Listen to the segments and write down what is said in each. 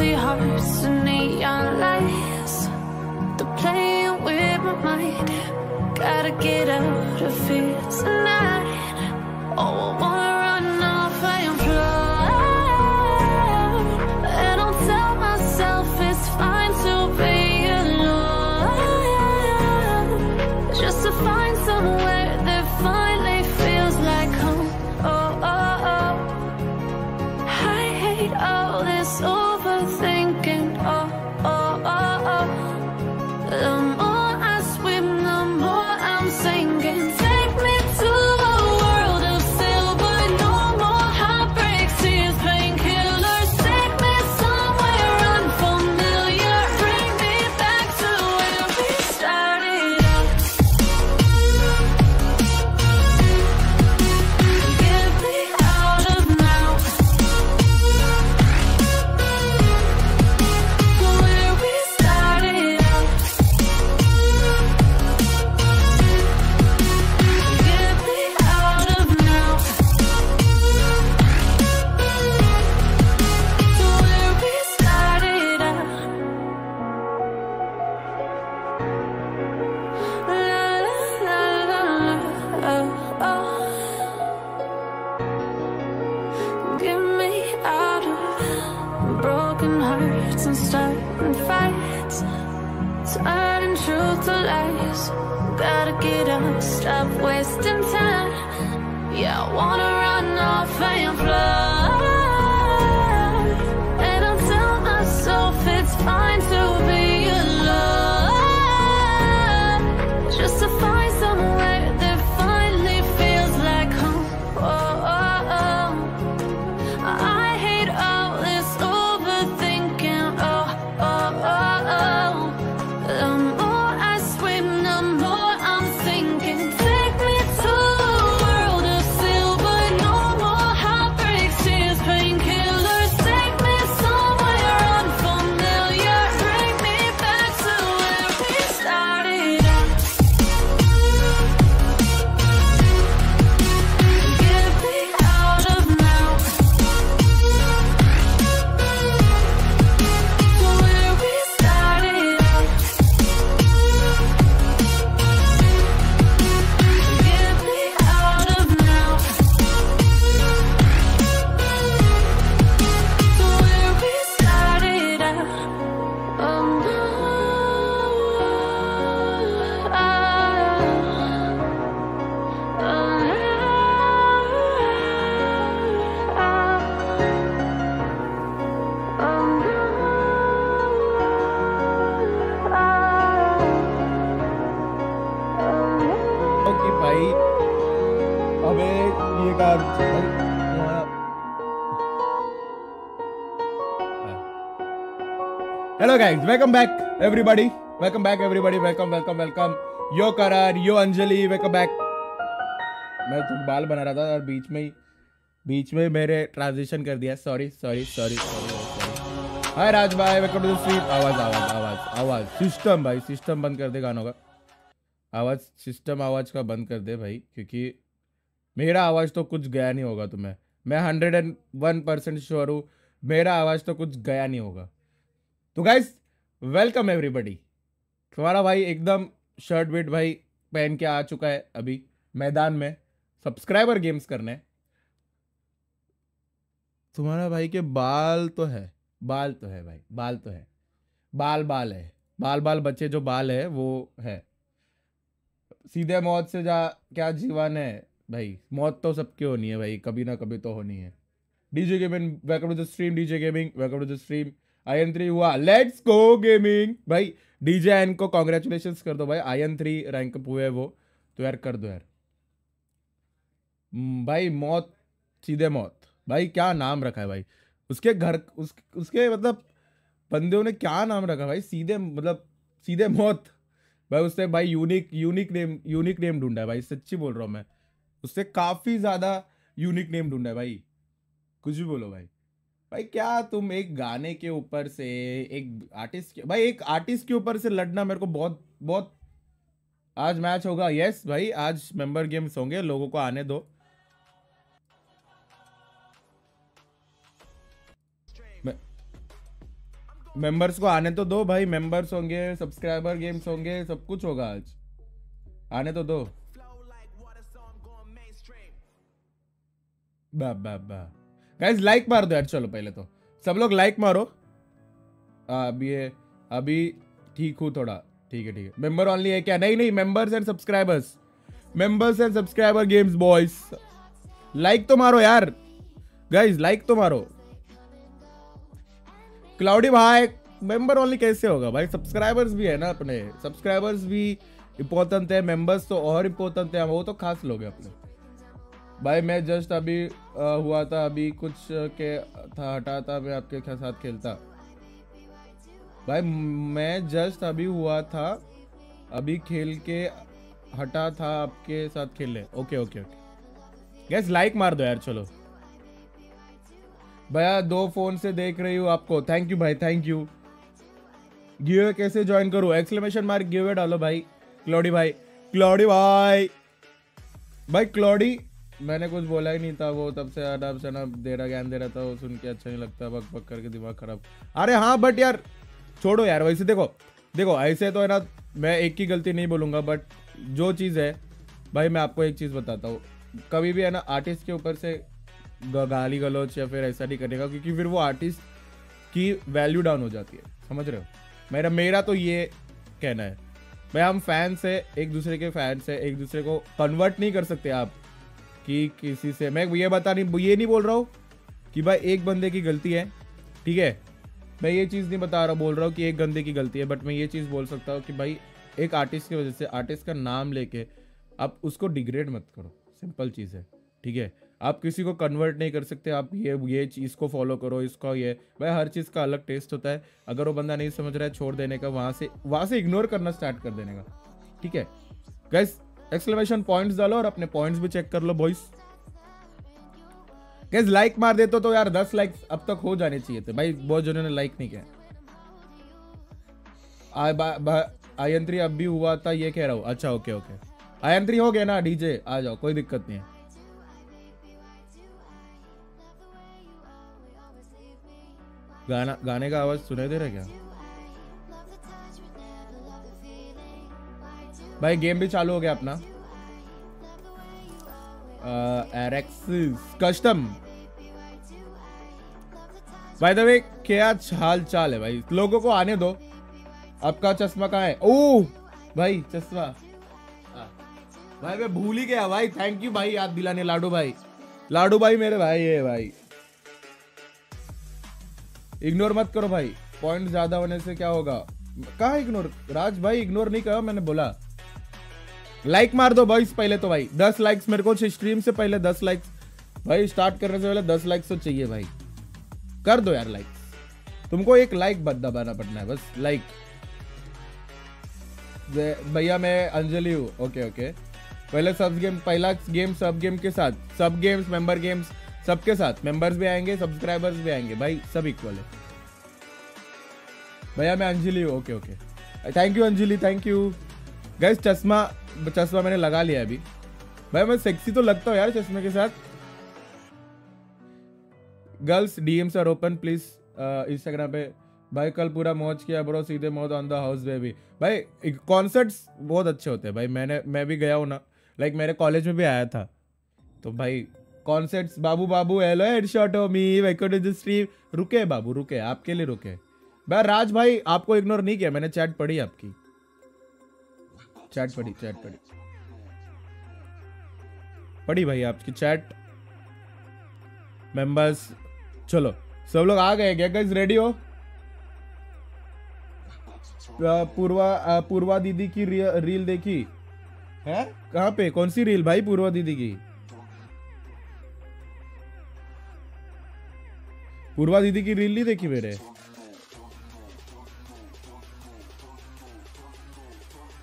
empty hearts and neon lights They're playing with my mind Gotta get out of here welcome back everybody welcome back everybody welcome welcome welcome yo Karar yo Anjali welcome back मैं तो बाल बना रहा था और बीच में ही बीच में मेरे ट्रांजिशन कर दिया sorry sorry sorry hi Raj भाई वेलकम टू द स्ट्रीम आवाज आवाज आवाज आवाज सिस्टम भाई सिस्टम बंद कर दे गानों का आवाज सिस्टम आवाज का बंद कर दे भाई क्योंकि मेरा आवाज तो कुछ गया नहीं होगा तुम्हें मैं hundred and one percent sure हूँ मेरा आवाज तो कुछ गया नहीं होगा तो गाइस वेलकम एवरीबडी तुम्हारा भाई एकदम शर्ट वेट भाई पहन के आ चुका है अभी मैदान में सब्सक्राइबर गेम्स करने तुम्हारा भाई के बाल तो है बाल तो है भाई बाल तो है बाल बाल है बाल बाल बच्चे जो बाल है वो है सीधे मौत से जा क्या जीवन है भाई मौत तो सबकी होनी है भाई कभी ना कभी तो होनी है DJ gaming welcome to the stream DJ gaming welcome to the stream आयन थ्री हुआ लेट्स गो गेमिंग भाई डीजे एन को कॉन्ग्रेचुलेशन कर दो भाई आयन थ्री रैंक हुए वो तो यार कर दो यार हम्म, भाई मौत सीधे मौत भाई क्या नाम रखा है भाई उसके घर उस, उसके मतलब बंदे ने क्या नाम रखा भाई सीधे मतलब सीधे मौत भाई उससे भाई unique unique name unique name ढूंढा है भाई सच्ची बोल रहा हूँ मैं उससे काफ़ी ज़्यादा यूनिक नेम ढूंढा है भाई कुछ भी बोलो भाई भाई क्या तुम एक गाने के ऊपर से एक आर्टिस्ट के भाई एक आर्टिस्ट के ऊपर से लड़ना मेरे को बहुत बहुत आज मैच होगा यस भाई आज मेंबर गेम्स होंगे लोगों को आने दो मेंबर्स को आने तो दो भाई मेंबर्स होंगे सब्सक्राइबर गेम्स होंगे सब कुछ होगा आज आने तो दो बा बा बा गाइज लाइक मार दो यार चलो पहले तो सब लोग लाइक मारो अभी अभी ठीक हूँ थोड़ा ठीक है ठीक है मेंबर ऑनली है क्या नहीं नहीं members and subscribers members and subscriber games boys like तो मारो यार गाइज लाइक तो मारो क्लाउडी भाई मेंबर ओनली कैसे होगा भाई सब्सक्राइबर्स भी है ना अपने सब्सक्राइबर्स भी इंपॉर्टेंट है मेंबर्स तो और इम्पोर्टेंट है वो तो खास लोग हैं अपने भाई मैं जस्ट अभी हुआ था अभी कुछ के था हटा था मैं आपके साथ खेलता भाई मैं जस्ट अभी हुआ था अभी खेल के हटा था आपके साथ खेलने okay okay okay guys like मार दो यार चलो भैया दो फोन से देख रही हूँ आपको थैंक यू भाई थैंक यू गिवे कैसे ज्वाइन करूँ एक्सलेमेशन मार गिवे डालो भाई क्लोडी भाई क्लोडी भाई भाई क्लोडी मैंने कुछ बोला ही नहीं था वो तब से अडब ना देरा ज्ञान दे रहा था वो सुन के अच्छा नहीं लगता बक बक करके दिमाग खराब अरे हाँ बट यार छोड़ो यार वैसे देखो देखो ऐसे तो है ना मैं एक की गलती नहीं बोलूँगा बट जो चीज़ है भाई मैं आपको एक चीज़ बताता हूँ कभी भी है ना आर्टिस्ट के ऊपर से गाली गलोच या फिर ऐसा नहीं करेगा क्योंकि फिर वो आर्टिस्ट की वैल्यू डाउन हो जाती है समझ रहे हो मेरा मेरा तो ये कहना है भाई हम फैंस है एक दूसरे के फैंस है एक दूसरे को कन्वर्ट नहीं कर सकते आप कि किसी से मैं ये बता नहीं ये नहीं बोल रहा हूँ कि भाई एक बंदे की गलती है ठीक है मैं ये चीज़ नहीं बता रहा बोल रहा हूँ कि एक बंदे की गलती है बट मैं ये चीज़ बोल सकता हूँ कि भाई एक आर्टिस्ट की वजह से आर्टिस्ट का नाम लेके आप उसको डिग्रेड मत करो सिंपल चीज़ है ठीक है आप किसी को कन्वर्ट नहीं कर सकते आप ये ये चीज़ को फॉलो करो इसका ये भाई हर चीज़ का अलग टेस्ट होता है अगर वो बंदा नहीं समझ रहा है छोड़ देने का वहाँ से वहाँ से इग्नोर करना स्टार्ट कर देने का ठीक है गैस एक्सलेमेशन पॉइंट डालो और अपने पॉइंट भी चेक कर लो बॉइस गैस लाइक मार देते तो यार दस लाइक अब तक हो जाने चाहिए थे भाई बहुत जनों ने लाइक नहीं किया आयंत्री अब भी हुआ था ये कह रहा हूँ अच्छा ओके ओके आयंत्री हो गया ना डीजे आ जाओ कोई दिक्कत नहीं है गाना गाने का आवाज सुनाई दे रहा है क्या भाई गेम भी चालू हो गया अपना कस्टम भाई दबे क्या हाल चाल है भाई लोगों को आने दो आपका चश्मा कहा है ओह भाई चश्मा भाई मैं भूल ही गया भाई थैंक यू भाई याद दिलाने लाडू भाई लाडू भाई मेरे भाई है भाई इग्नोर मत करो भाई पॉइंट ज्यादा होने से क्या होगा कहा इग्नोर राज भाई इग्नोर नहीं कहा मैंने बोला लाइक मार दो बॉइस पहले तो भाई दस लाइक्स मेरे को स्ट्रीम से पहले दस लाइक्स भाई स्टार्ट करने से पहले दस लाइक्स तो चाहिए भाई कर दो यार लाइक तुमको एक लाइक बद दबाना पड़ना है बस लाइक भैया मैं अंजलि हूँ ओके ओके पहले सब गेम पहला गेम सब गेम के साथ सब गेम्स मेंबर गेम्स सबके साथ मेंबर्स भी आएंगे सब्सक्राइबर्स भी आएंगे भाई सब इक्वल है भैया मैं अंजलि हूँ okay okay thank you Anjali thank you guys चश्मा चश्मा मैंने लगा लिया अभी भाई मैं सेक्सी तो लगता हूँ यार चश्मे के साथ girls DMs are open please Instagram पे भाई कल पूरा मौज किया ब्रो सीधे मौत ऑन द हाउस वे भी भाई कॉन्सर्ट्स बहुत अच्छे होते हैं भाई मैंने मैं भी गया हूँ ना लाइक मेरे कॉलेज में भी आया था तो भाई कॉन्सर्ट्स बाबू बाबू हेलो हेड शॉट हो मी वेकट स्ट्रीम रुके बाबू रुके आपके लिए रुके भाई राज भाई आपको इग्नोर नहीं किया मैंने चैट पढ़ी आपकी चैट पढ़ी चैट पढ़ी पढ़ी भाई आपकी चैट मेंबर्स चलो सब लोग आ गए क्या गाइस रेडी हो पूर्वा पूर्वा दीदी की री, रील देखी है कहां पे कौन सी रील भाई पूर्वा दीदी की पूर्वा दीदी की रील नहीं देखी मेरे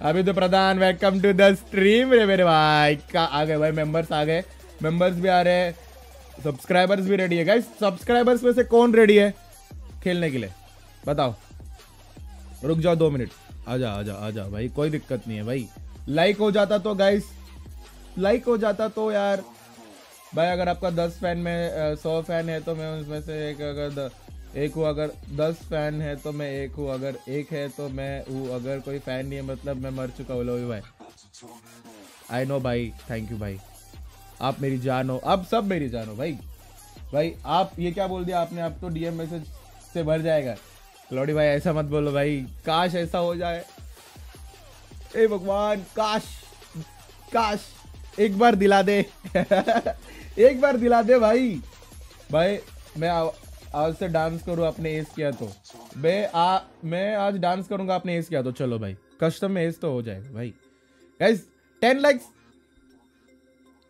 अभी तो Pradhan welcome to the stream रे मेरे भाई का आ गए भाई मेंबर्स आ गए मेंबर्स भी आ रहे हैं सब्सक्राइबर्स भी रेडी है गाइस सब्सक्राइबर्स में से कौन रेडी है खेलने के लिए बताओ रुक जाओ दो मिनट आजा आजा आजा भाई कोई दिक्कत नहीं है भाई लाइक हो जाता तो गाइस लाइक हो जाता तो यार भाई अगर आपका दस फैन में सौ फैन है तो मैं उसमें से एक अगर दस... एक हूँ अगर दस फैन है तो मैं एक हूँ अगर एक है तो मैं हूँ अगर कोई फैन नहीं है मतलब मैं मर चुका हूँ लोही भाई आई नो भाई थैंक यू भाई आप मेरी जान हो आप सब मेरी जान हो भाई भाई आप ये क्या बोल दिया आपने आप तो डीएम मैसेज से भर जाएगा लोडी भाई ऐसा मत बोलो भाई काश ऐसा हो जाए ए भगवान काश काश एक बार दिला दे एक बार दिला दे भाई भाई मैं आज से डांस करूँ आपने एस किया तो बे आ मैं आज डांस करूंगा आपने एस किया तो चलो भाई कस्टम में एस तो हो जाएगा भाई guys ten likes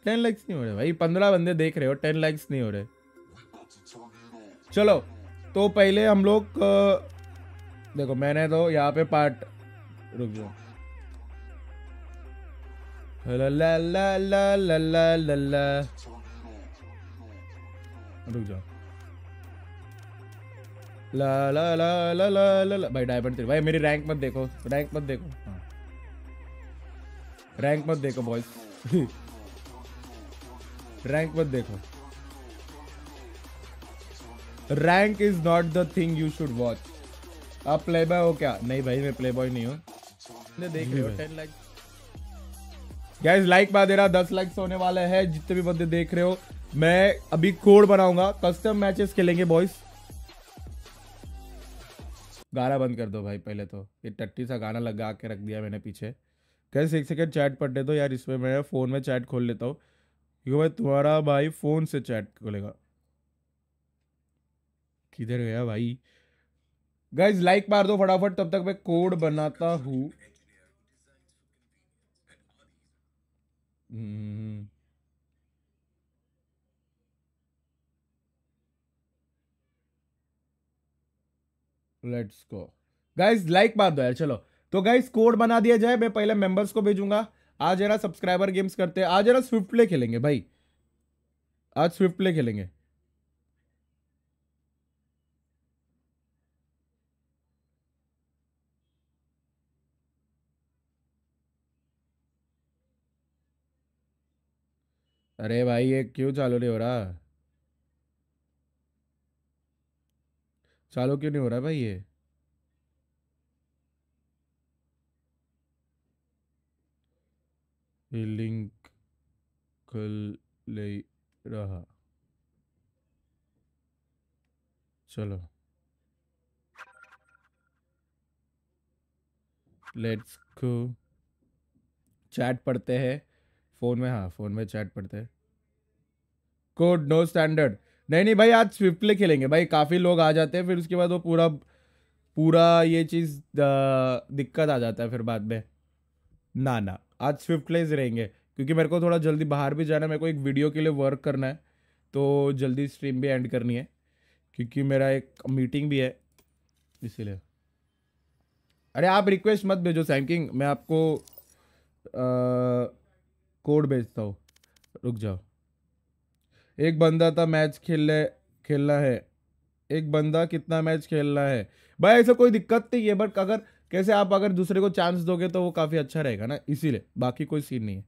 ten likes नहीं हो रहे भाई पंद्रह बंदे देख रहे हो टेन लाइक्स नहीं हो रहे चलो तो पहले हम लोग देखो मैंने तो यहाँ पे पार्ट रुक जाओ ला ला ला ला ला ला ला रुक जाओ ला ला ला ला ला ला ला भाई डायमंड थ्री भाई मेरी रैंक मत देखो रैंक मत देखो रैंक मत देखो बॉयज रैंक मत देखो rank is not the thing you should watch आप प्ले बॉय हो क्या नहीं भाई मैं प्ले बॉय नहीं हूँ देख रहे हो लाइक बा दे रहा दस लाइक्स होने वाले हैं जितने भी बंदे देख रहे हो मैं अभी कोड बनाऊंगा कस्टम मैचेस खेलेंगे बॉयज गाना बंद कर दो भाई पहले तो ये टट्टी सा गाना लगा के रख दिया मैंने पीछे कैसे एक सेकेंड चैट पढ़ने दो यार इसमें मैं फ़ोन में चैट खोल लेता हूँ क्योंकि भाई तुम्हारा भाई फ़ोन से चैट खोलेगा किधर गया भाई गाइज लाइक मार दो फटाफट तब तक मैं कोड बनाता हूँ हम्म, हम्म, हम्म। लेट्स गो गाइज लाइक मार दो यार चलो तो गाइज कोड बना दिया जाए मैं पहले मेंबर्स को भेजूंगा आज जरा सब्सक्राइबर गेम्स करते हैं आज जरा स्विफ्ट प्ले खेलेंगे भाई आज स्विफ्ट प्ले खेलेंगे अरे भाई ये क्यों चालू नहीं हो रहा चालू क्यों नहीं हो रहा है भाई ये लिंक कल ले रहा चलो लेट्स को चैट पढ़ते हैं फ़ोन में हाँ फ़ोन में चैट पढ़ते हैं कोड नो स्टैंडर्ड नहीं नहीं भाई आज स्विफ्ट ले खेलेंगे भाई काफ़ी लोग आ जाते हैं फिर उसके बाद वो पूरा पूरा ये चीज़ दिक्कत आ जाता है फिर बाद में ना ना आज स्विफ्ट लेज रहेंगे क्योंकि मेरे को थोड़ा जल्दी बाहर भी जाना है मेरे को एक वीडियो के लिए वर्क करना है तो जल्दी स्ट्रीम भी एंड करनी है क्योंकि मेरा एक मीटिंग भी है इसीलिए अरे आप रिक्वेस्ट मत भेजो सैमकिंग मैं आपको कोड भेजता हूँ रुक जाओ एक बंदा था मैच खेल खेलना है एक बंदा कितना मैच खेलना है भाई ऐसा कोई दिक्कत नहीं है बट अगर कैसे आप अगर दूसरे को चांस दोगे तो वो काफ़ी अच्छा रहेगा ना इसीलिए बाकी कोई सीन नहीं है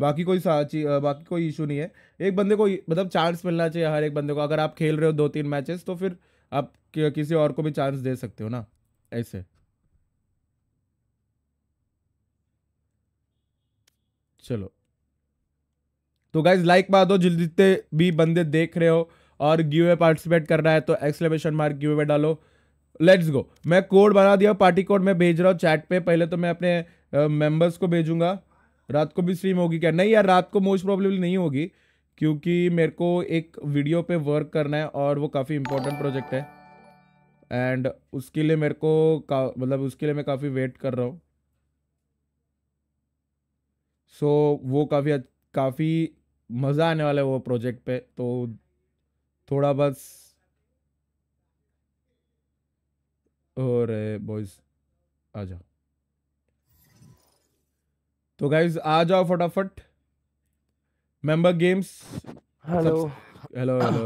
बाकी कोई साची बाकी कोई इशू नहीं है एक बंदे को मतलब चांस मिलना चाहिए हर एक बंदे को अगर आप खेल रहे हो दो तीन मैचेस तो फिर आप किसी और को भी चांस दे सकते हो ना ऐसे चलो तो गाइज लाइक मार दो जितने भी बंदे देख रहे हो और ग्यू ए पार्टिसिपेट रहा है तो एक्सलेमेशन मार्क ग्यू ए डालो लेट्स गो मैं कोड बना दिया पार्टी कोड मैं भेज रहा हूँ चैट पे पहले तो मैं अपने मेंबर्स को भेजूंगा रात को भी स्ट्रीम होगी क्या नहीं यार रात को मोस्ट प्रॉब्लम नहीं होगी क्योंकि मेरे को एक वीडियो पे वर्क करना है और वो काफ़ी इंपॉर्टेंट प्रोजेक्ट है एंड उसके लिए मेरे को मतलब उसके लिए मैं काफ़ी वेट कर रहा हूँ सो so, वो काफ़ी काफ़ी मज़ा आने वाला है वो प्रोजेक्ट पे तो थोड़ा बस और बॉयज आ जाओ तो गाइज आ जाओ फटाफट member games hello hello hello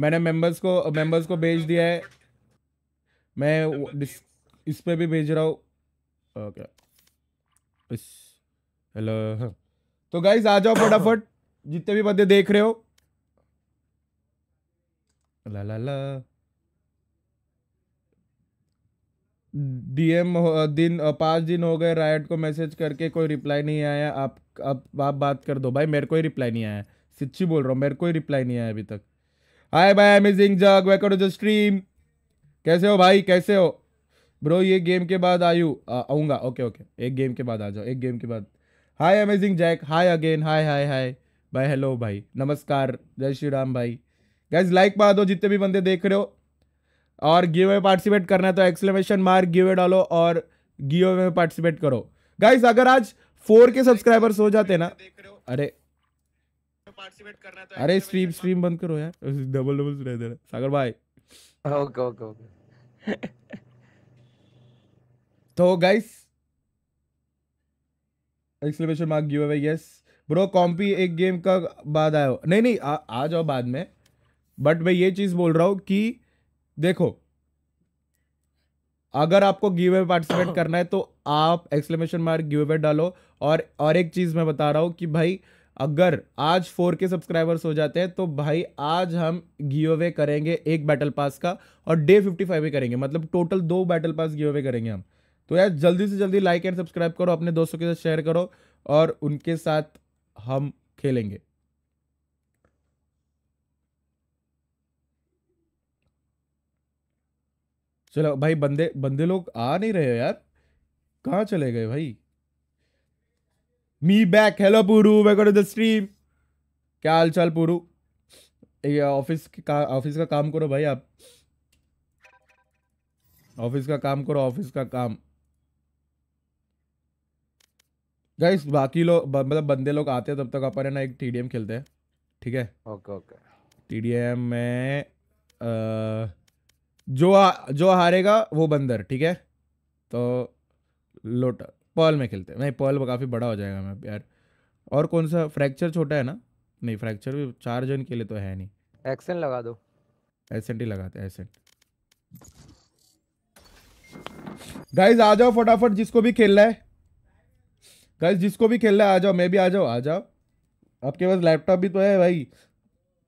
मैंने मेंबर्स को मेंबर्स को भेज दिया है मैं इस, पे भी भेज रहा हूँ ओके okay. इस हेलो हाँ तो गाइज आ जाओ फटाफट जितने भी बंदे देख रहे हो ला ला ला डीएम दिन पांच दिन हो गए रायट को मैसेज करके कोई रिप्लाई नहीं आया आप अब आप बात कर दो भाई मेरे को ही रिप्लाई नहीं आया सच्ची बोल रहा हूँ मेरे को ही रिप्लाई नहीं आया अभी तक हाय बाय अमेजिंग जग वेकट द स्ट्रीम कैसे हो भाई कैसे हो ब्रो ये गेम के बाद आयु आऊँगा ओके ओके एक गेम के बाद आ जाओ एक गेम के बाद hi amazing Jack hi again hi hi hi भाई हेलो भाई नमस्कार जय श्री राम भाई गैस लाइक मार दो जितने भी बंदे देख रहे हो और गिव में पार्टिसिपेट करना है तो एक्सलेमेशन मार गिव डालो और गिव में पार्टिसिपेट करो गाइज अगर आज फोर के सब्सक्राइबर्स हो जाते ना अरे करना अरे स्ट्रीम स्ट्रीम बंद करो यार डबल डबल सागर भाई ओके ओके ओके तो guys exclamation mark give away yes bro कॉम्पी एक गेम का बाद आयो नहीं नहीं आ, आ जाओ बाद में बट मैं ये चीज़ बोल रहा हूँ कि देखो अगर आपको गिव अवे पार्टिसिपेट करना है तो आप एक्सलेमेशन मार्क गिव अवे डालो और और एक चीज़ मैं बता रहा हूँ कि भाई अगर आज फोर के सब्सक्राइबर्स हो जाते हैं तो भाई आज हम गिव अवे करेंगे एक बैटल पास का और डे फिफ्टी फाइव भी करेंगे मतलब टोटल दो बैटल पास गिव अवे करेंगे हम तो यार जल्दी से जल्दी लाइक एंड सब्सक्राइब करो अपने दोस्तों के साथ शेयर करो और उनके साथ हम खेलेंगे चलो भाई बंदे बंदे लोग आ नहीं रहे यार कहाँ चले गए भाई me back hello Puru the stream क्या हाल चाल पूरू ऑफिस का ऑफिस का काम करो भाई आप ऑफिस का काम करो ऑफिस का काम गाइस बाकी लोग मतलब बंदे लोग आते हैं तब तक अपन है ना एक टी खेलते हैं ठीक है ओके ओके टी में जो आ, जो हारेगा वो बंदर ठीक है तो लोट पर्ल में खेलते हैं नहीं पर्ल काफ़ी बड़ा हो जाएगा मैं यार और कौन सा फ्रैक्चर छोटा है ना नहीं फ्रैक्चर भी चार जन के लिए तो है नहीं एक्सेंट लगा दो एसेंट ही लगाते एसेंट गाइज आ जाओ फटाफट जिसको भी खेलना है गाइस जिसको भी खेलना है आ जाओ मैं भी आ जाओ आ जाओ आपके पास लैपटॉप भी तो है भाई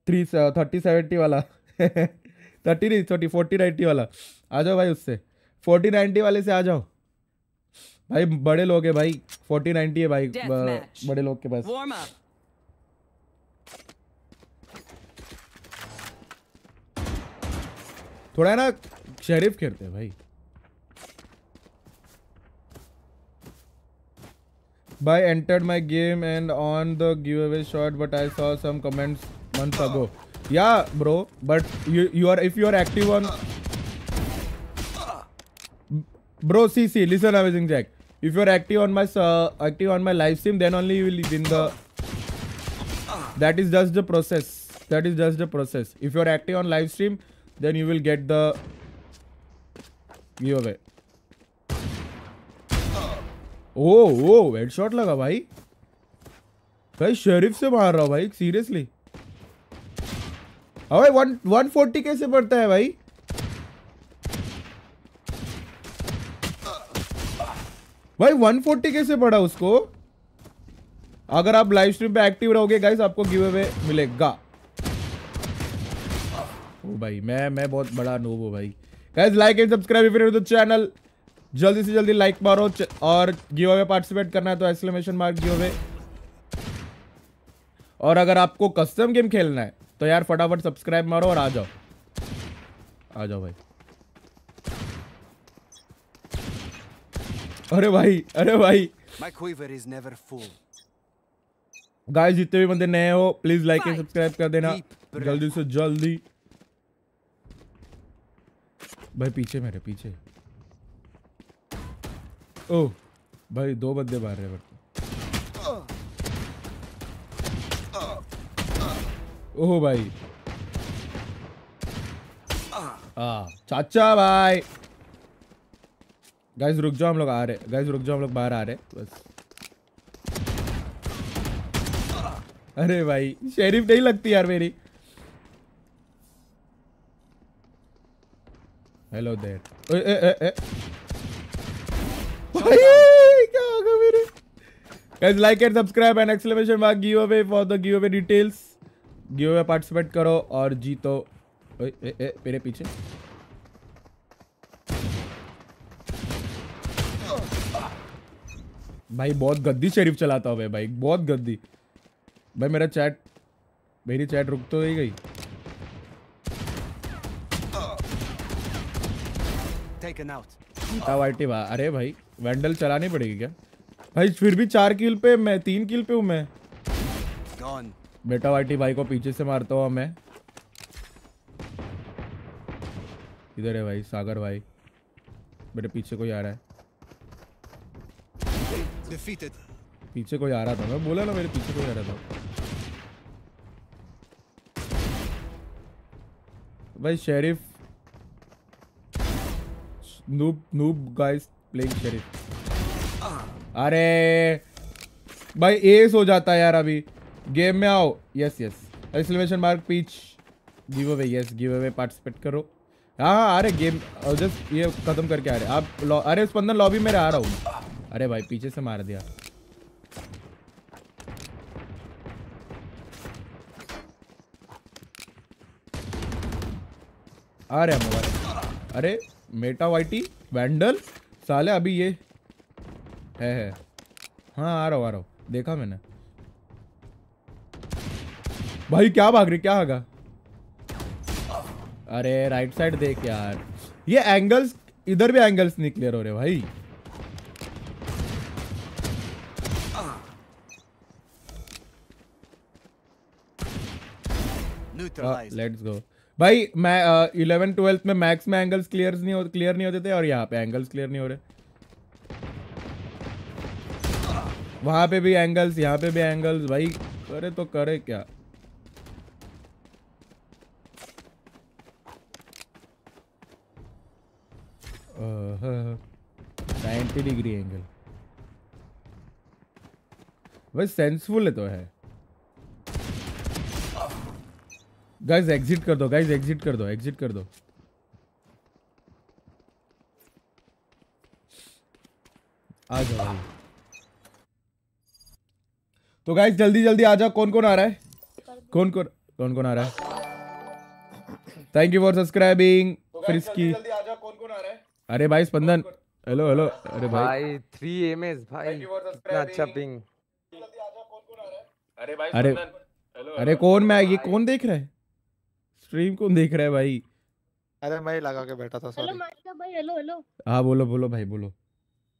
थ्री थर्टी सेवेंटी वाला थर्टी नहीं थर्टी फोर्टी नाइन्टी वाला आ जाओ भाई उससे फोर्टी नाइन्टी वाले से आ जाओ भाई बड़े लोग है भाई फोर्टी नाइन्टी है भाई बड़े लोग के पास थोड़ा ना शरीफ खेलते हैं भाई by entered my game and on the giveaway shot but I saw some comments months ago. Yeah, bro, but you you are if you are active on Bro, see see, listen amazing Jack. If you're active on my uh, active on my live stream then only you will win the That is just the process. That is just the process. If you're active on live stream then you will get the giveaway. Oh oh headshot लगा भाई भाई शरीफ से मार रहा भाई seriously भाई one one forty कैसे पड़ता है भाई भाई वन फोर्टी कैसे पड़ा उसको अगर आप लाइव स्ट्रीम पे एक्टिव रहोगे गाइस आपको गिव अवे मिलेगा ओ भाई मैं मैं बहुत बड़ा नोब हूँ भाई guys like and subscribe if you the channel जल्दी से जल्दी लाइक मारो और गिव अवे पार्टिसिपेट करना है तो एक्सलेमेशन मार्क गिव अवे और अगर आपको कस्टम गेम खेलना है तो यार फटाफट सब्सक्राइब मारो और आ जाओ आ जाओ भाई अरे भाई अरे भाई गाइस जितने भी बंदे नए हो प्लीज लाइक एंड सब्सक्राइब कर देना जल्दी से जल्दी भाई पीछे मेरे पीछे ओ भाई दो बंदे मार रहे हैं ओह भाई आ, चाचा भाई गाइस रुक जाओ हम लोग आ रहे गाइस रुक जाओ हम लोग बाहर आ रहे बस अरे भाई शेरिफ नहीं लगती यार मेरी हेलो देर ए, ए, ए, ए। भाई guys like and subscribe and exclamation mark give away for the give away details give away participate करो और जीतो ए, ए, मेरे पीछे भाई बहुत गद्दी शरीफ चलाता हूँ भाई बहुत गद्दी भाई मेरा चैट मेरी चैट रुक तो नहीं गई Taken out. वाइटी वाह अरे भाई वैंडल चलानी पड़ेगी क्या भाई फिर भी चार किल पे मैं तीन किल पे हूँ मैं बेटा वाइटी भाई को पीछे से मारता हूँ मैं इधर है भाई सागर भाई मेरे पीछे कोई आ रहा है Defeated. पीछे कोई आ रहा था मैं बोला ना मेरे पीछे कोई आ रहा था भाई sheriff noob noob guys playing sheriff अरे भाई एस हो जाता है यार अभी गेम में आओ yes yes exclamation mark peach give away yes give away participate करो हाँ हाँ अरे गेम जस्ट ये खत्म करके आ रहे आप अरे स्पंदन लॉबी में आ रहा हूँ अरे भाई पीछे से मार दिया आ रहे मोबाइल अरे मेटा वाइटी वैंडल साले अभी ये है है हाँ आ रहा हूँ आ रहा हूँ देखा मैंने भाई क्या भाग रही क्या आगा अरे राइट साइड देख यार ये एंगल्स इधर भी एंगल्स नहीं क्लियर हो रहे भाई लेट्स गो हाँ, भाई मैं इलेवन ट्वेल्थ में मैक्स में एंगल्स क्लियर नहीं होते क्लियर नहीं होते थे और यहाँ पे एंगल्स क्लियर नहीं हो रहे वहां पे भी एंगल्स यहाँ पे भी एंगल्स भाई करे तो करे क्या नाइन्टी डिग्री एंगल भाई सेंसफुल है तो है गाइज एग्जिट कर दो गाइज एग्जिट कर दो एग्जिट कर दो आ जाओ तो गाइज जल्दी जल्दी आ जाओ कौन कौन आ रहा है कौन कौन कौन कौन आ रहा है थैंक यू फॉर सब्सक्राइबिंग फिर इसकी अरे भाई स्पंदन हेलो हेलो अरे भाई थ्री एम एस भाई कितना अच्छा पिंग अरे भाई अरे अरे कौन मैं ये कौन देख रहा है स्ट्रीम कौन देख रहा है भाई अरे मैं लगा के बैठा था सॉरी हेलो भाई हेलो हेलो हां बोलो बोलो भाई बोलो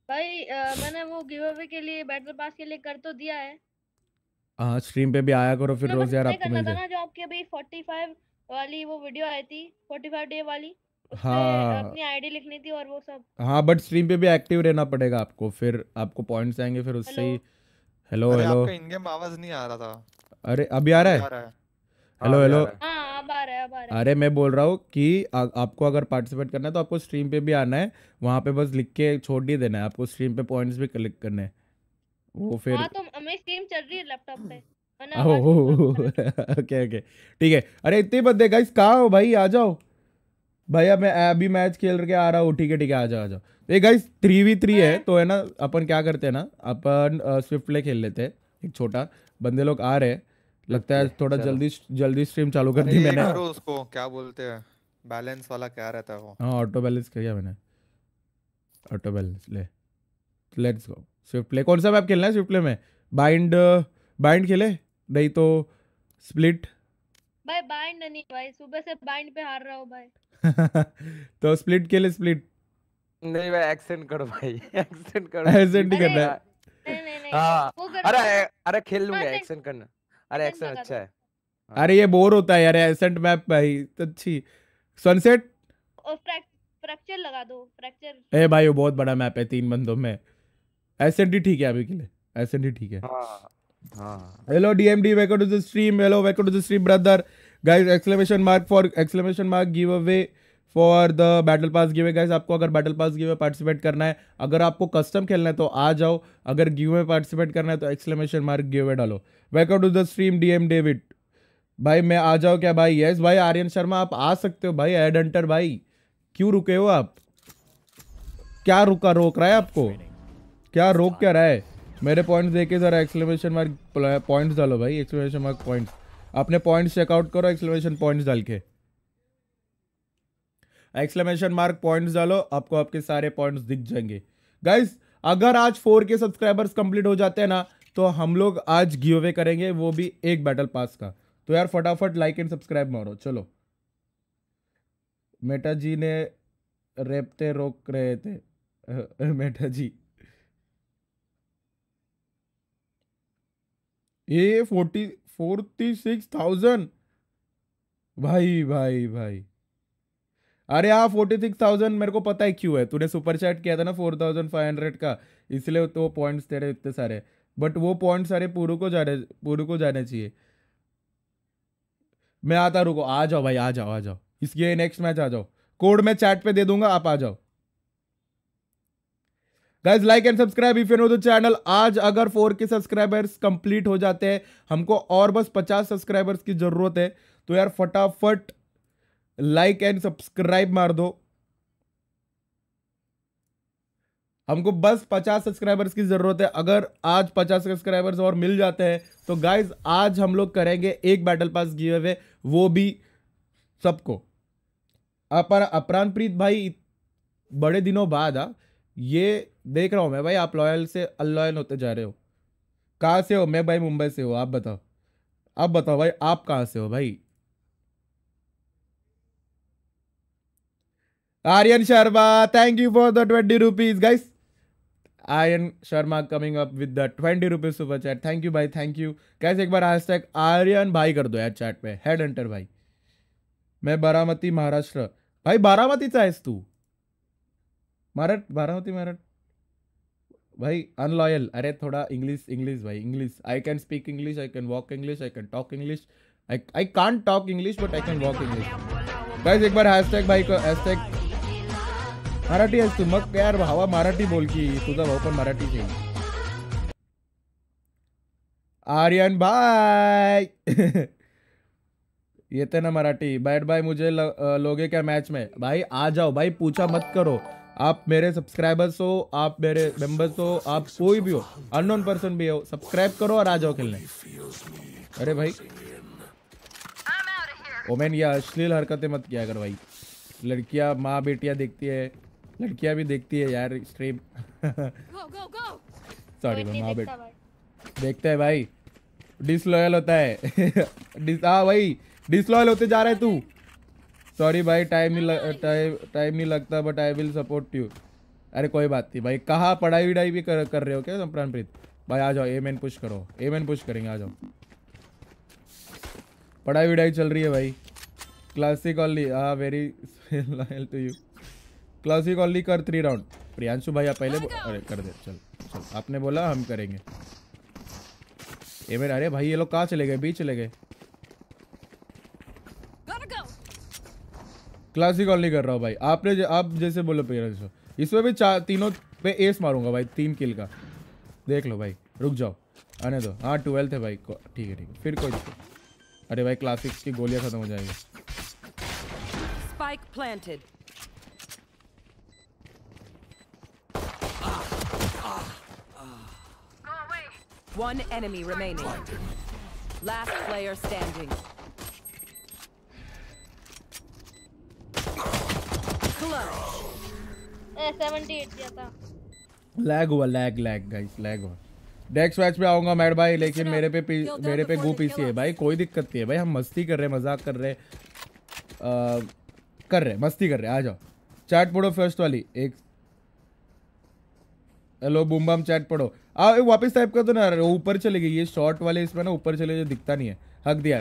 भाई आ, मैंने वो गिव अवे के लिए बैटल पास के लिए कर तो दिया है हां स्ट्रीम पे भी आया करो फिर रोज यार आपको मिल जाए जो आपकी अभी 45 वाली वो वीडियो आई थी 45 डे वाली हाँ अपनी आईडी लिखनी थी और वो सब हाँ बट स्ट्रीम पे भी एक्टिव रहना पड़ेगा आपको फिर आपको पॉइंट्स आएंगे फिर उससे ही हेलो हेलो इन गेम आवाज नहीं आ रहा था अरे अभी आ रहा है हेलो हेलो हाँ, अरे मैं बोल रहा हूँ कि आ, आपको अगर पार्टिसिपेट करना है तो आपको स्ट्रीम पे भी आना है वहाँ पे बस लिख के छोड़ नहीं देना है आपको स्ट्रीम पे पॉइंट्स भी कलेक्ट करने हैं वो फिर हाँ तो मैं स्ट्रीम चल रही है लैपटॉप पे ओके ओके ठीक है अरे इतने बंदे इस कहाँ हो भाई आ जाओ भैया मैं अभी मैच खेल के आ रहा हूँ ठीक है ठीक है आ जाओ आ जाओ तो ये गाइस थ्री वी थ्री है हाँ। तो है ना अपन क्या करते हैं ना अपन स्विफ्ट प्ले खेल लेते हैं एक छोटा बंदे लोग आ रहे हैं लगता है थोड़ा जल्दी जल्दी स्ट्रीम चालू कर दी मैंने करो उसको क्या बोलते हैं बैलेंस वाला क्या रहता है वो हाँ ऑटो बैलेंस कर गया मैंने ऑटो बैलेंस ले लेट्स गो स्विफ्ट प्ले कौन सा मैप खेलना है स्विफ्ट प्ले में बाइंड बाइंड खेले नहीं तो स्प्लिट भाई बाइंड नहीं भाई सुबह से बाइंड पे हार रहा हूँ भाई तो स्प्लिट खेले स्प्लिट नहीं भाई एक्सेंट करो भाई एक्सेंट करो एक्सेंट नहीं करना है नहीं नहीं हां अरे अरे खेल लूंगा एक्सेंट हाँ, करना अरे एक्सेंट अच्छा है हाँ। अरे ये बोर होता है यार एसेंट मैप भाई अच्छी सनसेट फ्रैक्चर लगा दो फ्रैक्चर ए भाई वो बहुत बड़ा मैप है तीन बंदों में एसेंट ठीक है अभी के लिए एसेंट ठीक है हां hello DMD welcome to the stream hello welcome to the stream brother guys exclamation mark for exclamation mark give away for the battle pass give guys आपको अगर बैटल पास गिवे पार्टिसिपेट करना है अगर आपको custom खेलना है तो आ जाओ अगर गिवे में पार्टिसिपेट करना है तो एक्सक्लेमेशन मार्क गिवे डालो welcome to the stream D M David भाई मैं आ जाओ क्या भाई यस भाई आर्यन शर्मा आप आ सकते हो भाई एड एंटर भाई क्यों रुके हो आप क्या रुका रोक रहा है आपको क्या रोक क्या रहा है मेरे पॉइंट्स देखे ज़रा एक्सक्लेमेशन मार्क पॉइंट्स डालो भाई एक्सक्लेमेशन मार्क पॉइंट्स अपने पॉइंट्स चेकआउट करो एक्सक्लेमेशन पॉइंट्स डाल के एक्सप्लेमेशन मार्क पॉइंट्स डालो आपको आपके सारे पॉइंट्स दिख जाएंगे गाइज अगर आज फोर के सब्सक्राइबर्स कंप्लीट हो जाते हैं ना तो हम लोग आज गिव अवे करेंगे वो भी एक बैटल पास का तो यार फटाफट लाइक एंड सब्सक्राइब मारो चलो मेटा जी ने रेपते रोक रहे थे मेटा जी ये फोर्टी फोर्टी सिक्स थाउजेंड भाई भाई भाई अरे हाँ फोर्टी सिक्स थाउजेंड मेरे को पता है क्यों है तूने सुपर चैट किया था ना फोर थाउजेंड फाइव हंड्रेड का इसलिए तो वो पॉइंट्स तेरे इतने सारे बट वो पॉइंट सारे पूरे को जाने पूरे को जाने चाहिए मैं आता रुको आ जाओ भाई आ जाओ आ जाओ इसके नेक्स्ट मैच आ जाओ कोड मैं चैट पे दे दूंगा आप आ जाओ guys like and subscribe if you no the channel आज अगर फोर के सब्सक्राइबर्स कंप्लीट हो जाते हैं हमको और बस पचास सब्सक्राइबर्स की जरूरत है तो यार फटाफट लाइक एंड सब्सक्राइब मार दो हमको बस पचास सब्सक्राइबर्स की ज़रूरत है अगर आज पचास सब्सक्राइबर्स और मिल जाते हैं तो गाइज आज हम लोग करेंगे एक बैटल पास गिव अवे वो भी सबको अपर प्रीत भाई बड़े दिनों बाद आ हाँ, ये देख रहा हूँ मैं भाई आप लॉयल से अनलॉयल होते जा रहे हो कहाँ से हो मैं भाई मुंबई से हो आप बताओ आप बताओ भाई आप कहाँ से हो भाई Aryan Sharma, thank you for the 20 rupees, guys. Aryan Sharma coming up with the 20 rupees super chat. Thank you भाई, thank you. guys एक बार हैश टैग आर्यन भाई कर दो यार चैट पे हेड एंटर भाई मैं बारामती महाराष्ट्र भाई बारामती चाहे तू मराठ बारामती मराठ भाई अनलॉयल अरे थोड़ा इंग्लिश इंग्लिश भाई English I can speak English I can walk English I can talk English I I can talk English but I can walk English guys एक बार हैश भाई को हैश मराठी तू मग यार भावा मराठी बोल की तुझा भाऊ पण मराठी आहे आर्यन भाई येते ना मराठी बैट भाई मुझे लोगे क्या मैच में भाई आ जाओ भाई पूछा मत करो आप मेरे सब्सक्राइबर्स हो आप मेरे मेंबर्स हो आप कोई भी हो अननोन पर्सन भी हो सब्सक्राइब करो और आ जाओ खेलने अरे भाई ओमेन ये अश्लील हरकतें मत किया कर भाई लड़कियां माँ बेटियां देखती है लड़कियां भी देखती है यार स्ट्रीम सॉरी बेट देखते है भाई डिसलॉयल होता है डिस हाँ भाई डिसलॉयल होते जा रहे है तू सॉरी भाई टाइम नहीं टाइम टाइम नहीं लगता but I will support you अरे कोई बात नहीं भाई कहाँ पढ़ाई विढ़ाई भी कर कर रहे हो क्या संप्राणप्रीत भाई आ जाओ ए मैन पुश करो ए मैन पुश करेंगे आ जाओ पढ़ाई विढ़ाई चल रही है भाई classic only a very loyal to you classic only कर थ्री राउंड प्रियांशु भैया oh पहले अरे कर दे चल चल आपने बोला हम करेंगे ये मेरे अरे भाई ये लोग कहाँ चले गए बीच चले गए क्लासिक ओनली कर रहा हूँ भाई आपने ज, आप जैसे बोलो प्रियांशु इसमें भी चार तीनों पे एस मारूंगा भाई तीन किल का देख लो भाई रुक जाओ आने दो हाँ ट्वेल्थ है भाई ठीक है ठीक है फिर कोई अरे भाई क्लासिक्स की गोलियाँ खत्म हो जाएगी One enemy remaining. Last player standing. Lag eh, हुआ लैग लैग गाइस लैग हुआ डेक्स मैच पे आऊंगा मैड भाई लेकिन मेरे पे पी, मेरे पे गू पीसी है भाई कोई दिक्कत नहीं है भाई हम मस्ती कर रहे हैं मजाक कर रहे हैं कर रहे मस्ती कर रहे हैं आ जाओ चैट पढ़ो फर्स्ट वाली एक हेलो बूम बम चैट पढ़ो आ वापस टाइप कर दो ना ऊपर चले गई ये शॉर्ट वाले इसमें ना ऊपर चले जो दिखता नहीं है हक दिया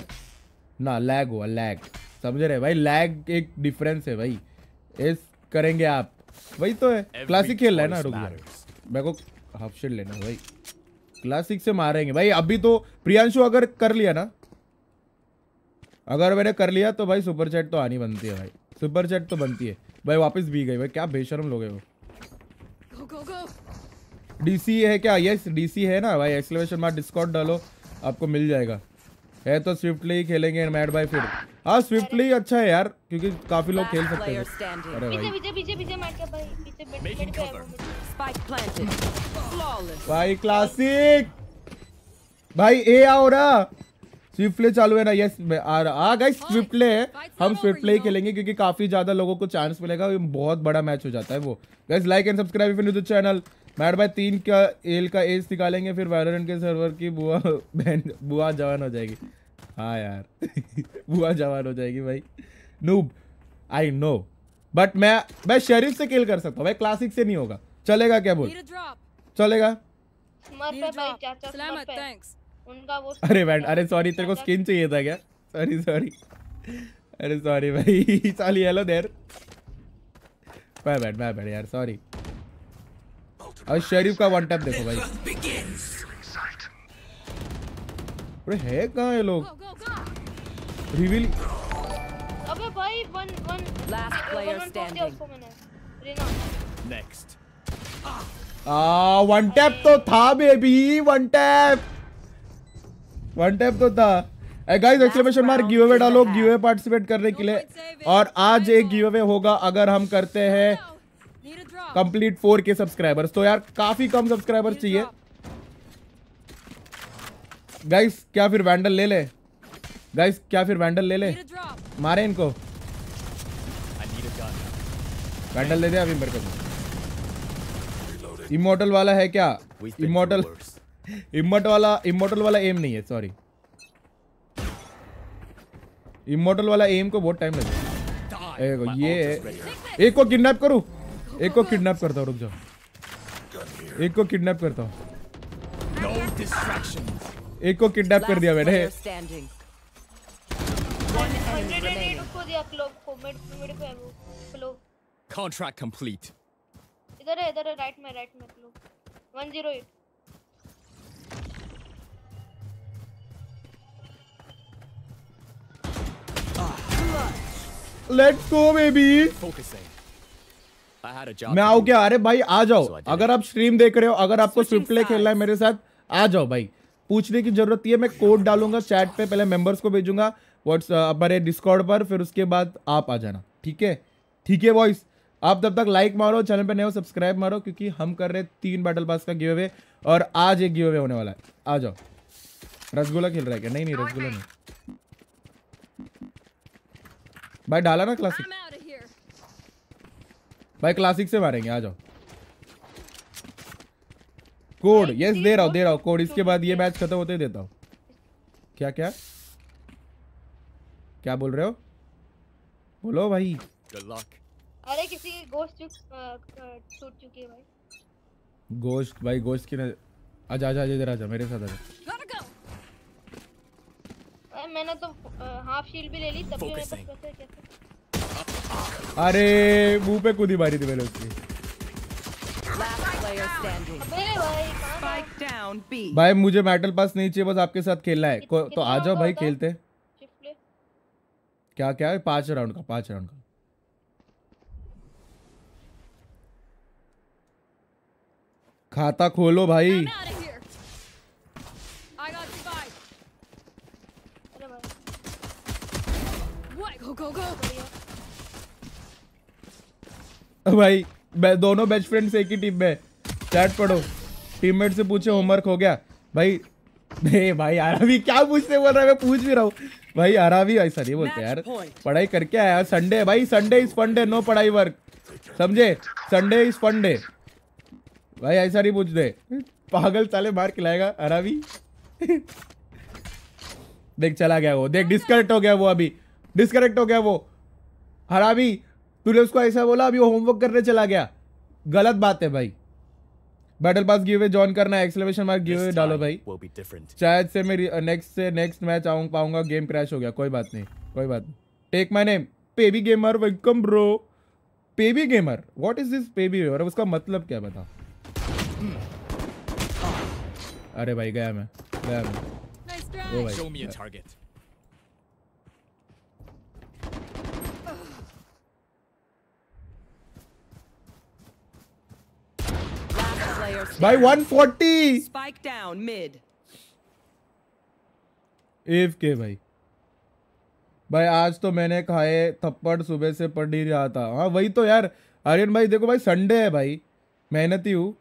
ना लैग हुआ लैग समझ रहे भाई लैग एक डिफरेंस है भाई इस करेंगे आप वही तो है क्लासिक खेल रहा है ना रुक मेरे को हाफ शेड लेना भाई क्लासिक से मारेंगे भाई अभी तो प्रियांशु अगर कर लिया ना अगर मैंने कर लिया तो भाई सुपर चैट तो आनी बनती है भाई सुपर चैट तो बनती है भाई वापस भी गई भाई क्या बेशरम लोग वो डीसी है क्या यस डीसी है ना भाई एक्सलेवेशन मार डिस्काउंट डालो आपको मिल जाएगा है तो स्विफ्टली खेलेंगे मैड भाई फिर हाँ स्विफ्टली अच्छा है यार क्योंकि काफी लोग खेल सकते हैं अरे भाई भाई क्लासिक भाई ए आओ ना स्विफ्टले चालू है ना यस आ गई स्विफ्टले हाँ, है हम स्विफ्टले ही खेलेंगे क्योंकि काफी ज्यादा लोगों को चांस मिलेगा बहुत बड़ा मैच हो जाता है वो guys like and subscribe if you new channel mad भाई तीन का एल का एज निकालेंगे फिर वैलोरेंट के सर्वर की बुआ बहन बुआ जवान हो जाएगी हाँ यार बुआ जवान हो जाएगी भाई नूब आई नो बट मैं मैं शरीफ से किल कर सकता हूँ भाई क्लासिक से नहीं होगा चलेगा क्या बोल चलेगा अरे बैंड अरे सॉरी तेरे को स्किन चाहिए था क्या सॉरी सॉरी अरे सॉरी भाई सॉरी हेलो देर मैं बैठ मैं बैठ यार सॉरी और शरीफ का वन टैप देखो भाई अरे है कहाँ ये लोग रिवील अबे भाई one one last player standing next आ वन टैप तो था baby one tap one tap तो था guys exclamation mark give away डालो गिव अवे पार्टिसिपेट करने के लिए और आज एक गिव अवे होगा अगर हम करते हैं कंप्लीट फोर के सब्सक्राइबर्स तो यार काफी कम सब्सक्राइबर्स चाहिए गाइस क्या फिर वैंडल ले ले गाइस क्या फिर वैंडल ले ले मारे इनको वैंडल ले दे अभी मेरे को इमोटल वाला है क्या इमोटल इमोटल वाला इमोटल वाला एम नहीं है सॉरी इमोटल वाला एम को बहुत टाइम लगेगा ये एक को किडनैप करूं एक को किडनैप करता हूँ रुक जाओ एक को किडनैप करता हूँ एक को किडनैप कर दिया मैंने कॉन्ट्रैक्ट कंप्लीट इधर है इधर है राइट में राइट में क्लो 108 लेट्स गो बेबी फोकसिंग मैं आऊ क्या अरे भाई आ जाओ so अगर आप स्ट्रीम देख रहे हो अगर आपको स्विफ्ट प्ले खेलना है मेरे साथ आ जाओ भाई पूछने की जरूरत है मैं कोड डालूंगा चैट पे पहले मेंबर्स को भेजूंगा व्हाट्सअप अरे डिस्कॉर्ड पर फिर उसके बाद आप आ जाना ठीक है ठीक है वॉइस आप तब तक लाइक मारो चैनल पे नए हो सब्सक्राइब मारो क्योंकि हम कर रहे हैं तीन बैटल पास का गिवे और आज एक गिवे होने वाला है आ जाओ रसगुल्ला खेल रहा है क्या नहीं नहीं रसगुल्ला नहीं भाई डाला ना क्लासिक भाई क्लासिक से मारेंगे आ जाओ कोड यस दे रहा हूँ दे रहा हूँ कोड इसके बाद ये मैच खत्म होते देता हूँ क्या क्या क्या बोल रहे हो बोलो भाई अरे किसी गोश्त टूट चुकी है भाई गोश्त भाई गोश्त की नजर आजा आजा आजा जरा आजा मेरे साथ आजा मैंने तो हाफ शील्ड भी ले ली तब भी मेरे पास कैसे कैसे अरे मुंह पे कूदी मारी थी मैंने उसकी भाई मुझे मेटल पास नहीं चाहिए बस आपके साथ खेलना है तो आ जाओ भाई खेलते क्या क्या है पांच राउंड का पांच राउंड का खाता खोलो भाई go, go, go. भाई मैं दोनों बेस्ट फ्रेंड्स एक ही टीम में चैट पढ़ो टीममेट से पूछे होमवर्क हो गया भाई भाई आरावी क्या पूछते बोल रहा है मैं पूछ भी रहा हूँ भाई आरावी भाई सर ये बोलते यार पढ़ाई करके आया संडे भाई संडे इज फंडे नो पढ़ाई वर्क समझे संडे इज फंडे भाई ऐसा नहीं पूछ दे पागल साले मार खिलाएगा अरावी देख चला गया वो देख डिस्कनेक्ट हो गया वो अभी डिस्कनेक्ट हो गया वो हराबी तूने उसको ऐसा बोला अभी वो होमवर्क करने चला गया गलत बात है भाई बैटल पास गिव जॉइन करना एक्सलेवेशन मार्क गिव डालो भाई शायद से मेरी नेक्स्ट से नेक्स्ट मैच आऊँ पाऊंगा गेम क्रैश हो गया कोई बात नहीं कोई बात नहीं take my name Pebi gamer welcome bro Pebi gamer what is this Pebi और उसका मतलब क्या बता अरे भाई गया मैं गया मैं ओ भाई भाई 140 स्पाइक डाउन मिड एफ के भाई भाई आज तो मैंने खाए थप्पड़ सुबह से पड़ ही रहा था हाँ वही तो यार आर्यन भाई देखो भाई संडे है भाई मेहनती हूँ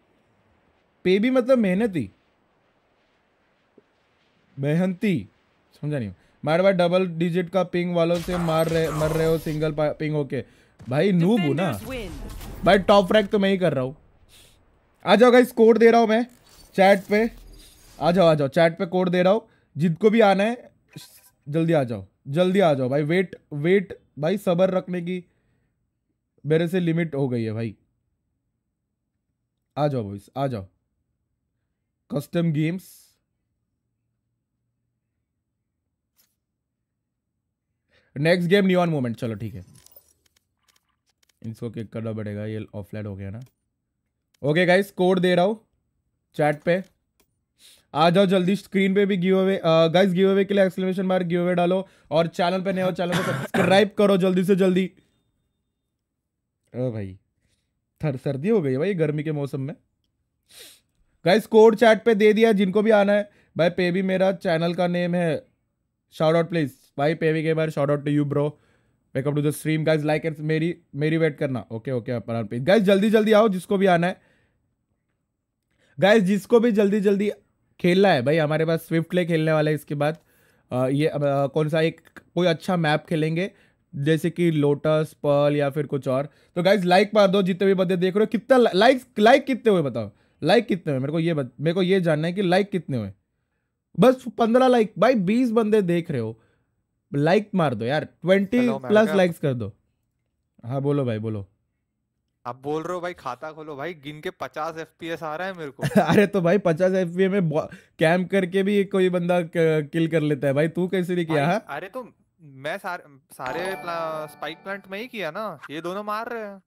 पे भी मतलब मेहनती मेहनती समझा नहीं मार भाई डबल डिजिट का पिंग वालों से मार रहे मर रहे हो सिंगल पिंग होके भाई नूब हूँ ना भाई टॉप रैक तो मैं ही कर रहा हूँ आ जाओ गाइस कोड दे रहा हूँ मैं चैट पे आ जाओ आ जाओ चैट पे कोड दे रहा हूँ जिनको भी आना है जल्दी आ जाओ जल्दी आ जाओ भाई वेट वेट भाई सबर रखने की मेरे से लिमिट हो गई है भाई आ जाओ बॉइस आ जाओ custom games next game on moment चलो ठीक है इसको क्लिक करना पड़ेगा ये ऑफलाइन हो गया ना ओके गाइस कोड दे रहा हूँ चैट पे आ जाओ जल्दी स्क्रीन पे भी give away guys give away के लिए एक्सक्लेमेशन बार गिव अवे डालो और चैनल पे नए हो चैनल को सब्सक्राइब करो जल्दी से जल्दी भाई थर सर्दी हो गई भाई गर्मी के मौसम में गाइस कोड चैट पे दे दिया जिनको भी आना है भाई पे भी मेरा चैनल का नेम है शॉर्ट आउट प्लीज भाई पे भी के बार shout out to you bro welcome to the stream guys like and मेरी मेरी वेट करना ओके ओके अपरान प्लीज गाइज जल्दी जल्दी आओ जिसको भी आना है गाइस जिसको भी जल्दी जल्दी खेलना है भाई हमारे पास स्विफ्ट ले खेलने वाला है इसके बाद ये कौन सा एक कोई अच्छा मैप खेलेंगे जैसे कि लोटस पर्ल या फिर कुछ और तो गाइज लाइक मार दो जितने भी बंदे देख रहे हो कितना लाइक लाइक कितने हुए बताओ लाइक कितने हुए मेरे को ये मेरे को ये जानना है कि लाइक कितने हुए बस पंद्रह लाइक भाई बीस बंदे देख रहे हो लाइक मार दो यार ट्वेंटी प्लस लाइक्स कर दो हाँ बोलो भाई बोलो आप बोल रहे हो भाई खाता खोलो भाई गिन के पचास एफ पी एस आ रहा है मेरे को अरे तो भाई पचास एफ पी एस में कैम्प करके भी कोई बंदा किल कर लेता है भाई तू कैसे नहीं किया हाँ? अरे तो मैं सारे सारे स्पाइक प्लांट में ही किया ना ये दोनों मार रहे हैं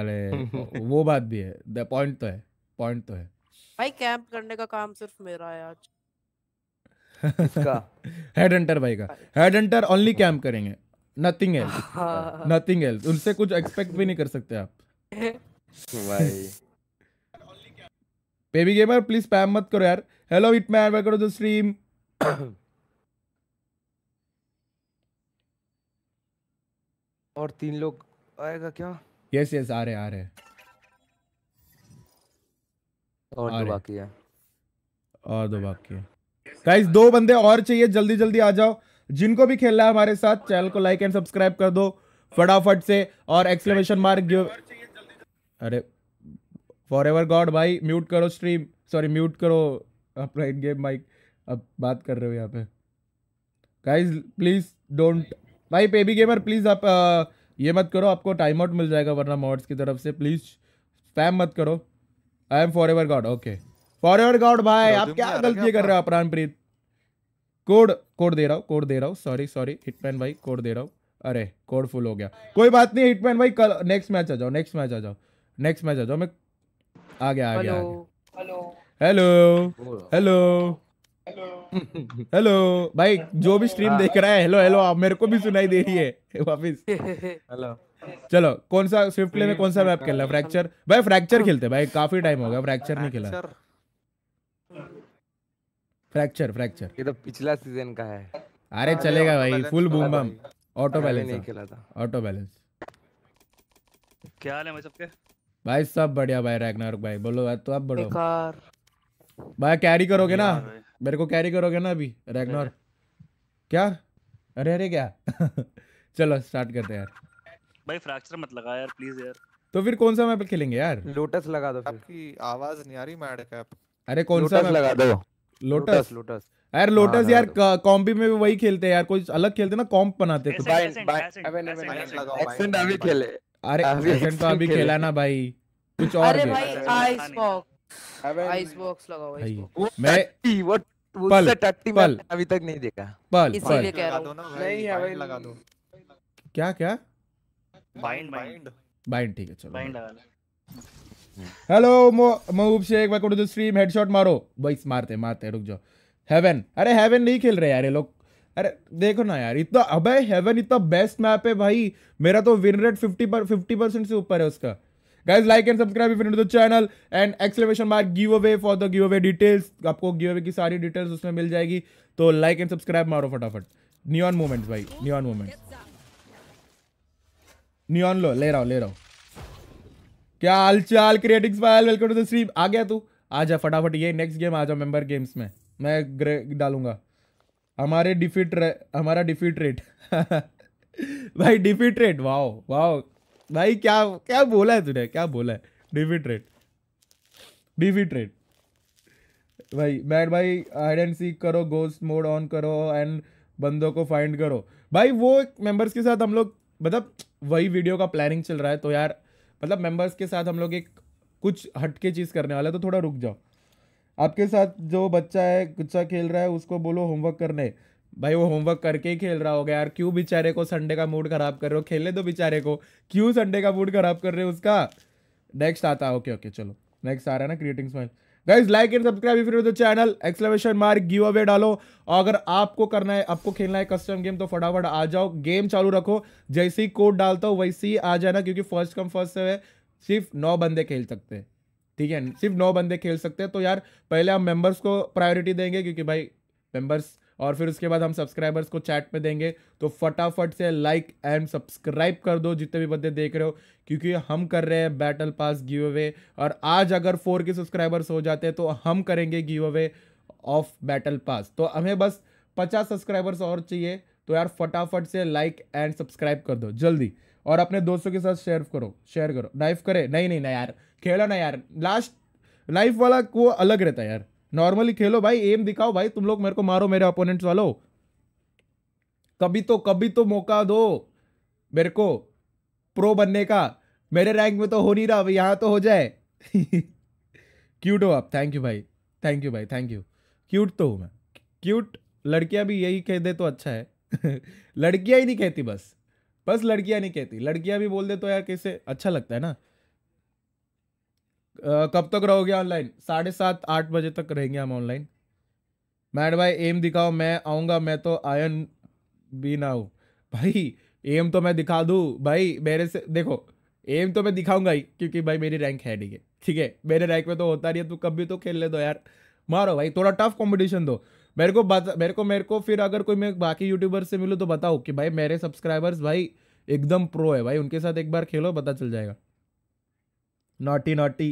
अरे वो बात भी है द पॉइंट तो है पॉइंट तो है भाई कैंप करने का काम सिर्फ मेरा है आज हेड हंटर भाई का हेड हंटर ओनली कैंप करेंगे नथिंग एल्स नथिंग एल्स उनसे कुछ एक्सपेक्ट भी नहीं कर सकते आप बेबी गेमर प्लीज स्पैम मत करो यार hello it man welcome to the stream और तीन लोग आएगा क्या यस यस आ रहे आ रहे और दो बाकी है और दो बाकी है गाइस दो बंदे और चाहिए जल्दी जल्दी आ जाओ जिनको भी खेलना है हमारे साथ चैनल को लाइक एंड सब्सक्राइब कर दो फटाफट से और एक्सलेमेशन मार्क गिव अरे फॉर एवर गॉड भाई म्यूट करो स्ट्रीम सॉरी म्यूट करो अपना इन गेम माइक अब बात कर रहे हो यहाँ पे गाइज प्लीज़ डोंट भाई पेबी गेमर प्लीज़ आप आ, ये मत करो आपको टाइम आउट मिल जाएगा वरना मॉड्स की तरफ से प्लीज़ स्पैम मत करो I am forever god okay forever god भाई आप क्या गलती कर रहे हो अपरानप्रीत कोड कोड दे रहा हूँ कोड दे रहा हूँ सॉरी सॉरी हिटमैन भाई कोड दे रहा हूँ अरे कोड फुल हो गया कोई बात नहीं हिटमैन भाई कल नेक्स्ट मैच आ जाओ नेक्स्ट मैच आ जाओ नेक्स्ट मैच आ जाओ मैं आ गया आ गया हेलो हेलो हेलो भाई जो भी स्ट्रीम हाँ। देख रहा है हेलो हेलो आप मेरे को भी सुनाई दे रही है वापस हेलो चलो कौन सा स्विफ्ट प्ले में कौन सा मैप खेलना फ्रैक्चर भाई फ्रैक्चर हाँ। खेलते भाई काफी टाइम हो गया फ्रैक्चर नहीं खेला फ्रैक्चर फ्रैक्चर ये तो पिछला सीजन का है अरे चलेगा भाई full boom bomb auto balance नहीं खेला था ऑटो बैलेंस क्या हाल है भाई सबके भाई सब बढ़िया भाई रैगनारोक भाई बोलो तो आप बढ़ो बेकार भाई कैरी करोगे ना मेरे को कैरी करोगे ना अभी रैगनार क्या अरे अरे क्या चलो स्टार्ट करते हैं यार भाई फ्रैक्चर मत लगा यार प्लीज यार तो फिर कौन सा मैप खेलेंगे यार लोटस लगा दो फिर आपकी आवाज नहीं आ रही मैड कैप अरे कौन सा मैप लगा दो लोटस लोटस यार लोटस हाँ, हाँ, यार हाँ। कॉम्पी में भी वही खेलते हैं यार कोई अलग खेलते ना कॉम्प बनाते अभी खेले अरे एसेंट तो अभी खेला ना भाई कुछ और अरे भाई आइस बॉक्स आइस बॉक्स लगाओ आइस मैं वो उससे टट्टी पल अभी तक नहीं देखा पल इसीलिए कह रहा हूं नहीं है भाई लगा दो क्या क्या बाइंड बाइंड बाइंड ठीक है चलो बाइंड लगा ले हेलो महूब शेख मैं कुछ द स्ट्रीम हेडशॉट मारो भाई मारते मारते रुक जाओ हेवन अरे हेवन नहीं खेल रहे यार ये लोग अरे देखो ना यार इतना अबे हेवन इतना बेस्ट मैप है भाई मेरा तो विन रेट फिफ्टी पर फिफ्टी परसेंट से ऊपर है उसका guys like and subscribe if to the channel and exclamation mark give away for the give away details आपको गिव अवे की सारी डिटेल्स उसमें मिल जाएगी तो लाइक एंड सब्सक्राइब मारो फटाफट नियॉन मोमेंट्स भाई नियॉन मोमेंट्स नियॉन लो ले रहा हूँ ले रहा हूँ क्या हाल चाल creating smile welcome to the stream आ गया तू आ जा फटाफट ये नेक्स्ट गेम आ जाओ मेंबर गेम्स में मैं ग्रे डालूंगा हमारे डिफीट हमारा डिफीट रेट भाई डिफीट रेट वाओ वाओ भाई क्या क्या बोला है तूने क्या बोला है डिफीट रेट डिफीट रेट भाई मैड भाई हाइड एंड सीक करो गोस्ट मोड ऑन करो एंड बंदों को फाइंड करो भाई वो मेंबर्स के साथ हम लोग मतलब वही वीडियो का प्लानिंग चल रहा है तो यार मतलब मेंबर्स के साथ हम लोग एक कुछ हटके चीज़ करने वाला है तो थोड़ा रुक जाओ आपके साथ जो बच्चा है गुच्छा खेल रहा है उसको बोलो होमवर्क करने भाई वो होमवर्क करके ही खेल रहा होगा यार क्यों बेचारे को संडे का मूड खराब कर रहे हो खेलने दो बेचारे को क्यों संडे का मूड खराब कर रहे हो उसका नेक्स्ट आता है ओके ओके चलो नेक्स्ट आ रहा है ना creating smile guys like and subscribe if you the channel exclamation mark give away डालो और अगर आपको करना है आपको खेलना है कस्टम गेम तो फटाफट आ जाओ गेम चालू रखो जैसे ही कोड डालता हो वैसे ही आ जाना क्योंकि फर्स्ट कम फर्स्ट है सिर्फ नौ बंदे खेल सकते हैं ठीक है सिर्फ नौ बंदे खेल सकते हैं तो यार पहले हम मेंबर्स को प्रायोरिटी देंगे क्योंकि भाई मेंबर्स और फिर उसके बाद हम सब्सक्राइबर्स को चैट पे देंगे तो फटाफट से लाइक एंड सब्सक्राइब कर दो जितने भी बंदे देख रहे हो क्योंकि हम कर रहे हैं बैटल पास गिव अवे और आज अगर फोर के सब्सक्राइबर्स हो जाते हैं तो हम करेंगे give away of battle pass तो हमें बस पचास सब्सक्राइबर्स और चाहिए तो यार फटाफट से लाइक एंड सब्सक्राइब कर दो जल्दी और अपने दोस्तों के साथ शेयर करो शेयर करो नाइफ करे नहीं नहीं ना यार खेला ना यार लास्ट लाइफ वाला वो अलग रहता है यार नॉर्मली खेलो भाई एम दिखाओ भाई तुम लोग मेरे को मारो मेरे अपोनेंट्स वालों कभी तो कभी तो मौका दो मेरे को प्रो बनने का मेरे रैंक में तो हो नहीं रहा यहाँ तो हो जाए क्यूट हो आप थैंक यू भाई थैंक यू भाई थैंक यू क्यूट तो हूँ मैं क्यूट लड़कियाँ भी यही कह दे तो अच्छा है लड़कियाँ ही नहीं कहती बस बस लड़कियाँ नहीं कहती लड़कियाँ भी बोल दे तो यार कैसे अच्छा लगता है ना कब तक रहोगे ऑनलाइन साढ़े सात आठ बजे तक रहेंगे हम ऑनलाइन मैड भाई एम दिखाओ मैं आऊँगा मैं तो आयन भी ना हूँ भाई एम तो मैं दिखा दूँ भाई मेरे से देखो एम तो मैं दिखाऊंगा ही क्योंकि भाई मेरी रैंक है ठीक है ठीक है मेरे रैंक में तो होता नहीं है तू तो कभी तो खेल ले दो यार मारो भाई थोड़ा टफ कॉम्पिटिशन दो मेरे को बता मेरे को मेरे को फिर अगर कोई मैं बाकी यूट्यूबर से मिलूँ तो बताओ कि भाई मेरे सब्सक्राइबर्स भाई एकदम प्रो है भाई उनके साथ एक बार खेलो पता चल जाएगा नॉटी नॉटी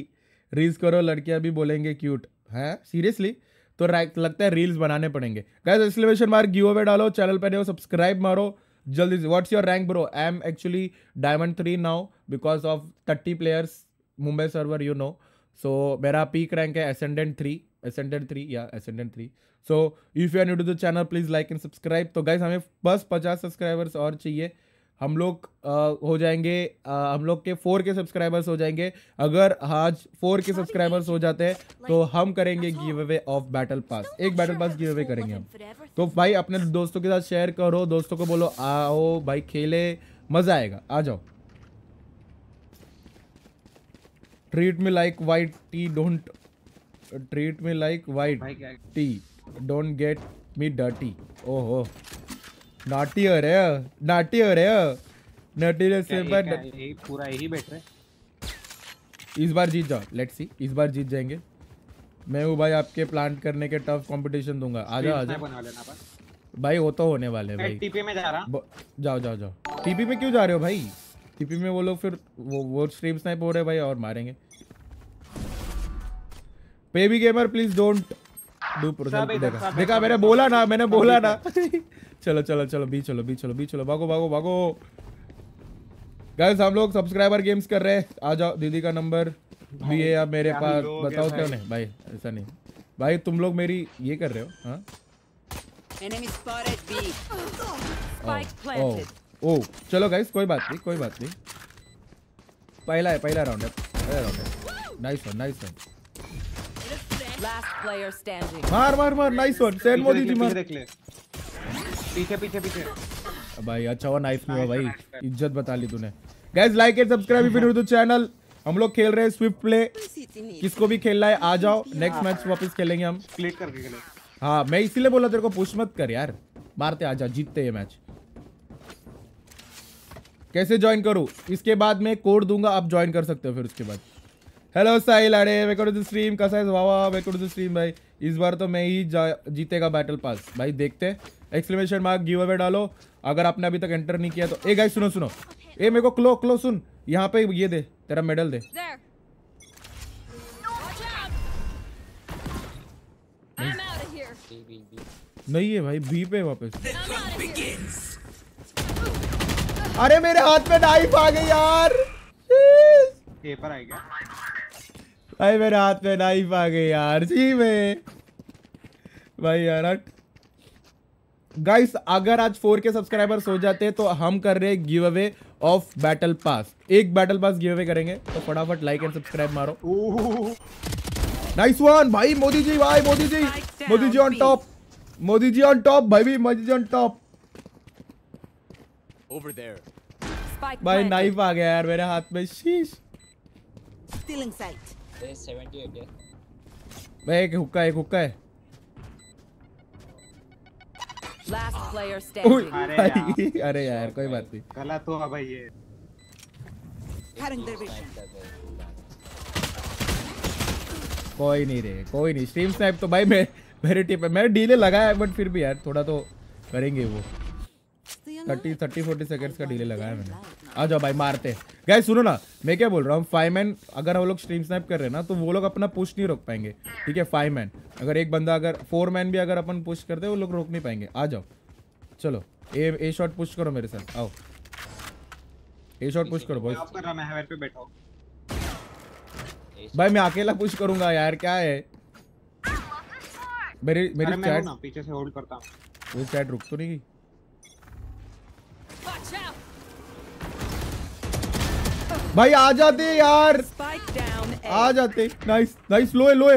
रील्स करो लड़कियाँ भी बोलेंगे क्यूट हैं सीरियसली तो लगता है रील्स बनाने पड़ेंगे guys exclamation mark give away डालो चैनल पर जाओ सब्सक्राइब मारो जल्दी से what's your rank bro I am actually diamond three now because of thirty players Mumbai server you know so मेरा पीक रैंक है एसेंडेंट थ्री एसेंडेंट थ्री या ascendant three so if you are new to the channel please like and subscribe तो guys हमें बस पचास subscribers और चाहिए हम लोग हो जाएंगे हम लोग के फोर के सब्सक्राइबर्स हो जाएंगे अगर आज फोर के सब्सक्राइबर्स हो जाते हैं तो हम करेंगे give away of battle pass एक बैटल पास गिव अवे करेंगे हम तो भाई अपने दोस्तों के साथ शेयर करो दोस्तों को बोलो आओ भाई खेले मज़ा आएगा आ जाओ treat me like white tea don't treat me like white tea don't get me dirty ओहो नाटी हो रहे हो नाटी हो रहे हो नटीनेस से पर पूरा यही बैठ रहे इस बार जीत जाओ लेट्स सी इस बार जीत जाएंगे मैं हूँ भाई आपके प्लांट करने के टफ कंपटीशन दूंगा आ जाओ आ जाओ भाई वो तो होने वाले भाई टीपी में जा रहा जाओ जाओ जाओ टीपी में क्यों जा रहे हो भाई टीपी में वो लोग फिर वो वो स्ट्रीम स्नाइप हो रहे भाई और मारेंगे Pebi gamer please don't do process देखा देखा मैंने बोला ना मैंने बोला ना चलो चलो चलो बी चलो बी चलो बी चलो भागो भागो भागो गाइस हम लोग सब्सक्राइबर गेम्स कर रहे हैं आ जाओ दीदी का नंबर भी है आप मेरे पास बताओ क्यों नहीं भाई ऐसा नहीं भाई तुम लोग मेरी ये कर रहे हो हाँ Enemy spotted B. Oh, Spike oh, planted. Oh, चलो गाइस कोई बात नहीं कोई बात नहीं पहला है पहला राउंड है पहला राउंड है nice one nice one Last player standing. मार मार मार नाइस वन सैन मोदी जी मार देख ले पीछे पीछे पीछे भाई अच्छा हुआ नाइफ नहीं हुआ भाई इज्जत बता ली तूने guys like and subscribe if you new to channel हम लोग खेल रहे हैं स्विफ्ट प्ले किसको भी खेलना है आ जाओ नेक्स्ट मैच हाँ। वापस खेलेंगे हम क्लिक करके खेलेंगे हां मैं इसीलिए बोला तेरे को पुश मत कर यार मारते आ जाओ जीतते ये मैच कैसे ज्वाइन करूं इसके बाद मैं कोड दूंगा आप ज्वाइन कर सकते हो फिर उसके बाद हेलो साहिल अरे वेलकम करो द स्ट्रीम कैसा है वाह वाह वेलकम करो द स्ट्रीम भाई इस बार तो मैं ही जीतेगा बैटल पास भाई देखते एक्सप्लेनेशन मार्क गिव अवे डालो अगर आपने अभी तक एंटर नहीं किया तो ए गाइस सुनो सुनो ए मेरे को क्लो क्लो सुन यहां पे ये दे तेरा मेडल दे नहीं है भाई बी पे वापस अरे मेरे हाथ में नाइफ आ गई यार पेपर आएगा भाई मेरे हाथ में नाइफ आ गई यार जी में भाई यार गाइस अगर आज फोर के सब्सक्राइबर्स हो जाते हैं तो हम कर रहे हैं give away of battle pass एक बैटल पास गिव अवे करेंगे तो फटाफट लाइक एंड सब्सक्राइब मारो नाइस वन भाई मोदी जी भाई Modi ji Modi ji on top Modi ji on top भाई भी Modi ji on top over there भाई नाइफ आ गया यार मेरे हाथ में शीश स्टीलिंग साइट है एक हुक्का एक हुक्का है Last ah. player standing. अरे यार, कोई बात नहीं गलत हुआ भाई ये कोई नहीं रे कोई नहीं स्ट्रीम स्नाइप तो भाई मैं मेरे टीम है मैंने डीले लगाया बट फिर भी यार थोड़ा तो करेंगे वो थर्टी थर्टी फोर्टी सेकेंड्स का डिले लगाया मैंने आ जाओ भाई मारते गाइस सुनो ना मैं क्या बोल रहा हूँ फाइव मैन अगर हम लोग स्ट्रीम स्नैप कर रहे हैं ना तो वो लोग अपना पुश नहीं रोक पाएंगे ठीक है फाइव मैन अगर एक बंदा अगर फोर मैन भी अगर अपन पुश करते वो लोग रोक नहीं पाएंगे आ जाओ चलो ए ए शॉट पुश करो मेरे साथ आओ ए शॉट पुश करो भाई कर रहा मैं पे बैठा भाई मैं अकेला पुश करूंगा यार क्या है मेरी मेरी चैट पीछे से होल्ड करता हूं वो चैट रुक तो नहीं गई भाई आ जाते यार आ जाते नाइस नाइस लोए लोए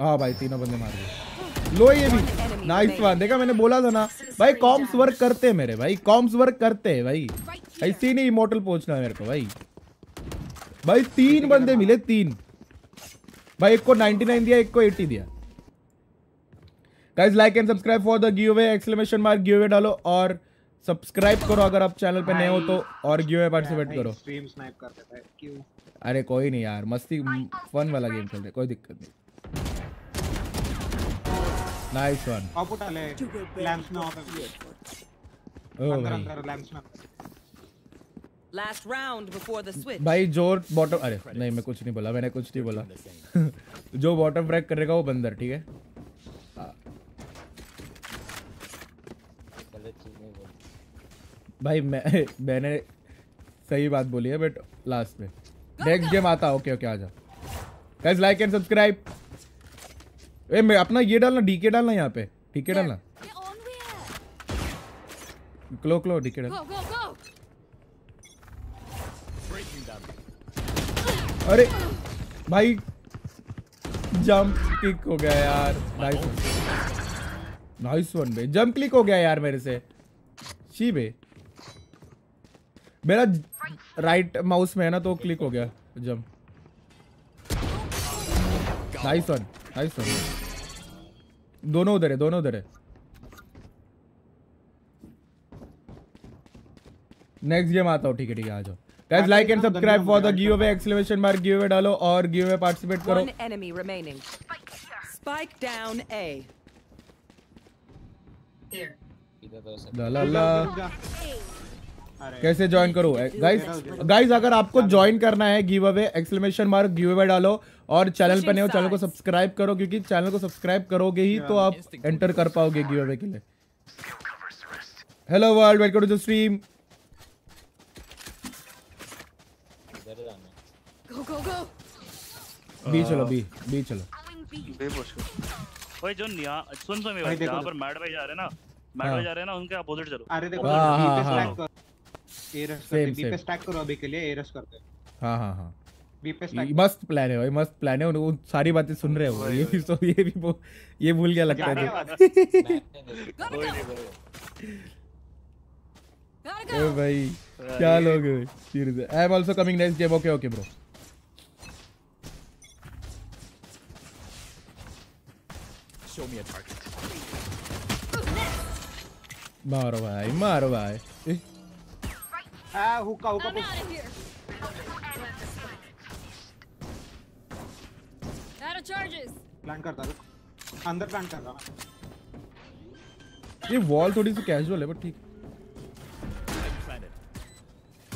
हाँ भाई तीनों बंदे मार दिए लो ये भी नाइस वन देखा मैंने बोला था ना भाई कॉम्स वर्क करते हैं मेरे भाई कॉम्स वर्क करते हैं भाई ऐसे ही नहीं इमोटल पहुंचना है मेरे को भाई भाई तीन बंदे मिले तीन भाई एक को 99 दिया एक को 80 दिया guys like and subscribe for the give away exclamation mark give away डालो और सब्सक्राइब करो अगर आप चैनल पे नए हो तो और गिवे पार्टिसिपेट करो स्ट्रीम स्नाइप करते थे क्यों अरे कोई नहीं यार मस्ती फन वाला गेम खेलते कोई दिक्कत नहीं नाइस वन आप उठा ले लैंप्स में आप अंदर अंदर लैंप्स में last round before the switch भाई जोर बॉटम अरे नहीं मैं कुछ नहीं बोला मैंने कुछ नहीं बोला जो बॉटम ब्रेक करेगा वो बंदर ठीक है भाई मैं मैंने सही बात बोली है बट लास्ट में नेक्स्ट गेम आता ओके ओके आ जा लाइक एंड सब्सक्राइब ए मैं अपना ये डालना डीके डालना यहाँ पे ठीक है डालना क्लो क्लो डीके डालना अरे भाई जंप क्लिक हो गया यार नाइस नाइस वन बे जंप क्लिक हो गया यार मेरे से शी बे मेरा राइट माउस में है ना तो क्लिक हो गया जम नाइस वन नाइस वन दोनों उधर है दोनों उधर है नेक्स्ट गेम आता हूँ ठीक है ठीक है आ जाओ guys like and subscribe for the give away exclamation mark give away डालो और गिव अवे पार्टिसिपेट करो स्पाइक डाउन ए ला ला ला कैसे ज्वाइन करो गाइस गाइस अगर आपको ज्वाइन करना है give away exclamation mark give away डालो और चैनल पर नहीं हो चैनल को सब्सक्राइब करो क्योंकि चैनल को सब्सक्राइब करोगे ही तो आप एंटर कर पाओगे गिव अवे के लिए hello world welcome to the stream B चलो बी बी चलो भाई जो सुन सुन भाई यहां तो। पर मैड भाई जा रहे हैं ना मैड भाई हाँ। जा रहे हैं ना उनके अपोजिट चलो अरे देखो हाँ, हाँ, हाँ, हाँ। मस्त प्लान है भाई मस्त प्लान है उन सारी बातें सुन रहे हो ये भी तो ये भी ये भूल गया लगता है ओ भाई क्या लोग I am also coming next game okay okay bro मारो भाई मारो भाई Ah, hookah, hookah. I'm out of here. Out of charges. Plan kar रुक. Under plan kar raha. ये वॉल थोड़ी सी कैजुअल है, बट ठीक. यहाँ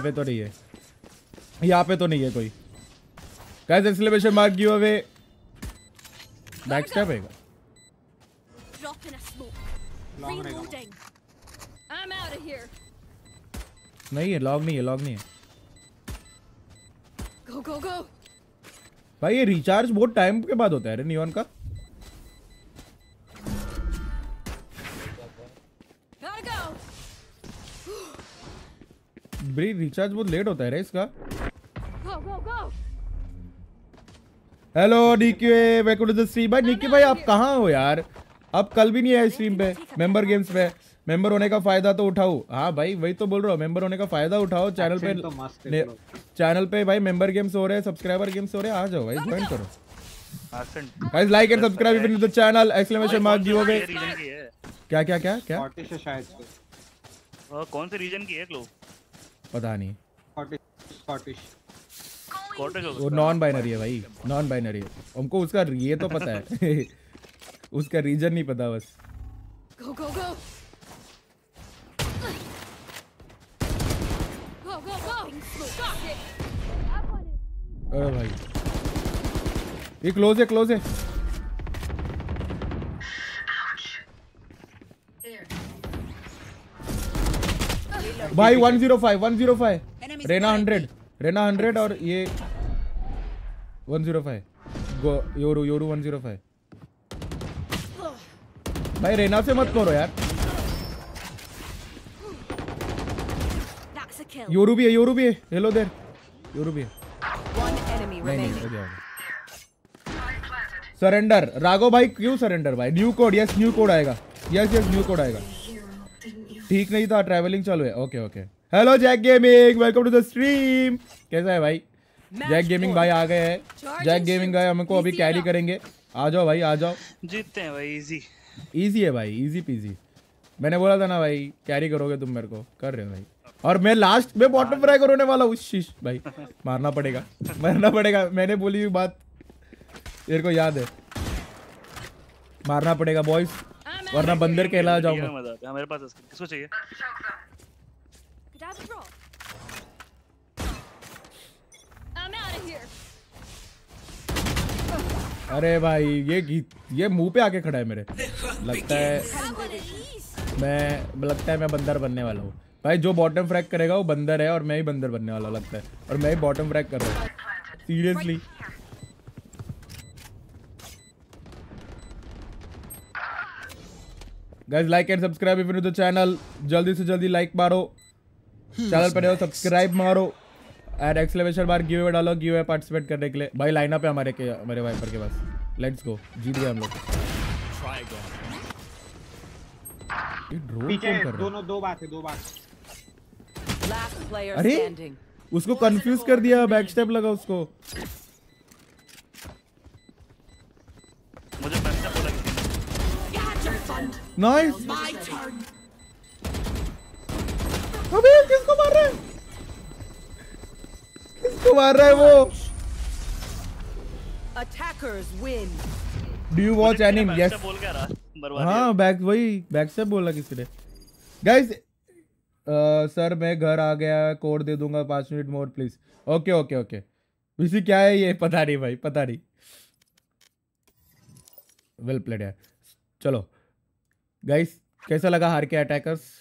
पे तो नहीं है. यहाँ पे तो नहीं है कोई. Guys exclamation mark give giveaway back step आएगा नहीं है लॉग नहीं है लॉग नहीं है गो गो गो भाई ये रिचार्ज बहुत टाइम के बाद होता है रे नियॉन का ब्री रिचार्ज बहुत लेट होता है रे इसका hello DQA welcome to the stream भाई डीक्यू भाई आप कहाँ हो यार अब कल भी नहीं आए स्ट्रीम पे मेंबर गेम्स पे मेंबर होने का फायदा तो उठाओ हाँ भाई वही तो बोल रहा हूँ मेंबर होने का फायदा उठाओ चैनल अच्छा, पे चैनल तो पे भाई मेंबर गेम्स हो रहे हैं सब्सक्राइबर गेम्स हो रहे हैं आ जाओ भाई ज्वाइन करो guys like and subscribe if you even the channel exclamation mark दियोगे क्या क्या क्या क्या शायद कौन से रीजन की है ग्लो पता नहीं स्कॉटिश वो नॉन बाइनरी है भाई नॉन बाइनरी है हमको उसका ये तो पता है उसका रीजन नहीं पता बस go, go, go. अरे भाई ये क्लोज है क्लोज है भाई 105 105 रेना 100 रेना हंड्रेड और ये one zero five Yoru Yoru one zero five भाई रेना से मत करो यार योरू भी है योरू भी है हेलो देर योरू भी है नहीं नहीं सरेंडर राघो भाई क्यों सरेंडर भाई new code yes new code आएगा यस यस न्यू कोड आएगा ठीक नहीं था ट्रैवलिंग चालू है okay okay hello Jack gaming welcome to the stream कैसा है भाई जैक गेमिंग भाई आ गए हैं जैक गेमिंग भाई हमको अभी कैरी करेंगे आ जाओ भाई आ जाओ जीतते हैं भाई इजी इजी है भाई इजी पीजी मैंने बोला था ना भाई कैरी करोगे तुम मेरे को कर रहे हो भाई और मैं लास्ट में बॉटम फ्राई करने वाला हूँ शीश भाई मारना पड़ेगा मारना पड़ेगा मैंने बोली हुई बात मेरे को याद है मारना पड़ेगा बॉयज हाँ, वरना बंदर कहला जाऊंगा मेरे पास किसको चाहिए Dodge and roll. I'm out of here. अरे भाई ये गीत ये मुंह पे आके खड़ा है मेरे लगता है मैं लगता है मैं बंदर बनने वाला हूँ भाई जो बॉटम फ्रैक करेगा वो बंदर है और मैं ही बंदर बनने वाला लगता है और मैं ही बॉटम फ्रैक कर रहा हूँ seriously guys like and subscribe if you the channel जल्दी से जल्दी लाइक मारो चैनल पर हो सब्सक्राइब मारो एंड एक्सलेवेशन बार गिव डालो गिव पार्टिसिपेट करने के लिए भाई लाइन अप है हमारे के हमारे वाइपर के पास लेट्स गो जीत गए हम लोग पीछे दोनों दो बात है दो बात अरे उसको कंफ्यूज कर दिया बैक स्टेप लगा उसको मुझे बैक स्टेप लगा नाइस अबे किसको मार रहा है किसको मार रहा है वो attackers win do you watch anime yes बोल क्या रहा हां बैक वही बैक से बोला किसी ने गाइस सर मैं घर आ गया कोड दे दूंगा पांच minute more please okay okay okay इसी क्या है ये पता नहीं भाई पता नहीं वेल प्लेड यार चलो गाइस कैसा लगा हार के अटैकर्स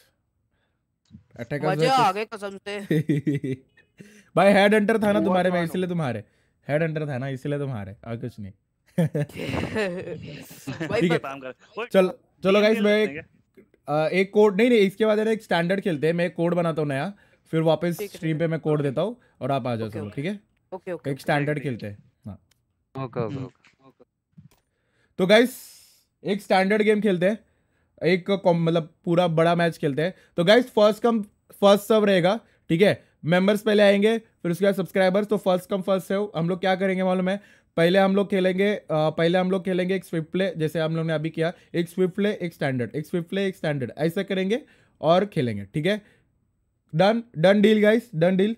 अटैक मजे आ गए कसम से भाई हेड हंटर था ना तुम्हारे में इसलिए तुम्हारे हेड हंटर था ना इसलिए तुम्हारे और कुछ नहीं भाई काम कर चल चलो गाइस मैं एक कोड नहीं नहीं इसके बाद एक स्टैंडर्ड खेलते हैं मैं एक कोड बनाता हूं नया फिर वापस स्ट्रीम पे मैं कोड देता हूं और आप आ जाओ सब ठीक है ओके ओके एक स्टैंडर्ड खेलते हैं हां ओके ओके ओके तो गाइस एक स्टैंडर्ड गेम खेलते हैं एक मतलब पूरा बड़ा मैच खेलते हैं तो guys first come first serve रहेगा ठीक है मेंबर्स पहले आएंगे फिर उसके बाद सब्सक्राइबर्स तो फर्स्ट कम फर्स्ट सर्व हम लोग क्या करेंगे मालूम है पहले हम लोग खेलेंगे आ, पहले हम लोग खेलेंगे एक स्विफ्ट प्ले जैसे हम लोग ने अभी किया एक स्विफ्ट प्ले एक स्टैंडर्ड एक स्विफ्ट प्ले एक स्टैंडर्ड ऐसा करेंगे और खेलेंगे ठीक है done done deal guys done deal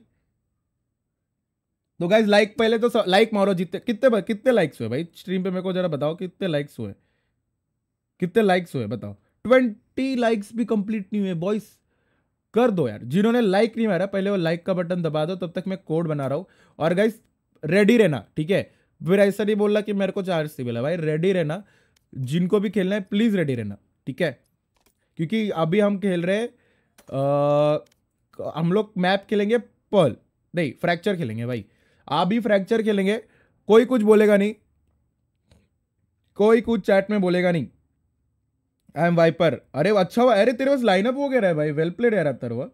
तो गाइज लाइक पहले तो लाइक मारो जितने कितने कितने लाइक्स हुए भाई स्ट्रीम पे मेरे को जरा बताओ कितने लाइक्स हुए कितने लाइक्स हुए बताओ ट्वेंटी लाइक्स भी कंप्लीट नहीं हुए बॉइस कर दो यार जिन्होंने लाइक नहीं मारा पहले वो लाइक का बटन दबा दो तब तक मैं कोड बना रहा हूँ और गाइस रेडी रहना ठीक है फिर ऐसा नहीं बोल रहा कि मेरे को चार्ज से मिला भाई रेडी रहना जिनको भी खेलना है प्लीज़ रेडी रहना ठीक है क्योंकि अभी हम खेल रहे आ, हम लोग मैप खेलेंगे पर्ल नहीं फ्रैक्चर खेलेंगे भाई आप भी फ्रैक्चर खेलेंगे कोई कुछ बोलेगा नहीं कोई कुछ चैट में बोलेगा नहीं आई एम वाइपर अरे अच्छा हुआ अरे तेरे पास लाइनअप हो गया है भाई वेल प्लेड यार अतर हुआ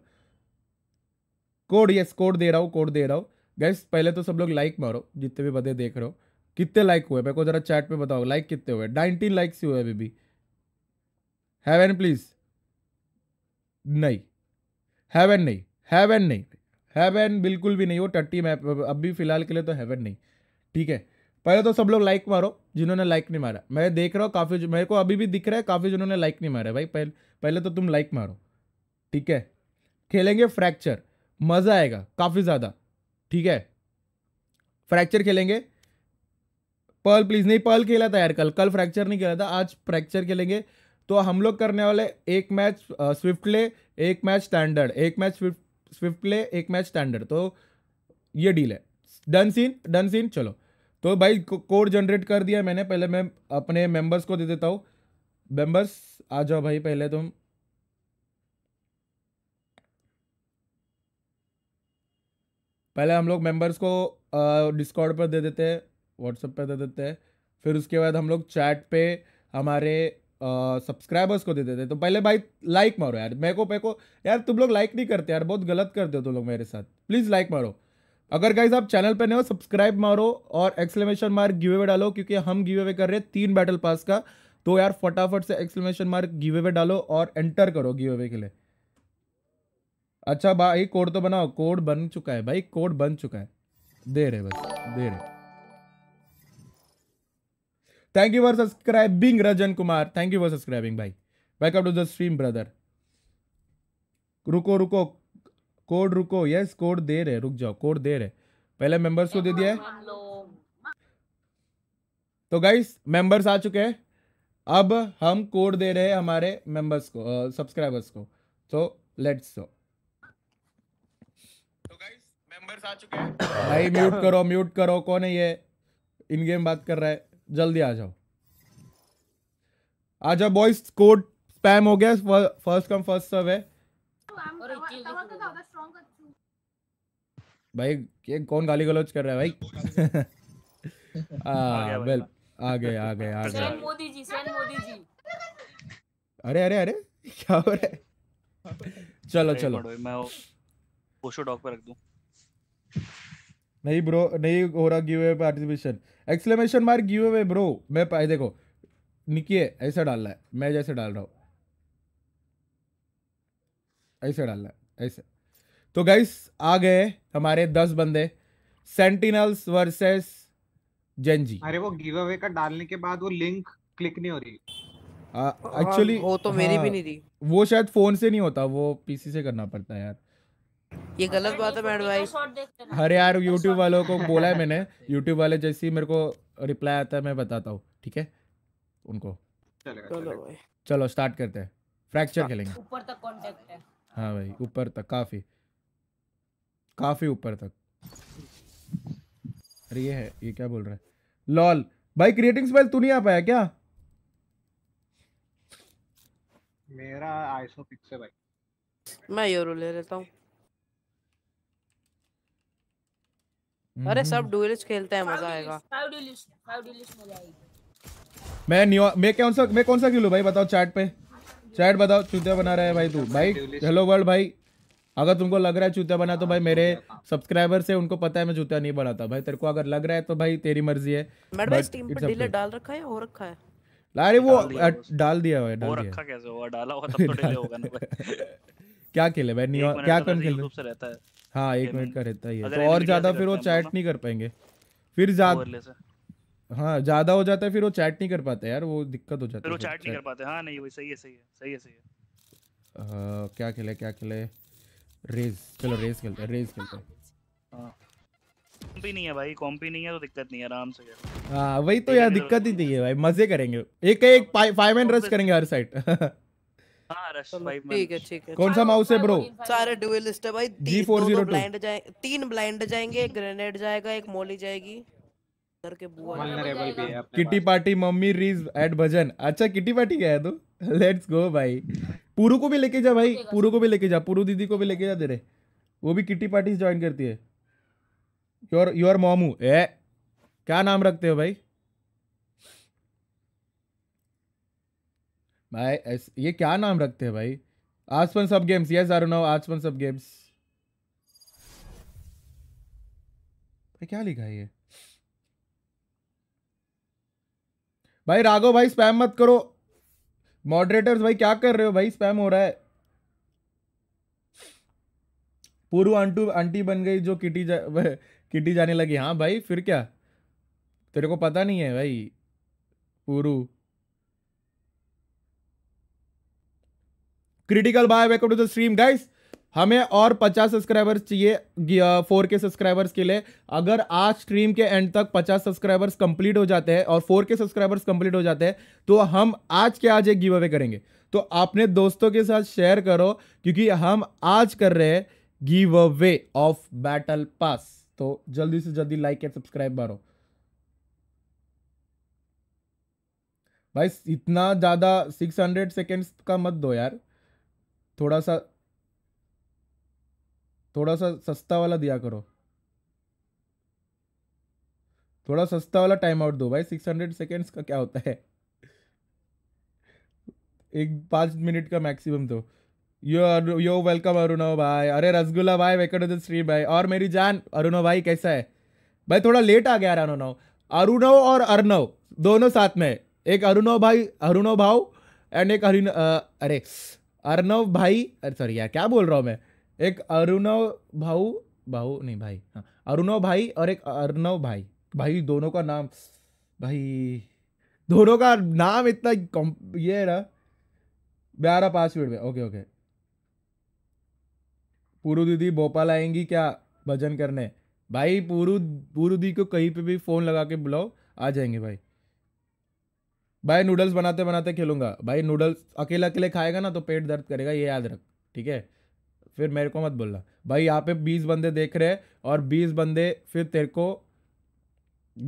कोड यस कोड दे रहा हूँ कोड दे रहा हूँ गैस पहले तो सब लोग लाइक मारो जितने भी बधे देख रहे हो कितने लाइक हुए मेरे को जरा चैट में बताओ लाइक कितने हुए नाइनटीन लाइक्स ही हुए अभी भी एन प्लीज नहीं हैवन नहीं हैवन नहीं हैवन बिल्कुल भी नहीं वो टट्टी मैप अभी फ़िलहाल के लिए तो हैवन नहीं ठीक है पहले तो सब लोग लाइक मारो जिन्होंने लाइक नहीं मारा मैं देख रहा हूँ काफ़ी मेरे को अभी भी दिख रहा है काफ़ी जिन्होंने लाइक नहीं मारा भाई पहले पहले तो तुम लाइक मारो ठीक है खेलेंगे फ्रैक्चर मज़ा आएगा काफ़ी ज़्यादा ठीक है फ्रैक्चर खेलेंगे पर्ल प्लीज़ नहीं पर्ल खेला था यार कल कल फ्रैक्चर नहीं खेला था आज फ्रैक्चर खेलेंगे तो हम लोग करने वाले एक मैच स्विफ्ट ले एक मैच स्टैंडर्ड एक मैच स्विफ्ट स्विफ्ट ले एक मैच स्टैंडर्ड तो ये डील है डन सीन डन सीन चलो तो भाई कोड जनरेट कर दिया मैंने पहले मैं अपने मेंबर्स को दे देता हूँ मेंबर्स आ जाओ भाई पहले तुम पहले हम लोग मेंबर्स को डिस्कॉर्ड पर दे देते हैं व्हाट्सएप पर दे देते हैं फिर उसके बाद हम लोग चैट पे हमारे सब्सक्राइबर्स को दे देते तो पहले भाई लाइक मारो यार मेरे को मेरे को यार तुम लोग लाइक नहीं करते यार बहुत गलत करते हो तुम लोग मेरे साथ प्लीज़ लाइक मारो अगर गाइज आप चैनल पर नहीं हो सब्सक्राइब मारो और एक्सलेमेशन मार्क गिवे वे डालो क्योंकि हम गिवे वे कर रहे हैं तीन बैटल पास का तो यार फटाफट से एक्सलेमेशन मार्क गिवे वे डालो और एंटर करो गिव अवे के लिए अच्छा भाई कोड तो बनाओ कोड बन चुका है भाई कोड बन चुका है दे रहे बस दे रहे thank you for subscribing Rajan Kumar thank you for subscribing भाई welcome to the stream brother रुको रुको कोड रुको यस कोड दे रहे रुक जाओ कोड दे रहे पहले मेंबर्स को दे दिया है तो गाइस मेंबर्स आ चुके हैं अब हम कोड दे रहे हैं हमारे मेंबर्स को सब्सक्राइबर्स को तो लेट्स सो भाई म्यूट करो म्यूट करो कौन है ये इन गेम बात कर रहा है जल्दी आ जाओ आ जाओ बॉयज कोड स्पैम हो गया फर्स्ट कम फर्स्ट सर्व है भाई ये कौन गाली गलौज कर रहा है भाई आ वेल आ गए आ गए आ गए मोदी जी सेन मोदी जी अरे अरे अरे क्या हो रहा है चलो चलो मैं वो पोशो डॉग पे रख दूं नहीं ब्रो नहीं हो रहा giveaway participation exclamation mark give giveaway bro मैं पाए देखो निकिए ऐसा डालना है मैं जैसे डाल रहा हूँ ऐसे डालना है ऐसे तो गाइस आ गए हमारे दस बंदे सेंटिनल्स वर्सेस जेंजी अरे वो गिव अवे का डालने के बाद वो लिंक क्लिक नहीं हो रही एक्चुअली uh, वो तो मेरी हाँ, भी नहीं थी वो शायद फोन से नहीं होता वो पीसी से करना पड़ता है यार ये गलत बात है मैड भाई अरे यार यूट्यूब वालों को बोला है मैंने यूट्यूब वाले जैसे ही मेरे को रिप्लाई आता है मैं बताता हूँ ठीक है उनको चलो स्टार्ट करते हैं फ्रैक्चर खेलेंगे ऊपर तक कांटेक्ट है हाँ भाई ऊपर तक काफी काफी ऊपर तक अरे ये है ये क्या बोल रहा है लॉल भाई क्रिएटिंग स्पेल तू नहीं आ पाया क्या मेरा आईसो पिक्स है भाई मैं यूरो ले लेता हूँ हम्म। अरे सब डुएलिस्ट खेलते हैं मजा आएगा फाइव डुएलिस्ट फाइव डुएलिस्ट मजा आएगा मैं न्यू मैं कौन सा मैं कौन सा खेलूं भाई बताओ चैट पे चैट बताओ चूतिया बना रहा है भाई तू भाई हेलो वर्ल्ड भाई अगर तुमको लग रहा है जूता बना तो हाँ, भाई तो मेरे सब्सक्राइबर हाँ। से उनको पता है मैं जूता नहीं बनाता भाई तेरे को अगर लग रहा है तो भाई तेरी मर्जी है मैडम टीम पर डिले डाल रखा है हो रखा है अरे वो डाल दिया हुआ है डाल दिया कैसे हुआ डाला हुआ तब तो डिले होगा ना क्या खेले भाई नहीं क्या तो कम खेल रहता है हाँ एक मिनट का रहता ही है तो और ज्यादा फिर वो चैट तो नहीं कर पाएंगे फिर ज्यादा हाँ ज्यादा हो जाता है फिर वो चैट नहीं कर पाते यार वो दिक्कत हो जाती है फिर वो चैट नहीं कर पाते हाँ नहीं वही सही है सही है सही है सही है क्या खेले क्या खेले रेज चलो रेज खेलते हैं रेज खेलते हैं कॉम्प ही नहीं है भाई कॉम्प नहीं है तो दिक्कत नहीं है आराम से हाँ वही तो यार दिक्कत ही नहीं है भाई मजे करेंगे एक एक फाइव एंड रश करेंगे हर साइड हाँ, ठीक है ठीक है कौन सा माउस है ब्रो सारे ड्यूलिस्ट है भाई जी ब्लाइंड जाएंगे तीन ब्लाइंड जाएंगे एक ग्रेनेड जाएगा एक मोली जाएगी किटी पार्टी मम्मी रीज एट भजन अच्छा किटी पार्टी गया है तू लेट्स गो भाई पूरू को भी लेके जा भाई पूरू को भी लेके जा पूरू दीदी को भी लेके जा दे रहे वो भी किटी पार्टी ज्वाइन करती है योर योर मोमू ए क्या नाम रखते हो भाई भाई एस, ये क्या नाम रखते हैं भाई आसपन सब गेम्स यस आर नो आसपन सब गेम्स भाई क्या लिखा है ये भाई राघो भाई स्पैम मत करो मॉडरेटर्स भाई क्या कर रहे हो भाई स्पैम हो रहा है पूर्व आंटू आंटी बन गई जो किटी जा किटी जाने लगी हाँ भाई फिर क्या तेरे को पता नहीं है भाई पूरु critical bye welcome to the stream guys हमें और 50 सब्सक्राइबर्स चाहिए फोर के सब्सक्राइबर्स के लिए अगर आज स्ट्रीम के एंड तक 50 सब्सक्राइबर्स कंप्लीट हो जाते हैं और फोर के सब्सक्राइबर्स कंप्लीट हो जाते हैं तो हम आज के आज एक गिव अवे करेंगे तो अपने दोस्तों के साथ शेयर करो क्योंकि हम आज कर रहे हैं give away of battle pass तो जल्दी से जल्दी लाइक एंड सब्सक्राइब मारो भाई इतना ज़्यादा 600 सेकेंड्स का मत दो यार थोड़ा सा थोड़ा सा सस्ता वाला दिया करो थोड़ा सस्ता वाला टाइम आउट दो भाई सिक्स हंड्रेड सेकेंड्स का क्या होता है एक पाँच मिनट का मैक्सिमम दो यो यो वेलकम अरुणव भाई अरे रसगुल्ला भाई वेकट श्री भाई और मेरी जान अरुणव भाई कैसा है भाई थोड़ा लेट आ गया अरुणो अरुणव और अर्णव दोनों साथ में एक अरुणव भाई अरुणव भाव एंड एक अरुण अरे अर्णव भाई अरे सॉरी यार क्या बोल रहा हूँ मैं एक अरुणव भाऊ भाऊ नहीं भाई हाँ अरुणव भाई और एक अर्णव भाई भाई दोनों का नाम भाई दोनों का नाम इतना ये है ना ग्यारह पाँच मिनट में ओके ओके पूरु दीदी भोपाल आएंगी क्या भजन करने भाई पूरु पूरु दी को कहीं पे भी फ़ोन लगा के बुलाओ आ जाएंगे भाई भाई नूडल्स बनाते बनाते खेलूंगा भाई नूडल्स अकेला अकेले खाएगा ना तो पेट दर्द करेगा ये याद रख ठीक है फिर मेरे को मत बोलना भाई यहाँ पे बीस बंदे देख रहे हैं और बीस बंदे फिर तेरे को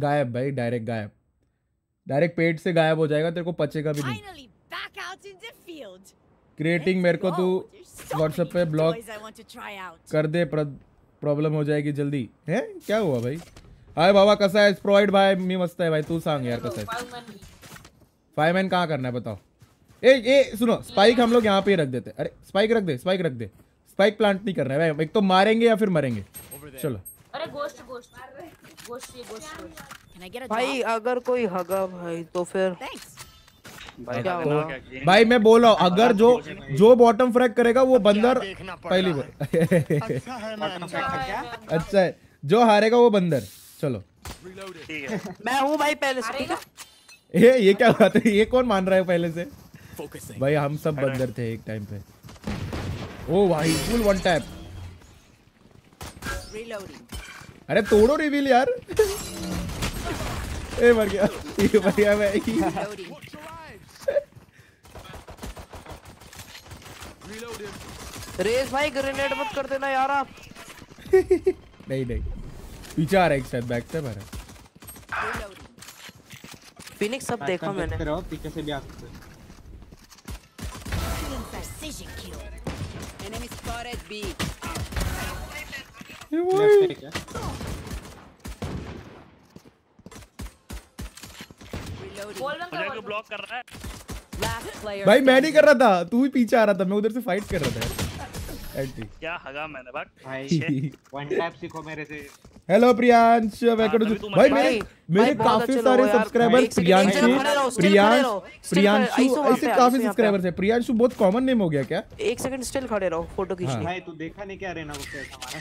गायब भाई डायरेक्ट गायब डायरेक्ट पेट से गायब हो जाएगा तेरे को पचेगा भी नहीं क्रिएटिंग मेरे को तू व्हाट्सएप पे ब्लॉक कर दे प्रॉब्लम हो जाएगी जल्दी है क्या हुआ भाई हाय बाबा कसा है प्रोवाइड भाई मी मस्त है भाई तू सांग यार कसा है फाइव मैन कहाँ करना है बताओ ए ए सुनो स्पाइक हम लोग यहाँ पे रख देते अरे स्पाइक रख दे स्पाइक रख दे स्पाइक प्लांट नहीं कर रहे हैं एक तो मारेंगे या फिर मरेंगे चलो अरे गोस्ट गोस्ट गोस्ट ये गोस्ट भाई अगर कोई हगा भाई तो फिर भाई, तो, भाई मैं बोल रहा हूँ अगर जो जो बॉटम फ्रैक करेगा वो बंदर पहली बार अच्छा, अच्छा, अच्छा, अच्छा है जो हारेगा वो बंदर चलो मैं हूँ भाई पहले से ये ये क्या बात है ये कौन मान रहा है पहले से भाई हम सब बंदर थे एक टाइम पे ओ भाई फुल वन टैप अरे तोड़ो रिवील यार ए मर गया ये मर गया मैं रेस भाई ग्रेनेड मत कर देना यार आप नहीं नहीं पीछे आ रहा है एक साइड बैक से मारा फिनिक्स सब देखा मैंने पीछे से भी आ सकते Turret B. Wait. भाई मैं नहीं कर रहा था तू ही पीछे आ रहा था मैं उधर से फाइट कर रहा था एंट्री क्या हगा मैंने बात भाई वन टैप सीखो मेरे से हेलो प्रियांश वेलकम टू भाई मेरे मेरे काफी सारे सब्सक्राइबर प्रियांश प्रियांश प्रियांश ऐसे काफी सब्सक्राइबर्स है प्रियांश बहुत कॉमन नेम हो गया क्या एक सेकंड स्टिल खड़े रहो फोटो खींच हाँ। भाई तू देखा नहीं क्या रहना वो कैसा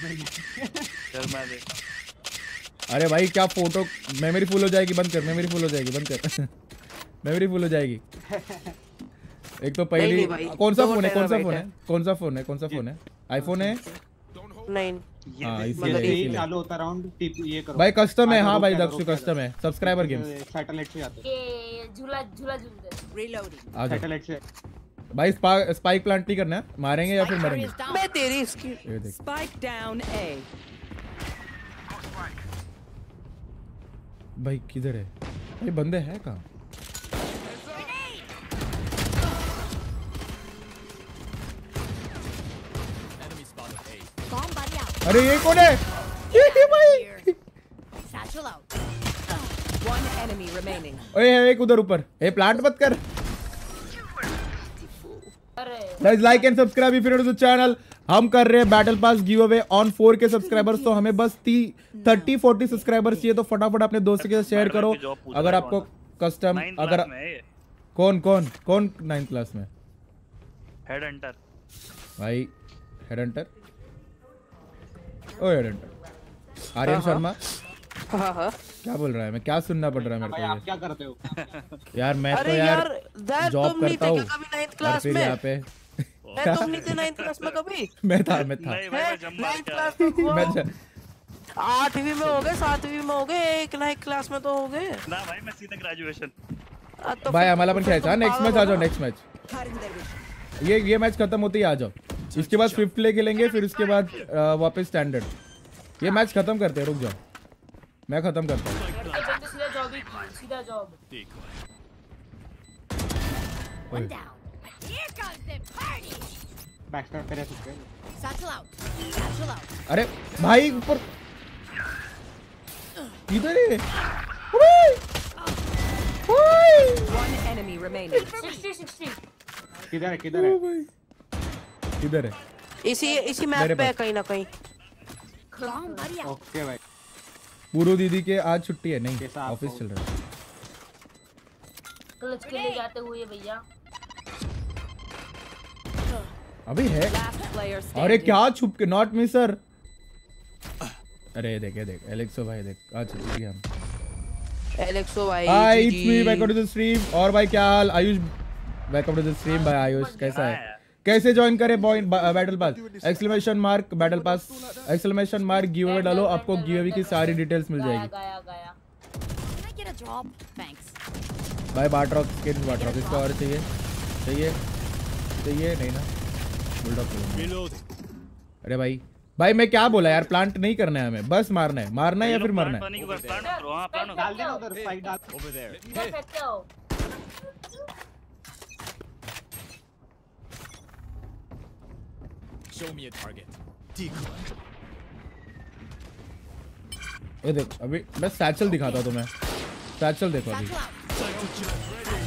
मारा मैं देखा अरे भाई क्या फोटो मेमोरी फुल हो जाएगी बंद कर मेमोरी फुल हो जाएगी बंद कर मेमोरी फुल हो जाएगी एक तो पहली कौन सा फोन है कौन सा फोन है कौन सा फोन है कौन सा फोन है आईफोन हाँ, मतलब है नहीं भाई कस्टम है हाँ भाई दक्षु कस्टम है सब्सक्राइबर गेम्स सैटेलाइट से स्पाइक प्लांट नहीं करना है मारेंगे या फिर मरेंगे मैं तेरी स्पाइक डाउन ए भाई किधर है भाई बंदे हैं कहाँ अरे ये कौन है ये भाई ओए है एक उधर ऊपर ए प्लांट मत कर guys like and subscribe if you the channel हम कर रहे हैं battle pass give giveaway on four K subscribers तो हमें बस थर्टी फोर्टी सब्सक्राइबर्स चाहिए तो फटाफट अपने दोस्तों के साथ शेयर करो अगर आपको कस्टम अगर कौन कौन कौन नाइन्थ क्लास में हेड हंटर भाई हेड हंटर ओए आर्यन हाँ, हाँ। शर्मा हाँ, क्या बोल रहा है मैं क्या सुनना पड़ रहा है मेरे को आप क्या करते हो यार मैं तो यार जॉब करता हूँ और फिर यहाँ पे मैं तुम नहीं थे नाइन्थ क्लास में कभी मैं था मैं था नाइन्थ क्लास में आठवीं में हो गए सातवीं में हो गए एक ना एक क्लास में तो हो गए ना भाई मैं सीधा ग्रेजुएशन तो भाई हमारा अपन खेलता है नेक्स्ट तो मैच आ जाओ नेक्स्ट मैच ये ये मैच खत्म होते ही आ जाओ इसके अच्छा, बाद स्विफ्ट लेके लेंगे फिर उसके बाद uh, वापस स्टैंडर्ड ये मैच खत्म करते हैं रुक जाओ मैं खत्म करता हूँ अरे भाई ऊपर इधर है किधर है किधर है oh इधर है इसी इसी मैप पे कहीं ना कहीं ओके भाई पूरो दीदी के आज छुट्टी है नहीं ऑफिस तो। चल रहा है क्लच के लिए जाते हुए भैया अभी है अरे क्या छुप के नॉट मी सर अरे देखे देख एलेक्सो भाई देख आज छुप गया हम एलेक्सो भाई hi it's me back to the stream और भाई क्या हाल Ayush back to the stream भाई आयुष कैसा है हाँ, कैसे ज्वाइन करें battle pass exclamation mark battle pass exclamation mark give away डालो आपको गिव अवे की सारी डिटेल्स मिल जाएगी भाई बाटरॉक के बाटरॉक इसको और चाहिए चाहिए चाहिए नहीं ना बुलडॉग अरे भाई भाई मैं क्या बोला यार प्लांट नहीं करना है हमें बस मारना है मारना है या फिर मरना है Show me a target. Decoy. ये देख अभी मैं सैचल दिखाता तुम्हें सैचल देखो अभी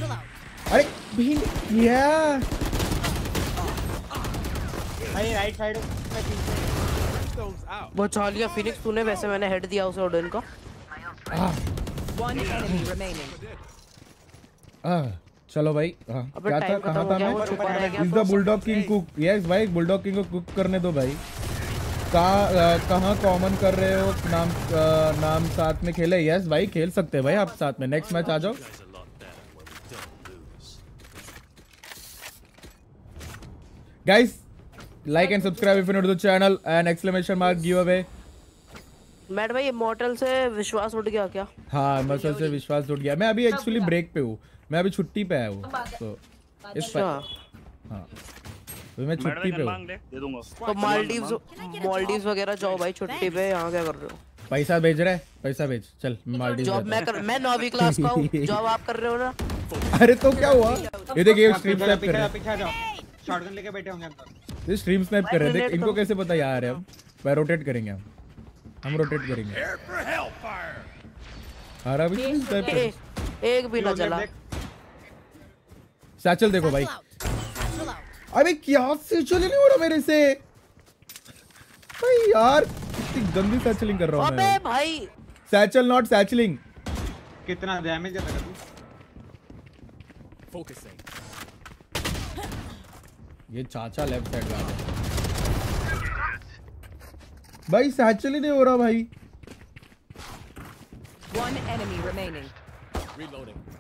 अरे भीन या भाई राइट साइड बचा लिया फिनिक्स तूने वैसे मैंने हेड दिया उसे ओडन को वन एनिमी रिमेनिंग चलो भाई हाँ। क्या था कहा था मैं is bulldog king cook yes भाई बुलडॉग किंग को कुक करने दो भाई कहा कॉमन कर रहे हो नाम आ, नाम साथ में खेले यस भाई खेल सकते हैं भाई आप साथ में नेक्स्ट मैच आ जाओ guys like and subscribe if you note the channel and exclamation mark give giveaway mad भाई ये मॉडल से विश्वास उठ गया क्या हाँ मसल से विश्वास उठ गया मैं अभी एक्चुअली ब्रेक पे हूँ मैं अभी छुट्टी पे आया तो इस अच्छा। हाँ तो मैं छुट्टी पे हूँ तो मालदीव्स मालदीव्स वगैरह जाओ भाई छुट्टी पे यहाँ क्या कर रहे हो पैसा भेज रहा है पैसा भेज चल मालदीव्स जॉब मैं कर मैं नौवीं क्लास का हूँ जॉब आप कर रहे हो ना अरे तो क्या हुआ ये देखिए ये स्ट्रीम स्नैप कर रहे हैं पीछे जाओ शॉटगन लेके बैठे होंगे अंदर ये स्ट्रीम स्नैप कर रहे हैं देख इनको कैसे पता यार हम पर रोटेट करेंगे हम हम रोटेट करेंगे हरा भी स्नैप एक भी ना चला सैचल देखो भाई अबे क्या सैचल नहीं हो रहा मेरे से भाई यार कितनी गंदी सैचलिंग कर रहा हूं अबे भाई सैचल नॉट सैचलिंग कितना डैमेज कर रहा तू फोकस फोकसिंग ये चाचा लेफ्ट साइड का है भाई सैचल ही नहीं हो रहा भाई one enemy remaining reloading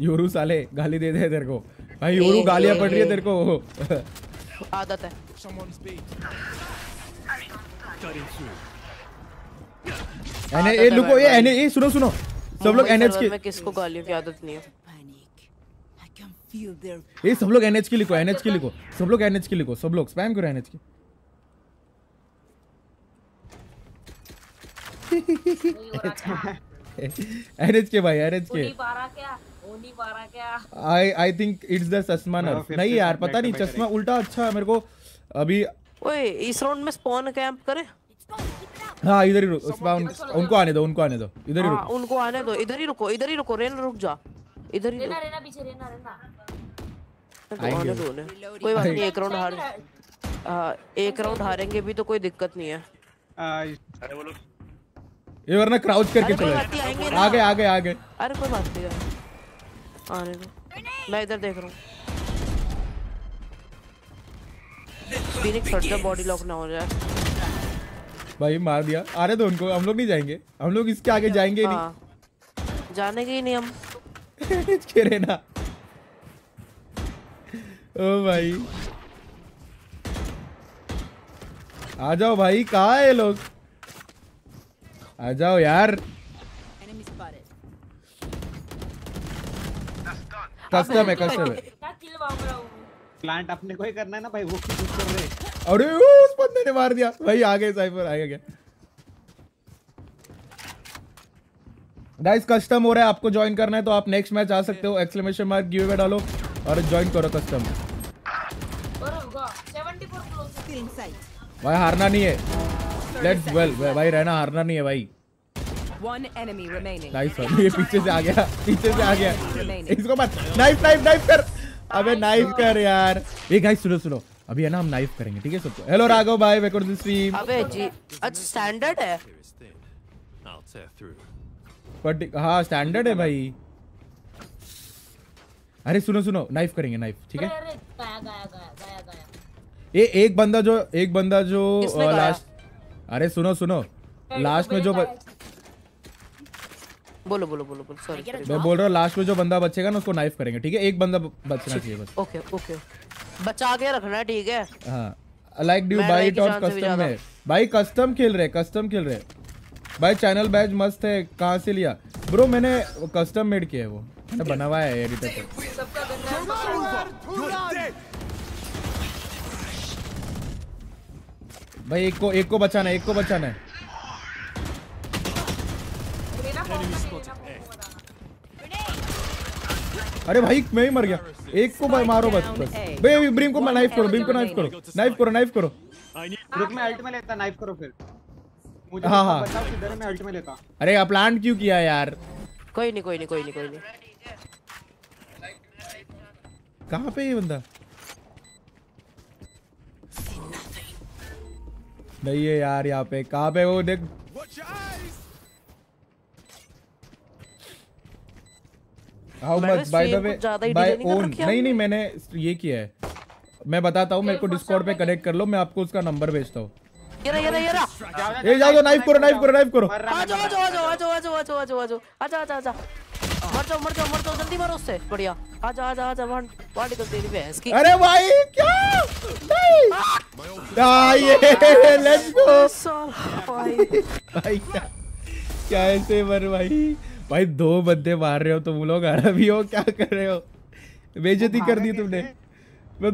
Yoru साले गाली दे दे तेरे को भाई योरू गालियां पड़ रही है तेरे को आदत है एने ए लुको ये एने ए सुनो सुनो सब हाँ, लोग एनएच के किसको गालियों की आदत नहीं है ये सब लोग एनएच के लिखो एनएच के लिखो सब लोग एनएच के लिखो सब लोग स्पैम करो एनएच के एनएच के भाई एनएच के हो नहीं पा रहा क्या I I think it's the चश्मा नर्व नहीं यार पता नहीं चश्मा उल्टा अच्छा है मेरे को अभी ओए इस राउंड में स्पॉन कैंप करें हाँ इधर ही रुक स्पॉन उनको आने दो उनको आने दो इधर ही हाँ, रुको उनको आने दो इधर ही रुको इधर ही रुको रेना रुक जा इधर ही रेना रेना पीछे रेना रेना तो आने दो उन्हें कोई बात नहीं एक राउंड हार एक राउंड हारेंगे भी तो कोई दिक्कत नहीं है अरे वो लोग ये वरना क्राउच करके चले आगे आगे आगे अरे कोई बात नहीं आने दो मैं इधर देख रहा हूँ बॉडी लॉक ना हो जाए भाई मार दिया आ रहे तो उनको हम लोग नहीं जाएंगे हम लोग इसके आगे जाएंगे हाँ। नहीं जाने के ही नहीं हम ना ओ भाई आ जाओ भाई कहा है लोग आ जाओ यार कस्टम है कस्टम है प्लांट अपने को ही करना है ना भाई वो कुछ कर रहे अरे उस बंदे ने मार दिया भाई आ गए साइफर आएगा क्या गाइस कस्टम हो रहा है आपको ज्वाइन करना है तो आप नेक्स्ट मैच आ सकते हो एक्सक्लेमेशन मार्क गिव अवे डालो और ज्वाइन करो कस्टम भाई हारना नहीं है लेट्स वेल भाई रहना हारना नहीं है भाई नाइस ये पीछे से आ गया पीछे से आ गया इसको मत नाइफ नाइफ नाइफ कर अबे नाइफ कर यार ये गाइस सुनो सुनो अभी है ना हम नाइफ करेंगे ठीक है सबको हेलो राघव भाई वेलकम टू द स्ट्रीम अबे जी अच्छा स्टैंडर्ड है बट हाँ स्टैंडर्ड है भाई अरे सुनो सुनो नाइफ करेंगे नाइफ ठीक है ये एक बंदा जो एक बंदा जो लास्ट अरे सुनो सुनो लास्ट में जो बोलो बोलो बोलो बोलो सॉरी मैं बोल रहा हूँ लास्ट में जो बंदा बचेगा ना उसको नाइफ करेंगे ठीक है एक बंदा बचना चाहिए बस ओके ओके बचा के रखना है ठीक है हाँ like due by top custom में भाई कस्टम खेल रहे कस्टम खेल रहे भाई चैनल बैज मस्त है कहाँ से लिया ब्रो मैंने कस्टम मेड किया है वो मैंने बनवाया है एडिटर पे भाई एक को एक को बचाना है एक को बचाना है अरे भाई मैं ही मर गया एक को मारो बस बस भाई ब्रीम को मैं नाइफ करो ब्रीम को नाइफ करो नाइफ करो नाइफ करो रुक मैं अल्ट में लेता नाइफ करो फिर मुझे हां तो हां बताओ किधर मैं अल्ट में लेता अरे आप प्लांट क्यों किया यार कोई नहीं कोई नहीं कोई नहीं कोई नहीं कहां पे ये बंदा नहीं है यार यहाँ पे कहाँ पे वो देख how much by the way bye own नहीं नहीं मैंने ये किया है मैं बताता हूं मेरे को डिस्कॉर्ड पे कनेक्ट कर लो मैं आपको उसका नंबर भेजता हूँ ये जाओ नाइफ करो नाइफ करो नाइफ करो आ जाओ आ जाओ आ जाओ आ जाओ आ जाओ आ जाओ आ जाओ आ जाओ आ जाओ आ जाओ आ जाओ मर जाओ मर जाओ मर जाओ जल्दी मारो उससे बढ़िया आ जाओ आ जाओ आ जाओ वन वन कर तेरी भैंस की अरे भाई क्या नहीं ये लेट्स गो भाई भाई क्या ऐसे मर भाई भाई दो बंदे मार रहे हो तुम लोग अरबी हो क्या कर रहे हो बेजती कर दी तुमने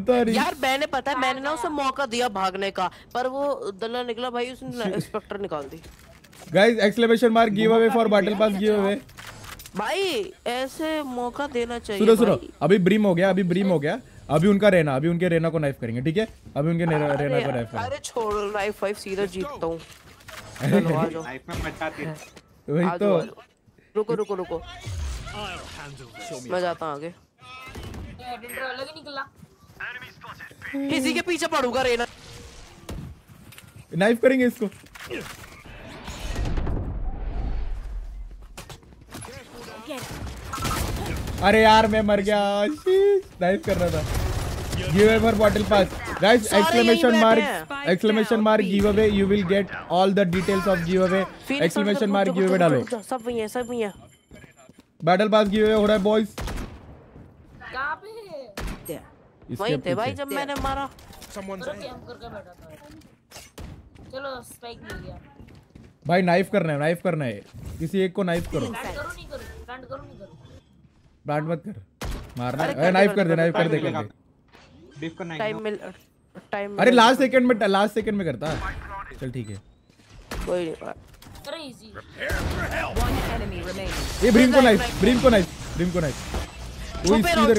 तो यार मैंने पता है मैंने ना उसे मौका दिया भागने का पर वो दल्ला निकला भाई उसने इंस्पेक्टर निकाल दी guys exclamation mark give away for battle pass give giveaway भाई ऐसे मौका देना चाहिए सुनो सुनो अभी ब्रीम हो गया अभी ब्रीम हो गया अभी उनका रहना अभी उनके रहना को नाइफ करेंगे ठीक है अभी उनके रहना को नाइफ अरे छोड़ नाइफ वाइफ सीधा जीतता हूं चलो आ जाओ नाइफ में मचाती वही तो रुको रुको रुको मैं जाता आगे किसी के पीछे पड़ूंगा रेना नाइफ करेंगे इसको अरे यार मैं मर गया नाइफ कर रहा था Give away bottle pass. Guys, Sorry, exclamation mark, exclamation mark giveaway. You will get all the details of giveaway. Exclamation mark giveaway डालो. सब वहीं है, सब वहीं है. Battle pass giveaway हो रहा है boys. कहाँ पे है? वहीं थे भाई जब मैंने मारा. Someone चलो स्पाइक मिल गया. भाई नाइफ करना है नाइफ करना है किसी एक को नाइफ करो ब्रांड मत कर मारना नाइफ कर दे नाइफ कर दे कर दे बीफ करना टाइम मिल टाइम अरे लास्ट सेकंड में लास्ट सेकंड में करता है चल ठीक है कोई नहीं क्रेजी हाँ। ये ब्रीम को नाइस ब्रीम को नाइस ब्रीम को नाइस वो इधर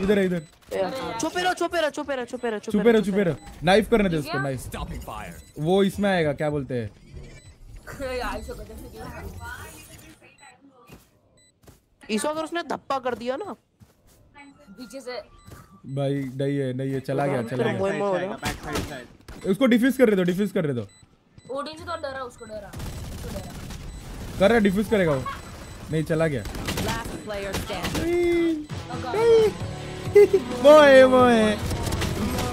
इधर है इधर हाँ। छुपे रहो छुपे रहो छुपे रहो छुपे रहो छुपे रहो छुपे रहो नाइफ करने दे उसको नाइस वो इसमें आएगा क्या बोलते हैं इसको अगर उसने धप्पा कर दिया ना पीछे से eh, भाई नहीं है नहीं है चला गया चला गया उसको डिफ्यूज कर रहे दो तो, डिफ्यूज कर रहे दो तो। ओडिन से तो डरा उसको डरा कर रहा डिफ्यूज करेगा वो नहीं चला गया मोए मोए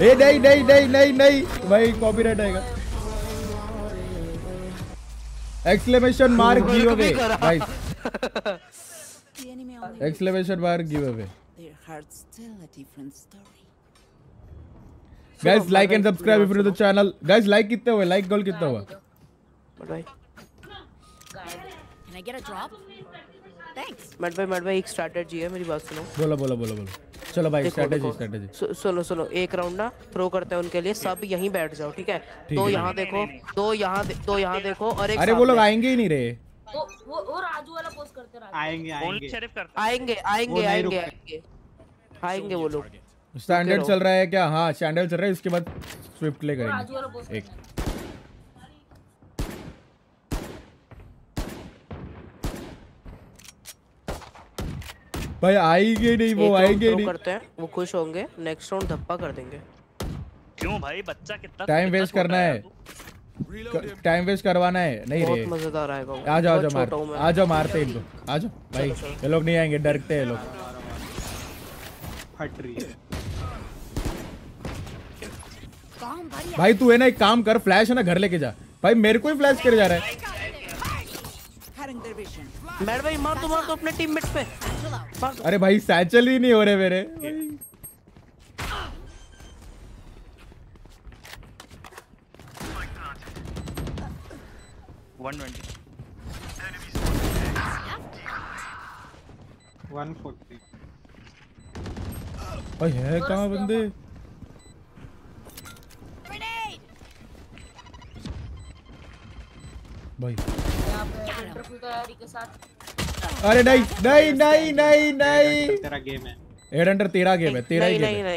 ए नहीं नहीं नहीं नहीं नहीं भाई कॉपीराइट आएगा exclamation mark give away guys exclamation mark give giveaway hearts tell a different story. Guys, like and subscribe if you're the channel. Guys, like कितना हुआ? Like goal कितना हुआ? Bye. Can I get a drop? Thanks. मट भाई मट भाई एक strategy है मेरी बात सुनो बोलो बोलो बोलो बोलो चलो भाई स्ट्रैटेजी स्ट्रैटेजी सुनो सुनो एक राउंड ना थ्रो करते हैं उनके लिए सब यहीं बैठ जाओ ठीक है दो यहाँ देखो दो यहाँ दो यहाँ देखो और एक अरे वो लोग आएंगे ही नहीं रे. वो वो राजू वाला पोस्ट करते आएंगे आएंगे आएंगे आएंगे आएंगे आएंगे वो लोग स्टैंडर्ड चल रहा है क्या हाँ स्टैंडर्ड चल रहा है इसके बाद स्विफ्ट ले करेंगे एक भाई आएंगे नहीं वो आएंगे नहीं करते हैं वो खुश होंगे नेक्स्ट राउंड धप्पा कर देंगे क्यों भाई बच्चा कितना टाइम वेस्ट करना है टाइम वेस्ट करवाना है नहीं रे मजेदार आएगा आ जाओ आ जाओ मार आ जाओ मारते इनको आ जाओ भाई ये लोग नहीं आएंगे डरते हैं लोग फट रही है भाई तू है ना एक काम कर फ्लैश है ना घर लेके जा भाई मेरे को ही फ्लैश कर जा रहा है तो, मार तो अपने टीममेट पे तो। अरे भाई सैचल ही नहीं हो रहे मेरे वन फोर्टी भाई है कहां बंदे भाई अरे नहीं नहीं नहीं नहीं नहीं तेरा गेम है हेड अंडर तेरा गेम है तेरा ही गेम है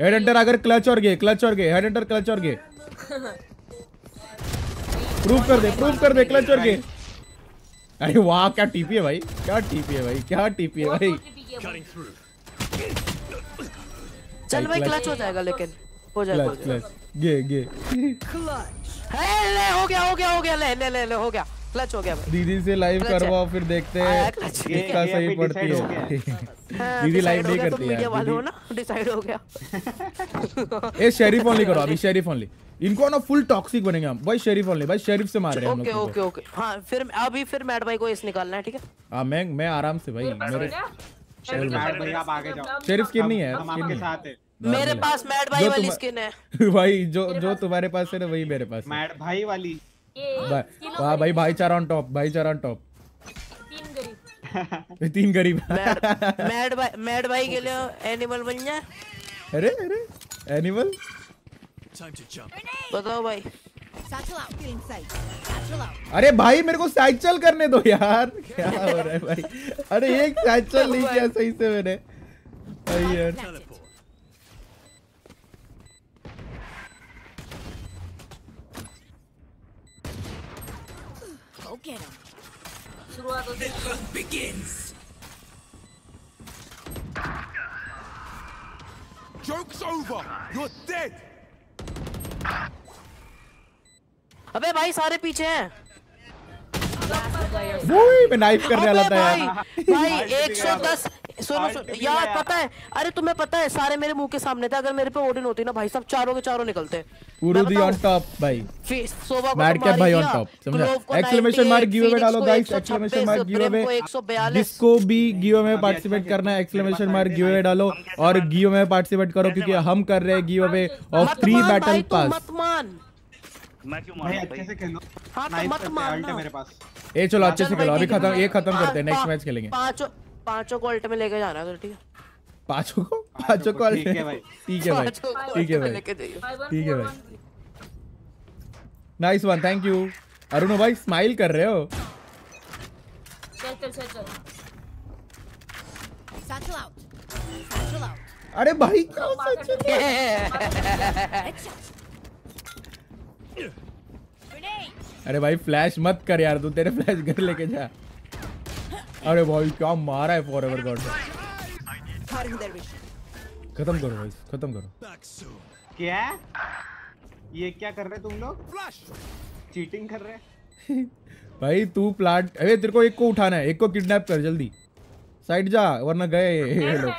हेड हंटर अगर क्लच और गे क्लच और गे हेड अंडर क्लच और गे प्रूफ कर दे प्रूफ कर दे क्लच और गे अरे वाह क्या टीपी है भाई क्या टीपी है भाई क्या टीपी है भाई चल भाई क्लच हो जाएगा लेकिन हो जाएगा क्लच क्लच गे गे क्लच ले हो गया हो गया हो गया ले ले ले ले हो गया क्लच हो गया भाई दीदी से लाइव करवाओ फिर देखते हैं किसका सही पड़ती है हाँ, दीदी लाइव नहीं करती है मीडिया वाले हो ना डिसाइड हो गया ए शरीफ ओनली करो अभी शरीफ ओनली इनको ना फुल टॉक्सिक बनेंगे हम भाई शरीफ ओनली भाई शरीफ से मार रहे हैं ओके ओके ओके हां फिर अभी फिर मैड भाई को इस निकालना है ठीक है हां मैं मैं आराम से भाई मेरे शेरिफ स्किन नहीं है स्किन नहीं है मेरे पास मैड भाई वाली स्किन है भाई जो जो तुम्हारे पास है ना वही मेरे पास मैड भाई वाली वाह हाँ भाई भाईचारा ऑन टॉप भाईचारा ऑन टॉप तीन गरीब मैड भाई मैड भाई के लिए एनिमल बन जाए अरे अरे एनिमल बताओ भाई अरे भाई मेरे को साइकिल करने दो यार क्या हो रहा है भाई अरे ये साइकिल नहीं किया सही से मैंने भाई यार Joke's over! You're dead! अबे भाई सारे पीछे हैं मैं नाइफ करने वाला था भाई भाई 110 सुनो यार पता है अरे तुम्हें पता है सारे मेरे मुंह के सामने थे अगर मेरे पे ओडिन होती ना भाई सब चारों के चारों निकलते उरुदी ऑन टॉप भाई सोवा को तो मैड कैप भाई ऑन टॉप समझा एक्सक्लेमेशन मार्क गिव अवे डालो guys exclamation mark give giveaway जिसको भी गिव अवे में पार्टिसिपेट करना है एक्सक्लेमेशन मार्क गिव अवे डालो और गिव अवे में पार्टिसिपेट करो क्योंकि हम कर रहे हैं give away of 3 battle pass मत मान मैं क्यों मारूं अच्छे से खेलो हां तो मत मारना मेरे पास ए चलो अच्छे से खेलो अभी खत्म ये खत्म करते हैं नेक्स्ट मैच खेलेंगे पांचों को अल्ट में लेके जाना तो ठीक है पांचों को पांचों को ठीक है भाई ठीक है भाई ठीक है भाई ठीक है भाई nice one thank you Arun भाई स्माइल कर रहे हो चल चल चल चल आउट आउट अरे भाई क्या में अरे भाई फ्लैश मत कर यार तू तेरे फ्लैश घर लेके जा अरे भाई क्या मारा है फॉर एवर गॉड खत्म करो भाई खत्म करो क्या ये क्या कर रहे तुम लोग चीटिंग कर रहे भाई तू प्लाट अरे तेरे को एक को उठाना है एक को किडनैप कर जल्दी साइड जा वरना गए ये लोग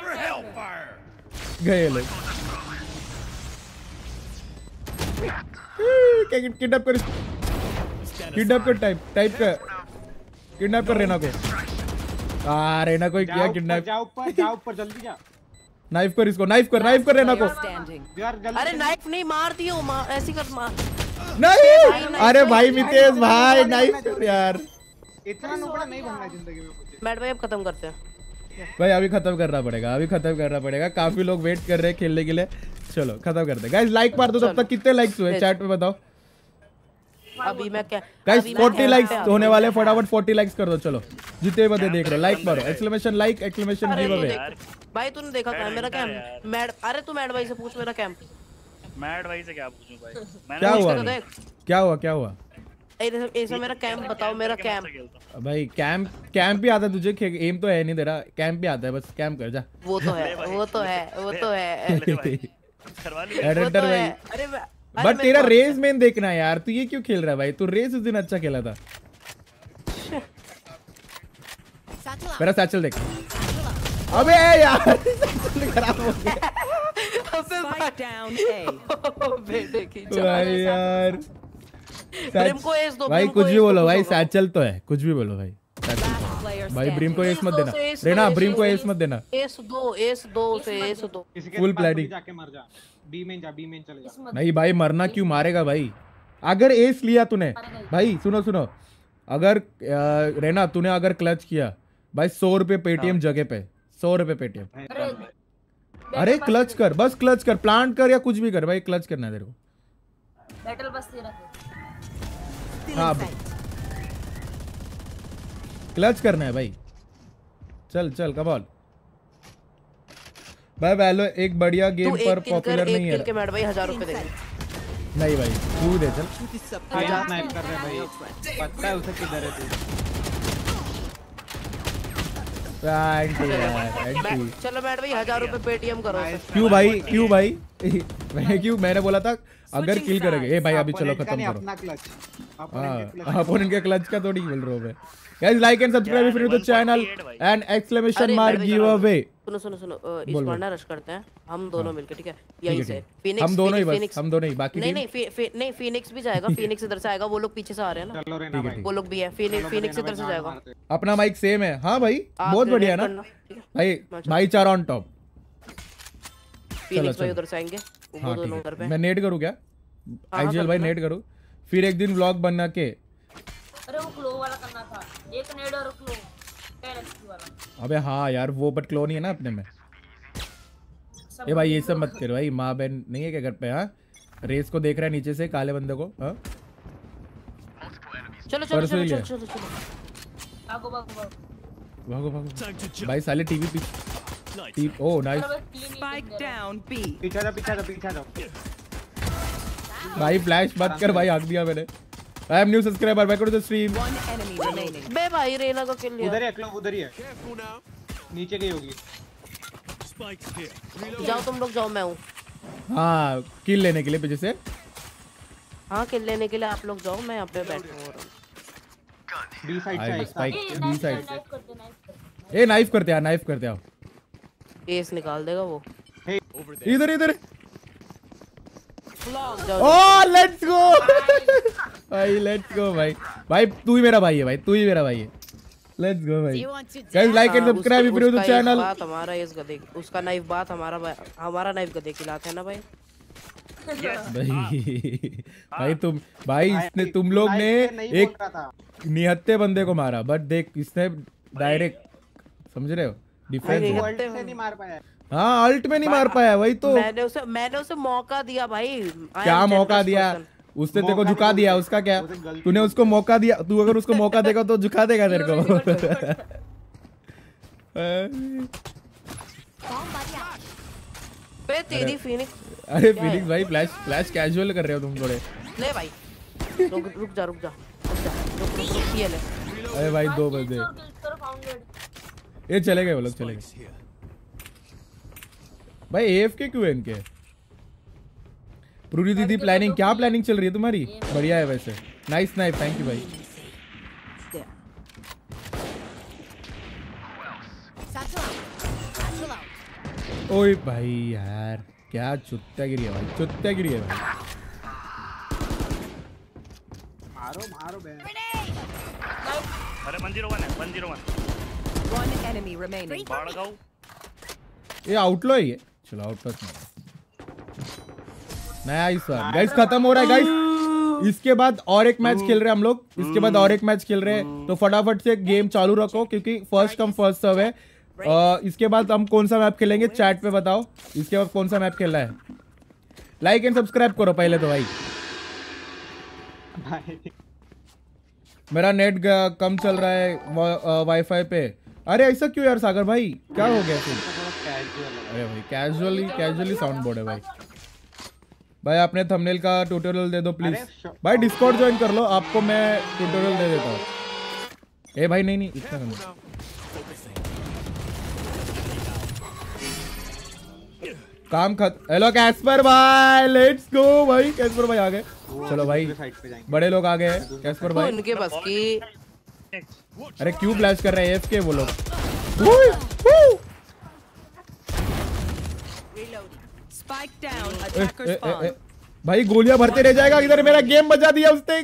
गए लोग किडनैप कर किडनैप कर टाइप टाइप कर किडनैप कर रेना को आ हाँ, रेना को किया किडनैप जाओ ऊपर जाओ ऊपर जल्दी जा नाइफ कर इसको नाइफ कर नाइफ कर रेना को अरे नाइफ नहीं मार दियो ऐसे कर मार नहीं अरे भाई मितेश भाई नाइफ कर यार इतना नोकड़ा नहीं बनना जिंदगी में मैड भाई अब खत्म करते हैं भाई अभी खत्म करना पड़ेगा अभी खत्म करना पड़ेगा काफी लोग वेट कर रहे हैं खेलने के लिए चलो खत्म करते गाइस लाइक मार दो तब तक कितने लाइक्स हुए चैट में बताओ अभी मैं गाइस 40 लाइक्स होने वाले फटाफट 40 लाइक्स कर दो चलो जितने बंदे देख रहे हो लाइक मारो exclamation like exclamation giveaway भाई तूने देखा क्या मेरा कैम मैड अरे तू मैड भाई से पूछ मेरा कैम मैड भाई से क्या पूछूं भाई मैंने क्या हुआ क्या हुआ क्या हुआ मेरा कैंप बताओ मेरा कैंप भाई कैंप कैंप भी आता है तुझे एम तो है नहीं तेरा कैंप भी आता है बस कैंप कर जा तो वो तो है वो तो है वो तो है बट तो तेरा रेस मेन देखना यार तू ये क्यों खेल रहा है भाई तू रेस उस दिन अच्छा खेला था मेरा सैचल देख अबे यार खराब हो गया भाई यार भाई कुछ भी बोलो भाई सैचल तो है कुछ भी बोलो भाई भाई ब्रीम को एस मत देना रेना ब्रीम को एस मत देना एस दो एस दो से एस दो फुल प्लेडिंग जाके मर जा बी में जा बी में चले जा नहीं भाई मरना क्यों मारेगा भाई अगर एस लिया तूने भाई सुनो सुनो अगर रेना तूने अगर क्लच किया भाई सौ रुपए पेटीएम हाँ। जगह पे सौ रुपए पेटीएम अरे क्लच हाँ। कर बस क्लच कर प्लांट कर या कुछ भी कर भाई क्लच करना है तेरे को बैटल बस ये हाँ क्लच करना है भाई चल चल कबॉल भाई वैलो एक बढ़िया गेम तो पर पॉपुलर नहीं है नहीं भाई तू दे चल चलो बैठ भाई हजार रुपए पेटीएम करो क्यों भाई क्यों भाई क्यों मैंने बोला था अगर किल करेगा ए भाई अभी चलो खत्म करो अपोनेंट के क्लच का थोड़ी बोल रहे हूं guys like and subscribe if you the channel and exclamation mark give giveaway सुनो सुनो सुनो इस कॉर्नर रश करते हैं हम हाँ। दोनों मिलके ठीक है यहीं से फिनिक्स हम दोनों ही बस हम दोनों ही बाकी नहीं नहीं नहीं फिनिक्स भी जाएगा फिनिक्स इधर से आएगा वो लोग पीछे से आ रहे हैं ना वो लोग भी है फिनिक्स फिनिक्स इधर से जाएगा अपना माइक सेम है हां भाई बहुत बढ़िया ना भाई हाँ, भाई चार ऑन टॉप फिनिक्स भाई उधर से आएंगे हाँ तो ठीक है मैं नेट करूँ क्या हाँ, हाँ, आइजल भाई नेट करूँ फिर एक दिन व्लॉग बना के अरे वो क्लो वाला करना था एक नेट और क्लो वाला अबे हाँ यार वो बट क्लो नहीं है ना अपने में ये भाई ये सब मत करो भाई माँ बहन नहीं है क्या घर पे हाँ रेस को देख रहा है नीचे से काले बंदे को हाँ चलो चलो चलो चलो चलो भागो भागो भागो भागो भाई साले टीवी पीछे oh nice spike down B पीछे रहो पीछे रहो पीछे रहो भाई फ्लैश बंद कर भाई आग दिया मैंने I am new subscriber welcome to the stream one enemy remaining बे भाई रेना को किल लिया उधर है अकेला उधर ही है नीचे गई होगी स्पाइक जाओ तुम लोग जाओ मैं हूं हां किल लेने के लिए पीछे से हां किल लेने के लिए आप लोग जाओ मैं यहां पे बैठा हूं बी साइड से स्पाइक बी साइड से ए नाइफ करते हैं नाइफ करते हैं केस निकाल देगा वो इधर इधर ओ लेट्स गो भाई लेट्स गो भाई भाई तू ही मेरा भाई है भाई तू ही मेरा भाई है लेट्स गो भाई guys like and subscribe if you the channel हमारा इस गधे उसका नाइफ बात हमारा हमारा नाइफ गधे खिलाते हैं ना भाई भाई हाँ। भाई तुम भाई इसने तुम लोग ने एक निहत्ते बंदे को मारा बट देख इसने डायरेक्ट समझ रहे हो डिफेंस अल्ट में नहीं मार पाया हाँ अल्ट में नहीं मार पाया वही तो मैंने उसे मैंने उसे मौका दिया भाई क्या मौका दिया उसने तेरे को झुका दिया उसका क्या तूने उसको मौका दिया तू अगर उसको मौका देगा तो झुका देगा तेरे को तेरी फिनिक्स अरे फिनिक्स भाई फ्लैश फ्लैश कैजुअल कर रहे हो तुम थोड़े ले भाई रुक रुक जा रुक जा रुक जा ये ले अरे भाई दो बजे ये चले गए वो लोग चले गए भाई एफ के क्यों इनके प्रूरी दीदी प्लानिंग तो तो क्या प्लानिंग तो चल रही है तुम्हारी बढ़िया है वैसे नाइस नाइस थैंक यू भाई ओए भाई यार क्या चुत्ता गिरी है भाई चुत्ता गिरी है भाई मारो मारो बे अरे 101 है 101 One enemy remaining. बाढ़ ये आउटलो है ये चलो आउटलो नया इस गाइस खत्म हो रहा है गाइस इसके बाद और एक मैच खेल रहे हैं हम लोग hmm. इसके बाद और एक मैच खेल रहे हैं hmm. तो फटाफट से गेम चालू hmm. रखो क्योंकि फर्स्ट कम फर्स्ट सर्व है आ, इसके बाद हम कौन सा मैप खेलेंगे चैट पे बताओ इसके बाद कौन सा मैप खेलना है लाइक एंड सब्सक्राइब करो पहले तो भाई मेरा नेट कम चल रहा है वाईफाई पे अरे ऐसा क्यों यार सागर भाई क्या हो गया तुम अरे भाई कैजुअली कैजुअली साउंड बोर्ड है भाई भाई आपने थंबनेल का ट्यूटोरियल दे दो प्लीज भाई डिस्कॉर्ड ज्वाइन कर लो आपको मैं ट्यूटोरियल दे देता हूँ ए भाई नहीं नहीं इतना करना काम खत्म हेलो कैस्पर भाई लेट्स गो भाई कैस्पर भाई आ गए चलो भाई बड़े लोग आ गए कैस्पर भाई उनके बस की अरे क्यों ब्लास्ट कर रहे हैं एफके वो लोग भाई गोलियां भरते रह जाएगा इधर मेरा गेम बचा दिया उसने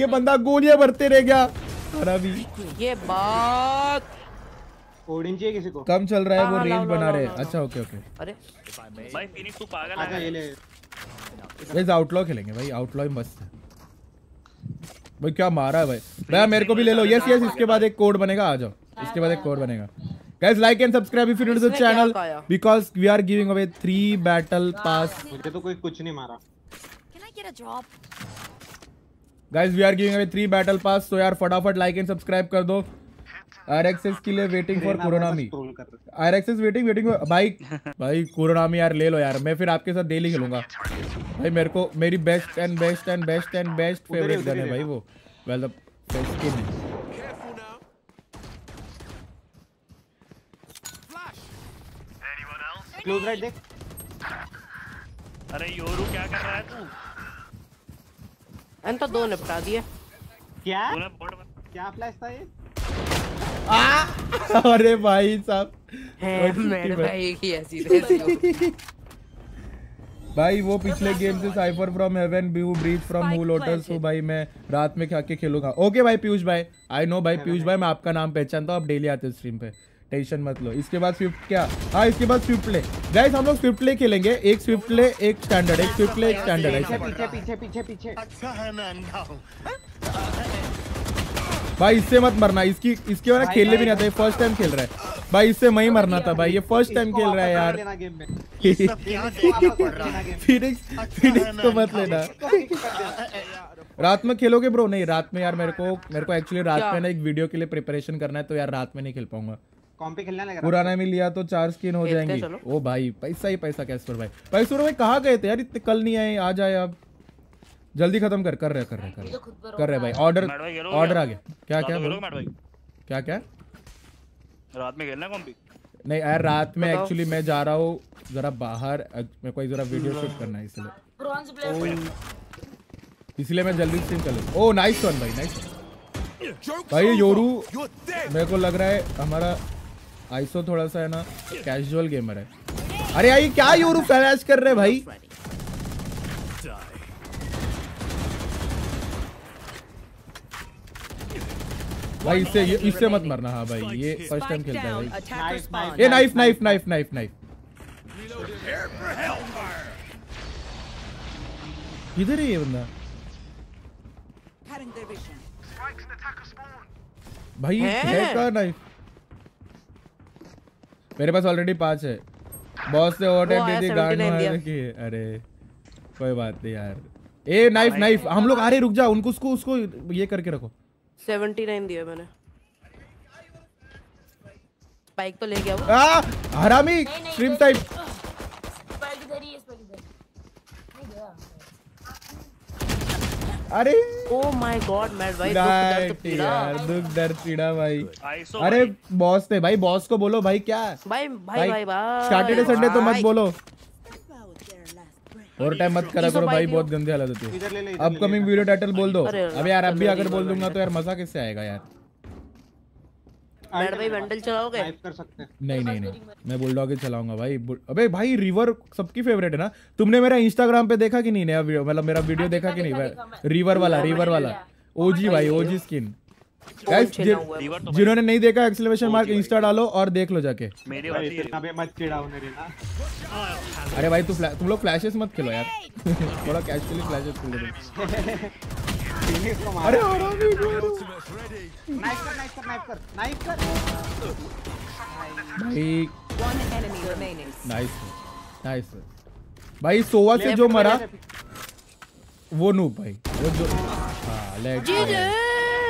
ये बंदा गोलियां भरते रह गया अभी ये बात किसी को कम चल रहा है वो रेंज हाँ, हाँ, बना रहे अच्छा ओके ओके अरे भाई भाई पागल है अच्छा, ले खेलेंगे भाई आउटलॉ मस्त है भाई क्या मारा है भाई भैया मेरे को भी ले लो यस यस इसके बाद एक कोड बनेगा आ जाओ हाँ, इसके बाद एक कोड हाँ, हाँ। बनेगा guys like and subscribe if you new to the channel because we are giving away 3 battle pass मुझे तो कोई कुछ नहीं मारा can I get a drop guys we are giving away 3 battle pass तो यार फटाफट लाइक एंड सब्सक्राइब कर दो आरएक्सएस के लिए वेटिंग फॉर कोरोनामी आरएक्सएस वेटिंग वेटिंग भाई भाई कोरोनामी यार ले लो यार मैं फिर आपके साथ डेली खेलूंगा भाई मेरे को मेरी best and best and best and best favourite gun है भाई वो well the best close right देख अरे योरू क्या कर रहा है तू एंड तो दो निपटा दिए क्या क्या फ्लैश था ये हाँ। अरे भाई साहब भाई वो पिछले गेम से साइफर फ्रॉम हेवन ब्यू ब्रीथ फ्रॉम हु लोटस हूँ भाई मैं रात में खा के खेलूंगा ओके भाई पीयूष भाई आई नो भाई पीयूष भाई मैं आपका नाम पहचानता हूँ आप डेली आते हो स्ट्रीम पे टेंशन मत लो इसके बाद स्विफ्ट क्या हाँ इसके बाद स्विफ्ट ले गाइस हम लोग स्विफ्ट ले खेलेंगे एक स्विफ्ट ले एक स्टैंडर्ड एक स्विफ्ट ले एक स्टैंडर्ड पीछे पीछे पीछे पीछे अच्छा है मैं अंधा हूँ हाँ? भाई इससे मत मरना इसकी इसके बारे खेलने भी नहीं आता फर्स्ट टाइम खेल रहा है भाई इससे मैं ही मरना था भाई ये फर्स्ट टाइम खेल रहा है यार अच्छा मत लेना रात में खेलोगे ब्रो नहीं रात में यार मेरे को मेरे को एक्चुअली रात में ना एक वीडियो के लिए प्रिपरेशन करना है तो यार रात में नहीं खेल पाऊंगा पुराना में लिया तो चार स्किन हो जाएंगी ओ भाई पैसा ही पैसा कैसे भाई भाई भाई कहा गए थे यार इतने कल नहीं आए आज आए आप जल्दी खत्म कर कर रहे कर रहे कर तो रहे कर रहे भाई ऑर्डर ऑर्डर आ गया क्या क्या क्या क्या रात में खेलना कौन भी नहीं यार रात में एक्चुअली मैं जा रहा हूँ जरा बाहर मैं कोई जरा वीडियो शूट करना है इसलिए इसलिए मैं जल्दी से कर ओ नाइस वन भाई नाइस भाई योरू मेरे को लग रहा है हमारा आईसो थोड़ा सा है ना कैजुअल गेमर है अरे भाई क्या योरू फ्लैश कर रहे भाई भाई इससे इससे मत मरना हाँ भाई ये फर्स्ट टाइम खेलता है भाई ये knife knife knife knife knife किधर है ये बंदा भाई है का नाइफ मेरे पास ऑलरेडी पांच है बॉस से ऑर्डर दे दी गार्ड मार के अरे कोई बात नहीं यार ए नाइफ नाइफ हम लोग आ रहे रुक जा उनको उसको उसको ये करके रखो दिया मैंने स्पाइक तो ले गया वो अरे ओ माय गॉड मैड भाई दुख दर्द पीड़ा भाई अरे बॉस थे भाई बॉस को बोलो भाई क्या भाई भाई भाई भाई सैटरडे संडे तो मत बोलो और टाइम मत करा करो भाई बहुत गंदी हालत होती है अपकमिंग वीडियो टाइटल बोल दो अब यार अब भी अगर बोल दूंगा तो यार मजा कैसे आएगा यार बैड भाई बंडल चलाओगे कर सकते हैं नहीं नहीं नहीं मैं बुलडॉग ही चलाऊंगा भाई अबे भाई रिवर सबकी फेवरेट है ना तुमने मेरा इंस्टाग्राम पे देखा कि नहीं नया मतलब मेरा वीडियो देखा कि नहीं रिवर वाला रिवर वाला ओजी भाई ओजी स्किन गाइस तो तो जिन्होंने नहीं देखा एक्सलेवेशन मार्क इंस्टा डालो और देख लो जाके मेरे मत अरे भाई तू तुम लोग फ्लैशेस मत खेलो यार थोड़ा कैजुअली फ्लैशेस खेलो अरे कर कर कर कर भाई नाइस नाइस भाई सोवा से जो मरा वो नूब भाई वो जो हाँ लेट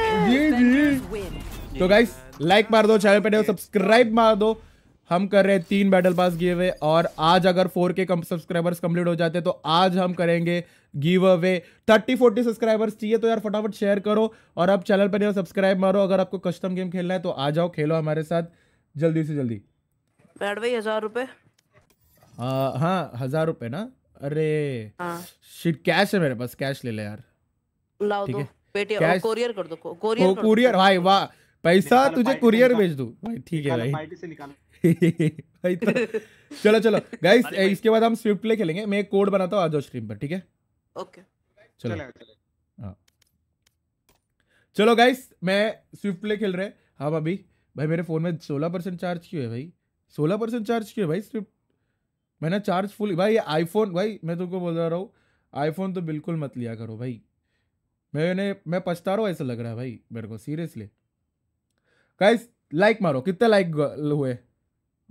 जी जी तो गाइस लाइक मार दो चैनल पे सब्सक्राइब मार दो हम कर रहे हैं तीन बैटल पास गिव अवे और आज अगर 4k कम सब्सक्राइबर्स कंप्लीट हो जाते हैं तो आज हम करेंगे गिव अवे 30 40 सब्सक्राइबर्स चाहिए तो यार फटाफट शेयर करो और अब चैनल पर सब्सक्राइब मारो अगर आपको कस्टम गेम खेलना है तो आ जाओ खेलो हमारे साथ जल्दी से जल्दी बैठ भाई हजार रुपये हाँ हजार रुपये ना अरे कैश हाँ। है मेरे पास कैश ले लें यार ठीक है बेटे कर दो भाई वाह पैसा तुझे कुरियर भेज दू भाई ठीक है भाई भाई तो चलो चलो गाइस इसके बाद हम स्विफ्ट ले खेलेंगे मैं कोड बनाता हूँ आ जाओ स्ट्रीम पर ठीक है ओके चलो हाँ चलो गाइस मैं स्विफ्ट ले खेल रहे हाँ अभी भाई मेरे फ़ोन में सोलह परसेंट चार्ज क्यों है भाई सोलह परसेंट चार्ज क्यों है भाई स्विफ्ट मैंने चार्ज फुल भाई आईफोन भाई मैं तुमको बोल रहा हूँ आईफोन तो बिल्कुल मत लिया करो भाई मैंने मैं पछता रहा ऐसा लग रहा है भाई मेरे को सीरियसली गाइस लाइक मारो कितने लाइक हुए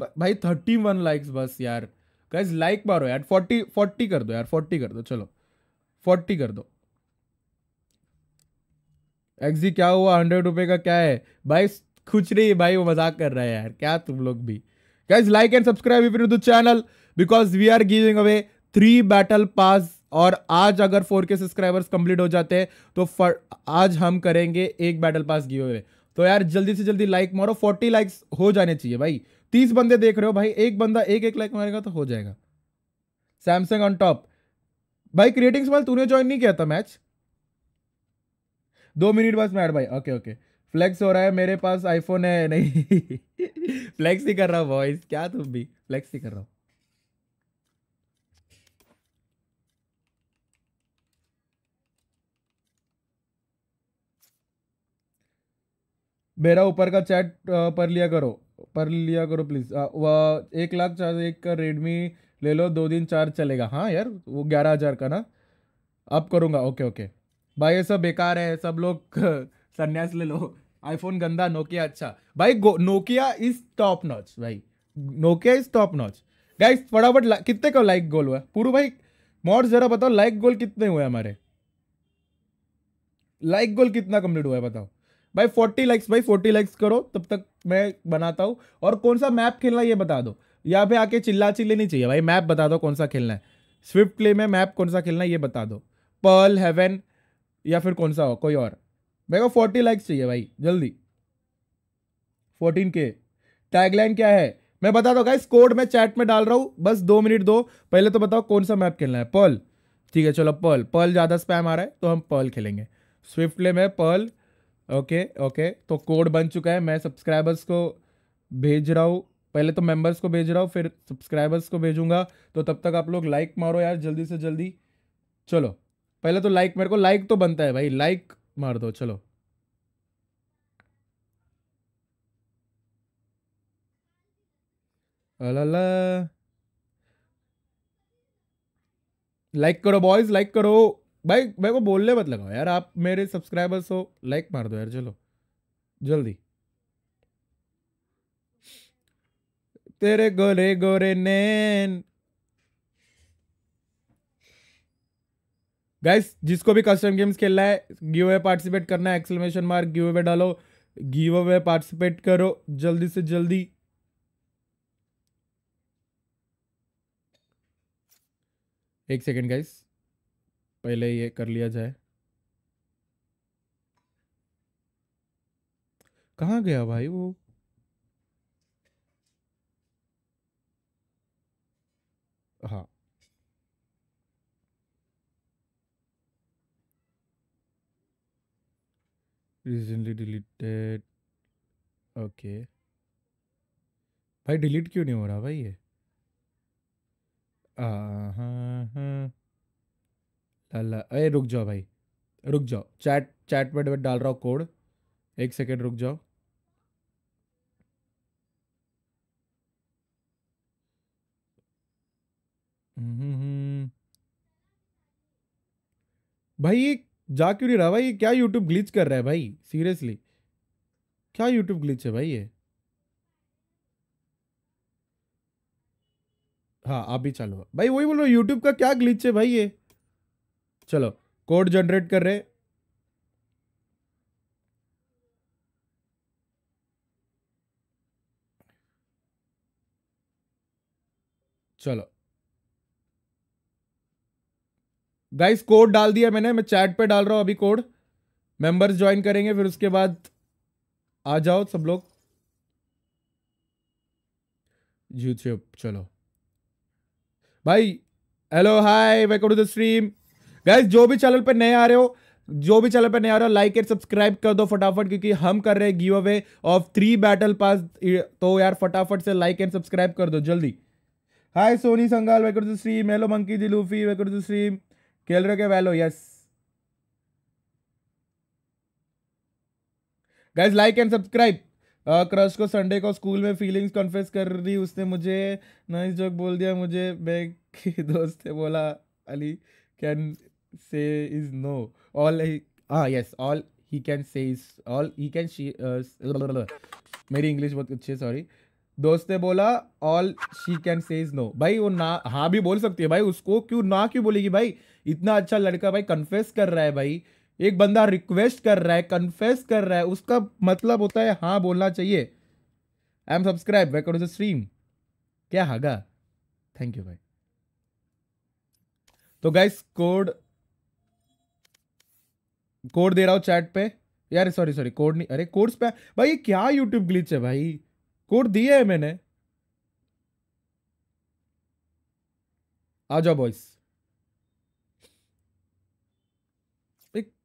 भाई थर्टी वन लाइक्स बस यार गाइस लाइक मारो यार फोर्टी फोर्टी कर दो यार फोर्टी कर दो चलो फोर्टी कर दो एक्जी क्या हुआ हंड्रेड रुपये का क्या है भाई खुच रही है भाई वो मजाक कर रहा है यार क्या तुम लोग भी guys like and subscribe if to channel because we are giving away three battle pass और आज अगर फोर के सब्सक्राइबर्स कंप्लीट हो जाते हैं तो फर, आज हम करेंगे एक बैटल पास गिव अवे तो यार जल्दी से जल्दी लाइक मारो फोर्टी लाइक्स हो जाने चाहिए भाई तीस बंदे देख रहे हो भाई एक बंदा एक एक लाइक मारेगा तो हो जाएगा सैमसंग ऑन टॉप भाई क्रिएटिंग वाल तूने ज्वाइन नहीं किया था मैच दो मिनट बस मैड भाई ओके ओके फ्लैक्स हो रहा है मेरे पास आईफोन है नहीं फ्लैक्स ही कर रहा हूँ वॉइस क्या तुम भी फ्लैक्स ही कर रहा हूँ मेरा ऊपर का चैट पर लिया करो पर लिया करो प्लीज़ वह एक लाख चार एक का रेडमी ले लो दो दिन चार चलेगा हाँ यार वो ग्यारह हज़ार का ना अब करूँगा ओके ओके भाई ये सब बेकार है सब लोग संन्यास ले लो आईफोन गंदा नोकिया अच्छा भाई नोकिया इज टॉप नॉच भाई Nokia is top notch guys फटाफट कितने का लाइक गोल हुआ पूर्व भाई मॉड जरा बताओ लाइक गोल कितने हुए हमारे लाइक गोल कितना कंप्लीट हुआ है बताओ भाई फोर्टी लाइक्स भाई फोर्टी लाइक्स करो तब तक मैं बनाता हूँ और कौन सा मैप खेलना है ये बता दो या फिर आके चिल्ला चिल्ली नहीं चाहिए भाई मैप बता दो कौन सा खेलना है स्विफ्ट प्ले में मैप कौन सा खेलना है ये बता दो पर्ल हेवन या फिर कौन सा हो कोई और मेरे को फोर्टी लाइक्स चाहिए भाई जल्दी फोर्टीन के टैगलाइन क्या है मैं बता दो गाइस कोड मैं चैट में डाल रहा हूँ बस दो मिनट दो पहले तो बताओ कौन सा मैप खेलना है पर्ल ठीक है चलो पर्ल पर्ल ज़्यादा स्पैम आ रहा है तो हम पर्ल खेलेंगे स्विफ्ट प्ले में पर्ल ओके ओके तो कोड बन चुका है मैं सब्सक्राइबर्स को भेज रहा हूँ पहले तो मेंबर्स को भेज रहा हूँ फिर सब्सक्राइबर्स को भेजूंगा तो तब तक आप लोग लाइक मारो यार जल्दी से जल्दी चलो पहले तो लाइक मेरे को लाइक तो बनता है भाई लाइक मार दो चलो अला लाइक करो बॉयज लाइक करो भाई मेरे को बोलने मत लगाओ यार आप मेरे सब्सक्राइबर्स हो लाइक मार दो यार चलो जल्दी तेरे गोरे गोरे नैन गाइस जिसको भी कस्टम गेम्स खेलना है गिव अवे पार्टिसिपेट करना है एक्सलमेशन मार गिव अवे डालो गिव अवे पार्टिसिपेट करो जल्दी से जल्दी एक सेकेंड गाइस पहले ये कर लिया जाए कहाँ गया भाई वो हाँ रिसेंटली डिलीटेड ओके भाई डिलीट क्यों नहीं हो रहा भाई ये हाँ हाँ लाला अरे रुक जाओ भाई रुक जाओ चैट चैट में डाल रहा हूँ कोड एक सेकेंड रुक जाओ हम्म, हम्म। भाई ये जा क्यों नहीं रहा भाई ये क्या यूट्यूब ग्लिच कर रहा है भाई सीरियसली क्या यूट्यूब ग्लिच है भाई ये हाँ आप भी चालू भाई वही बोल रहा हूँ यूट्यूब का क्या ग्लिच है भाई ये चलो कोड जनरेट कर रहे चलो गाइस कोड डाल दिया मैंने मैं चैट पे डाल रहा हूं अभी कोड मेंबर्स ज्वाइन करेंगे फिर उसके बाद आ जाओ सब लोग यूट्यूब चलो भाई hello hi welcome to the stream guys जो भी चैनल पर नए आ रहे हो जो भी चैनल पर नए आ रहे हो लाइक एंड सब्सक्राइब कर दो फटाफट क्योंकि हम कर रहे हैं give away of three battle pass तो यार फटाफट से लाइक एंड सब्सक्राइब कर दो जल्दी हाय Soni संगाल waker to stream hello monkey the Luffy waker to stream खेल रहे क्या वैलो yes guys like and subscribe crush को संडे को स्कूल में फीलिंग्स कन्फेस कर रही उसने मुझे नाइस जोक बोल दिया मुझे मैं दोस्त ने बोला Ali can say is no. All he ah yes, all he can say is all he can she uh, मेरी इंग्लिश बहुत अच्छी है सॉरी दोस्त ने बोला all she can say is no भाई वो ना हाँ भी बोल सकती है भाई उसको क्यों ना क्यों बोलेगी भाई इतना अच्छा लड़का भाई कन्फेस कर रहा है भाई एक बंदा रिक्वेस्ट कर रहा है कन्फेस कर रहा है उसका मतलब होता है हाँ बोलना चाहिए I am subscribe back to the stream क्या हागा थैंक यू भाई तो गाइस कोड कोड दे रहा हूँ चैट पे यार सॉरी सॉरी कोड नहीं अरे कोड्स पे भाई ये क्या यूट्यूब ग्लिच है भाई कोड दिया है मैंने आ जाओ बॉइस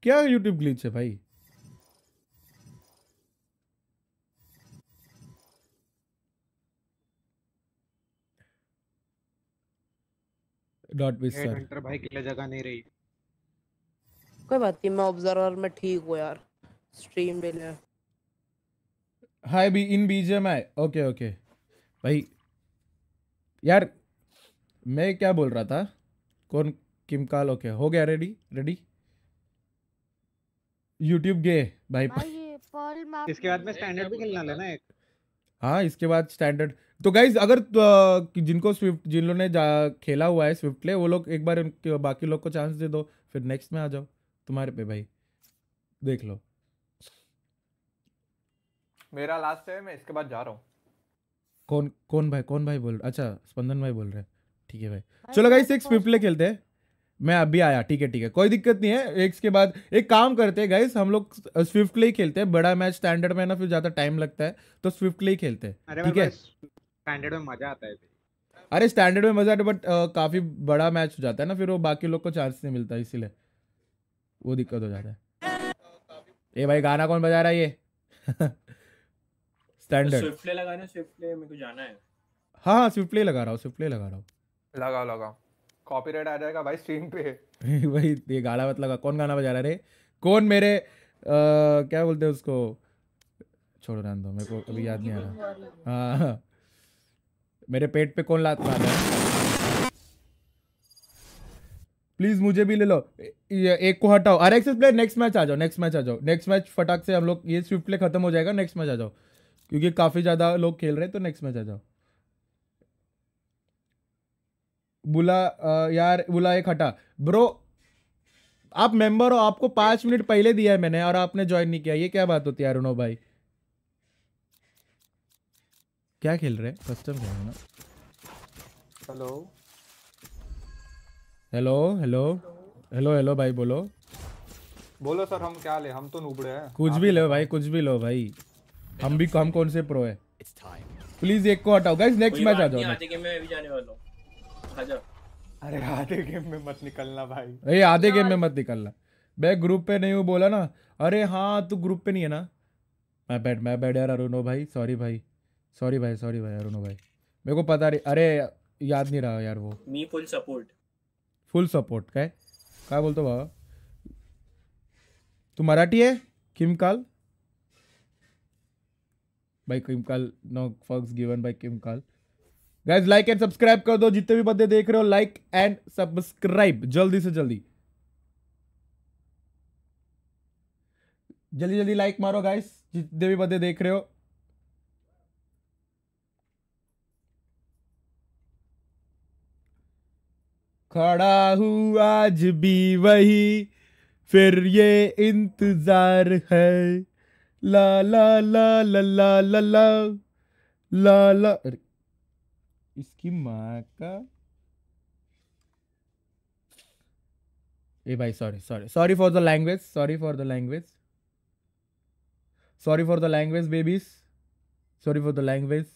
क्या यूट्यूब ग्लिच है भाई डॉट विस्टर भाई के जगह नहीं रही कोई बात नहीं मैं ऑब्जर्वर में ठीक हूँ यार स्ट्रीम हाँ, भी ले हाय बी इन आई ओके ओके भाई यार मैं क्या बोल रहा था कौन किम काल ओके हो गया रेडी रेडी यूट्यूब गए भाई भाई इसके बाद में स्टैंडर्ड भी खेलना लेना एक हाँ इसके बाद स्टैंडर्ड तो गाइज अगर तो जिनको स्विफ्ट जिन लोगों ने खेला हुआ है स्विफ्ट ले वो लोग एक बार बाकी लोग को चांस दे दो फिर नेक्स्ट में आ जाओ तुम्हारे पे भाई देख लो मेरा लास्ट है मैं इसके बाद जा रहा हूँ कौन कौन भाई कौन भाई बोल अच्छा स्पंदन भाई बोल रहे ठीक है भाई चलो गाइस एक स्विफ्ट खेलते हैं मैं अभी आया ठीक है ठीक है कोई दिक्कत नहीं है एक के बाद एक काम करते हैं गाइस हम लोग स्विफ्टली ही खेलते हैं बड़ा मैच स्टैंडर्ड में ना फिर ज्यादा टाइम लगता है तो स्विफ्टली ही खेलते हैं ठीक है स्टैंडर्ड में मजा आता है अरे स्टैंडर्ड में मजा आता है बट काफी बड़ा मैच हो जाता है ना फिर वो बाकी लोग को चांस नहीं मिलता इसीलिए वो दिक्कत हो जाता है ए भाई गाना कौन बजा रहा है ये स्टैंडर्ड स्विफ्ट प्ले लगाना स्विफ्ट प्ले मेरे को जाना है हां हाँ स्विफ्ट हाँ, प्ले लगा रहा हूं स्विफ्ट प्ले लगा रहा हूं लगाओ लगाओ कॉपीराइट आ जाएगा भाई स्ट्रीम पे भाई ये गाना मत लगा कौन गाना बजा रहा है रे कौन मेरे आ, क्या बोलते हैं उसको छोड़ो रहने दो तो, मेरे को अभी याद नहीं आ रहा हाँ, हाँ मेरे पेट पे कौन लात मार रहा है प्लीज मुझे भी ले लो एक को हटाओ अरे एक्सेस प्लेयर नेक्स्ट मैच आ जाओ नेक्स्ट मैच आ जाओ नेक्स्ट मैच फटाक से हम लोग ये स्विफ्ट प्ले खत्म हो जाएगा नेक्स्ट मैच आ जाओ क्योंकि काफ़ी ज़्यादा लोग खेल रहे हैं तो नेक्स्ट मैच आ जाओ बुला यार बुला एक हटा ब्रो आप मेंबर हो आपको पांच मिनट पहले दिया है मैंने और आपने ज्वाइन नहीं किया ये क्या बात होती है अरुणो भाई क्या खेल रहे हैं कस्टम खेल रहे hello hello hello hello hello भाई बोलो बोलो सर हम क्या ले हम तो नूबड़े हैं कुछ भी लो भाई कुछ भी लो भाई हम भी हम कौन से प्रो है प्लीज एक को हटाओ गाइस नेक्स्ट मैच आ जाओ आधे गेम में भी जाने वाला आ जाओ अरे आधे गेम में मत निकलना भाई अरे आधे गेम में मत निकलना मैं ग्रुप पे नहीं हूँ बोला ना अरे हाँ तू ग्रुप पे नहीं है ना मैं बैठ मैं बैठ यार अरुणो भाई सॉरी भाई सॉरी भाई सॉरी भाई अरुणो भाई मेरे को पता नहीं अरे याद नहीं रहा यार वो मी फुल सपोर्ट फुल सपोर्ट काय काय बोलतो बाबा तू मराठी आहे किमकाल बाय किमकाल नो फॉक्स गिवन बाय किमकाल गाइज लाइक एंड सब्सक्राइब कर दो जितने भी बंदे देख रहे हो लाइक एंड सब्सक्राइब जल्दी से जल्दी जल्दी जल्दी लाइक मारो गाइस जितने भी बंदे देख रहे हो खड़ा हूँ आज भी वही फिर ये इंतजार है ला ला ला ला ला ला ला ला ला इसकी माँ का ए भाई sorry sorry sorry for the language sorry for the language sorry for the language babies sorry for the language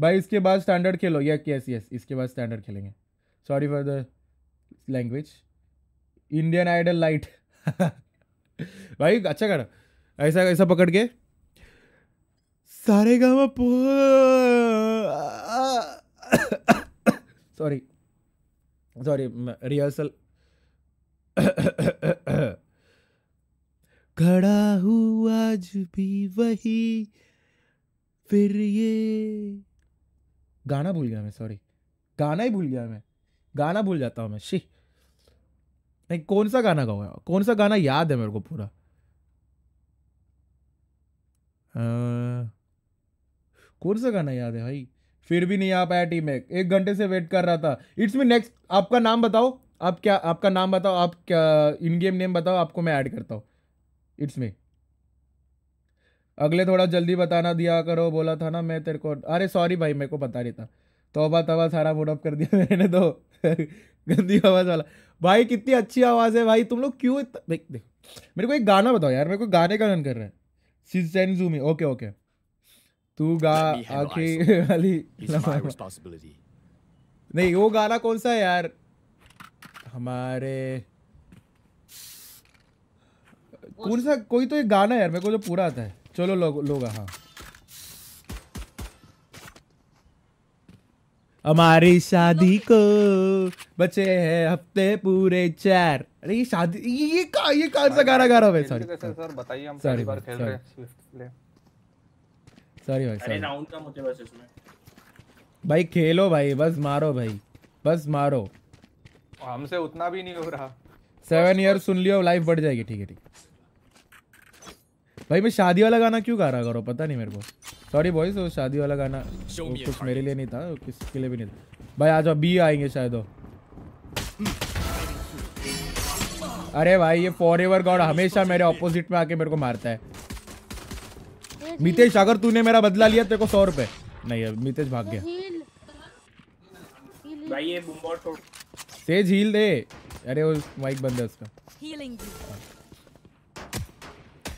भाई इसके बाद स्टैंडर्ड खेलो या यस यस इसके बाद स्टैंडर्ड खेलेंगे sorry for the language Indian idol light भाई अच्छा कर ऐसा ऐसा पकड़ के सारे गाँव सॉरी सॉरी रिहर्सल खड़ा हूँ आज भी वही फिर ये गाना भूल गया मैं सॉरी गाना ही भूल गया मैं गाना भूल जाता हूँ मैं शी नहीं कौन सा गाना गाऊँगा कौन सा गाना याद है मेरे को पूरा कौन सा गाना याद है भाई फिर भी नहीं आ पाया टीम में एक घंटे से वेट कर रहा था इट्स मी नेक्स्ट आपका नाम बताओ आप क्या आपका नाम बताओ आप क्या इन गेम नेम बताओ आपको मैं ऐड करता हूँ इट्स मी अगले थोड़ा जल्दी बताना दिया करो बोला था ना मैं तेरे को अरे सॉरी भाई मेरे को बता नहीं था तोबा तोबा सारा मूड अप कर दिया मैंने तो गंदी आवाज़ वाला भाई कितनी अच्छी आवाज़ है भाई तुम लोग क्यों इतना देख देख मेरे को एक गाना बताओ यार मेरे को गाने का मन कर रहा है जूमी ओके ओके तू गा आखी वाली नहीं वो गाना कौन सा है यार हमारे कौन सा कोई तो एक गाना है यार मेरे को जो पूरा आता है चलो लोग लोग हाँ हमारी शादी को बचे हैं हफ्ते पूरे चार अरे ये शादी ये का ये कौन सा गाना गा रहा है सॉरी सर बताइए हम सॉरी बार खेल रहे हैं सॉरी भाई अरे राउंड का मुझे बस इसमें भाई खेलो भाई बस मारो भाई बस मारो हमसे उतना भी नहीं हो रहा सेवन ईयर सुन लियो लाइफ बढ़ जाएगी ठीक है ठीक भाई मैं शादी वाला गाना क्यों गा रहा करो पता नहीं मेरे को सॉरी बॉयज वो शादी वाला गाना वो कुछ मेरे लिए नहीं था किसी के लिए भी नहीं था भाई आज अभी आएंगे शायद वो अरे भाई ये फॉर एवर गॉड हमेशा मेरे ऑपोजिट में आके मेरे को मारता है मितेश अगर तूने मेरा बदला लिया तेरे को सौ रुपए नहीं अब मितेश भाग गया भाई ये तेज हील दे अरे वो माइक बंद है उसका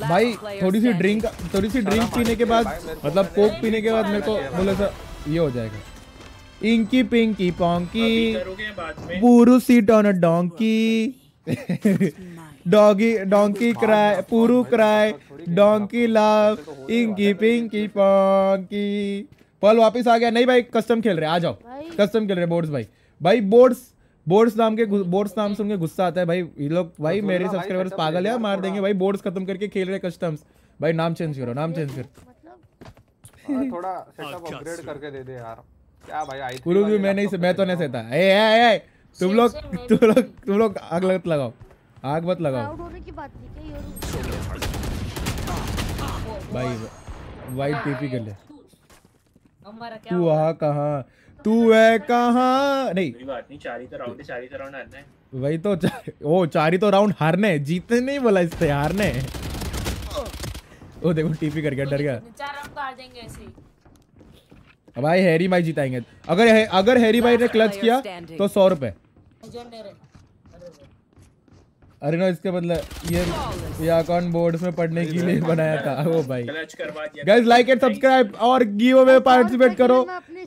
भाई थोड़ी सी ड्रिंक थोड़ी सी ड्रिंक पीने के बाद मतलब कोक पीने के बाद मेरे को बोले सर ये हो जाएगा इंकी पिंकी पोंकी पूरू सी डॉन डोंकी डॉगी डोंकी क्राई पूरू क्राई डोंकी लव इंकी पिंकी पोंकी पल वापस आ गया नहीं भाई कस्टम खेल रहे आ जाओ कस्टम खेल रहे बोर्ड्स भाई भाई बोर्ड्स बोर्ड्स नाम के बोर्ड्स नाम से उनके गुस्सा आता है भाई ये लोग भाई मेरे सब्सक्राइबर्स तो पागल है मार देंगे भाई बोर्ड्स खत्म करके खेल रहे कस्टम्स भाई नाम चेंज करो नाम चेंज मतलब, करो थोड़ा सेटअप अपग्रेड करके दे दे यार क्या भाई आई कुलू भी मैं तो नहीं मैं तो नहीं सेता ए ए ए तुम लोग तुम लोग तुम लोग आग मत लगाओ आग मत लगाओ भाई वाइट टीपी कर ले तू वहाँ कहाँ तू है कहा नहीं तो तो वही तो ओ चार तो राउंड हारने जीतने नहीं बोला इससे हारने ओ देखो टीपी कर गया डर गया भाई तो हैरी भाई जिताएंगे अगर अगर हैरी भाई ने क्लच किया तो सौ रुपए अरे ना इसके बदले ये ये अकाउंट बोर्ड में पढ़ने के लिए बनाया था वो भाई गाइस लाइक एंड सब्सक्राइब और गिव अवे पार्टिसिपेट करो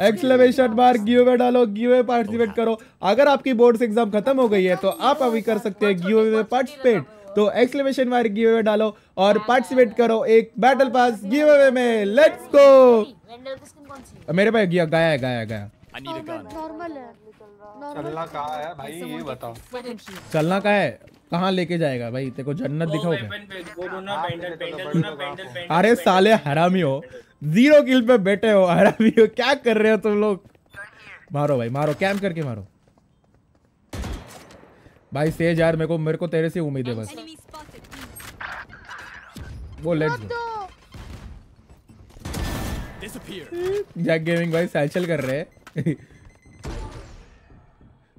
एक्सलेवेशन बार गिव अवे डालो गिव अवे पार्टिसिपेट करो अगर आपकी बोर्ड से एग्जाम खत्म हो गई है तो आप अभी कर सकते हैं गिव अवे पार्टिसिपेट तो एक्सलेवेशन बार गिव अवे डालो और पार्टिसिपेट करो एक बैटल पास गिव अवे में लेट्स गो मेरे भाई गया गया गया गया नॉर्मल oh, है चलना कहाँ है भाई ये बताओ चलना कहाँ है कहाँ लेके जाएगा भाई तेरे को जन्नत दिखाओ तो तो अरे साले हरामी हो जीरो किल पे बैठे हो हरामी हो क्या कर रहे हो तुम लोग मारो भाई मारो कैम करके मारो भाई सेज यार मेरे को मेरे को तेरे से उम्मीद है बस वो लेट्स जैक गेमिंग भाई सैचल कर रहे हैं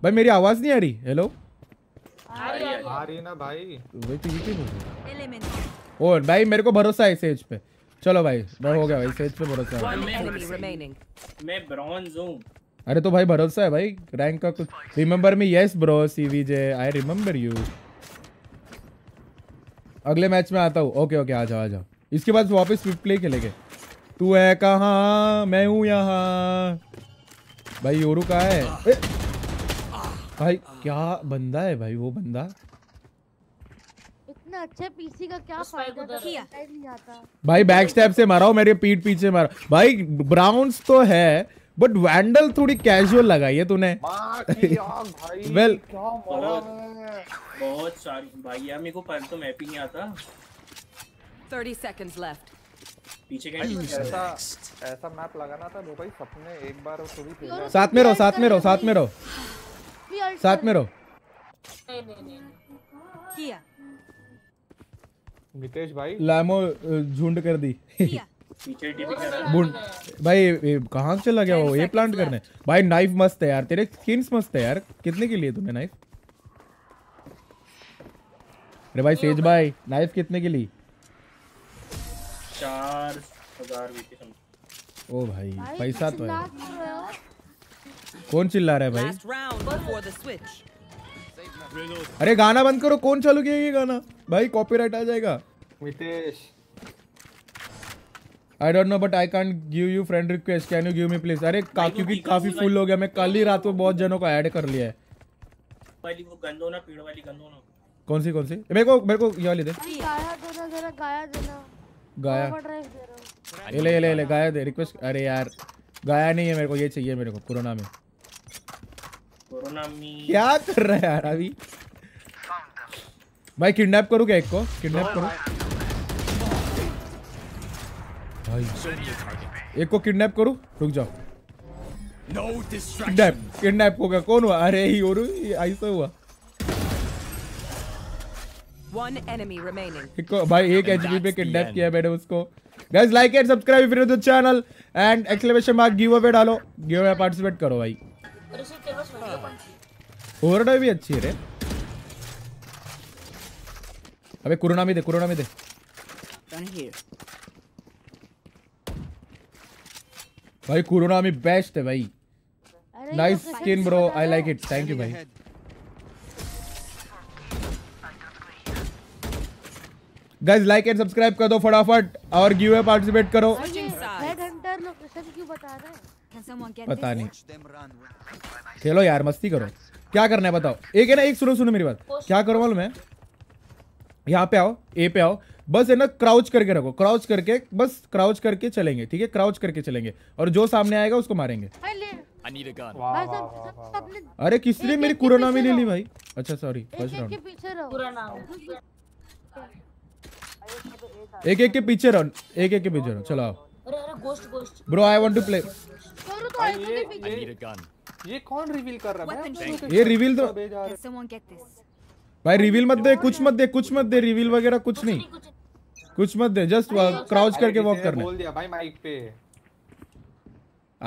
भाई मेरी आवाज नहीं आ रही हेलो भाई ओ भाई मेरे को भरोसा है सेज पे चलो भाई मैं हो गया भाई सेज पे भरोसा मैं ब्रॉन्ज हूं अरे तो भाई भरोसा है भाई रैंक का कुछ remember me yes bro CVJ I remember you अगले मैच में आता हूँ ओके ओके आ जाओ आ जाओ इसके बाद वापस स्विफ्ट प्ले खेलेंगे तू है कहाँ मैं हूँ यहाँ भाई योरू कहाँ है ए? भाई हाँ। क्या बंदा है भाई वो बंदा इतना अच्छे पीसी का क्या फायदा भाई बैक स्टैप से मारा मेरे पीठ पीछे मारा भाई ब्राउन्स तो है बट वैंडल थोड़ी कैजुअल लगाई है तूने वेल बहुत सारी भाई यार मेरे को पर तो मैप ही नहीं आता 30 seconds left पीछे ऐसा ऐसा मैप लगाना था भाई सपने एक बार थोड़ी साथ में रहो साथ में रहो साथ में रहो साथ में रहो नहीं नितेश भाई लैमो झुंड कर दी भाई कहाँ से चला गया वो ये प्लांट करने भाई नाइफ मस्त है यार तेरे स्किन्स मस्त है यार कितने के लिए तुमने नाइफ अरे भाई सेज भाई नाइफ कितने के लिए चार हजार ओ भाई पैसा तो है कौन चिल्ला रहा है भाई अरे गाना बंद करो कौन चालू किया ये गाना भाई कॉपीराइट आ जाएगा Mitesh I don't know but I can't give you friend request can you give me please अरे का, क्योंकि काफी फुल हो गया मैं कल ही रात को बहुत जनों को ऐड कर लिया है पहली वो गंदो ना पीड़ वाली गंदो ना कौन सी कौन सी मेरे को मेरे को ये वाली दे गाया देना जरा गाया देना गाया ले ले ले गाया दे रिक्वेस्ट अरे यार गाया नहीं है मेरे को ये चाहिए मेरे को कोरोना में क्या कर रहा है यार अभी भाई किडनैप करू क्या एक को किडनैप करू भाई एक को किडनैप करू रुक जाओ किडनैप किडनैप हो गया कौन हुआ अरे ही और ऐसा हुआ One enemy remaining. एक भाई एक एचपी पे किडनैप किया मैंने उसको गाइस लाइक एंड सब्सक्राइब फिर channel and exclamation mark give away डालो गिव अवे पार्टिसिपेट करो भाई ओवरडाइव ah. भी अच्छी है रे अबे कोरोना में दे कोरोना में दे भाई कोरोना में बेस्ट है भाई nice skin bro I like it thank you भाई गाइस लाइक एंड सब्सक्राइब कर दो फटाफट और गिव अवे पार्टिसिपेट करो घंटा लोकेशन क्यों बता रहा है पता नहीं खेलो यार मस्ती करो क्या करना है बताओ एक है ना एक सुनो सुनो मेरी बात क्या करो मैं यहाँ पे आओ ए पे आओ बस है ना क्राउच करके रखो क्राउच करके बस क्राउच करके चलेंगे ठीक है क्राउच करके चलेंगे और जो सामने आएगा उसको मारेंगे अरे किसने मेरी कुरनामी में ले ली भाई अच्छा सॉरी फर्स्ट राउंड एक एक के पीछे रहो एक एक के पीछे रहो चलो bro I want to play तो ये कौन रिवील कर रहा है ये रिवील तो भाई रिवील मत दे कुछ मत दे कुछ मत दे रिवील वगैरह कुछ नहीं कुछ मत दे जस्ट क्राउच करके वॉक करना बोल दिया भाई माइक पे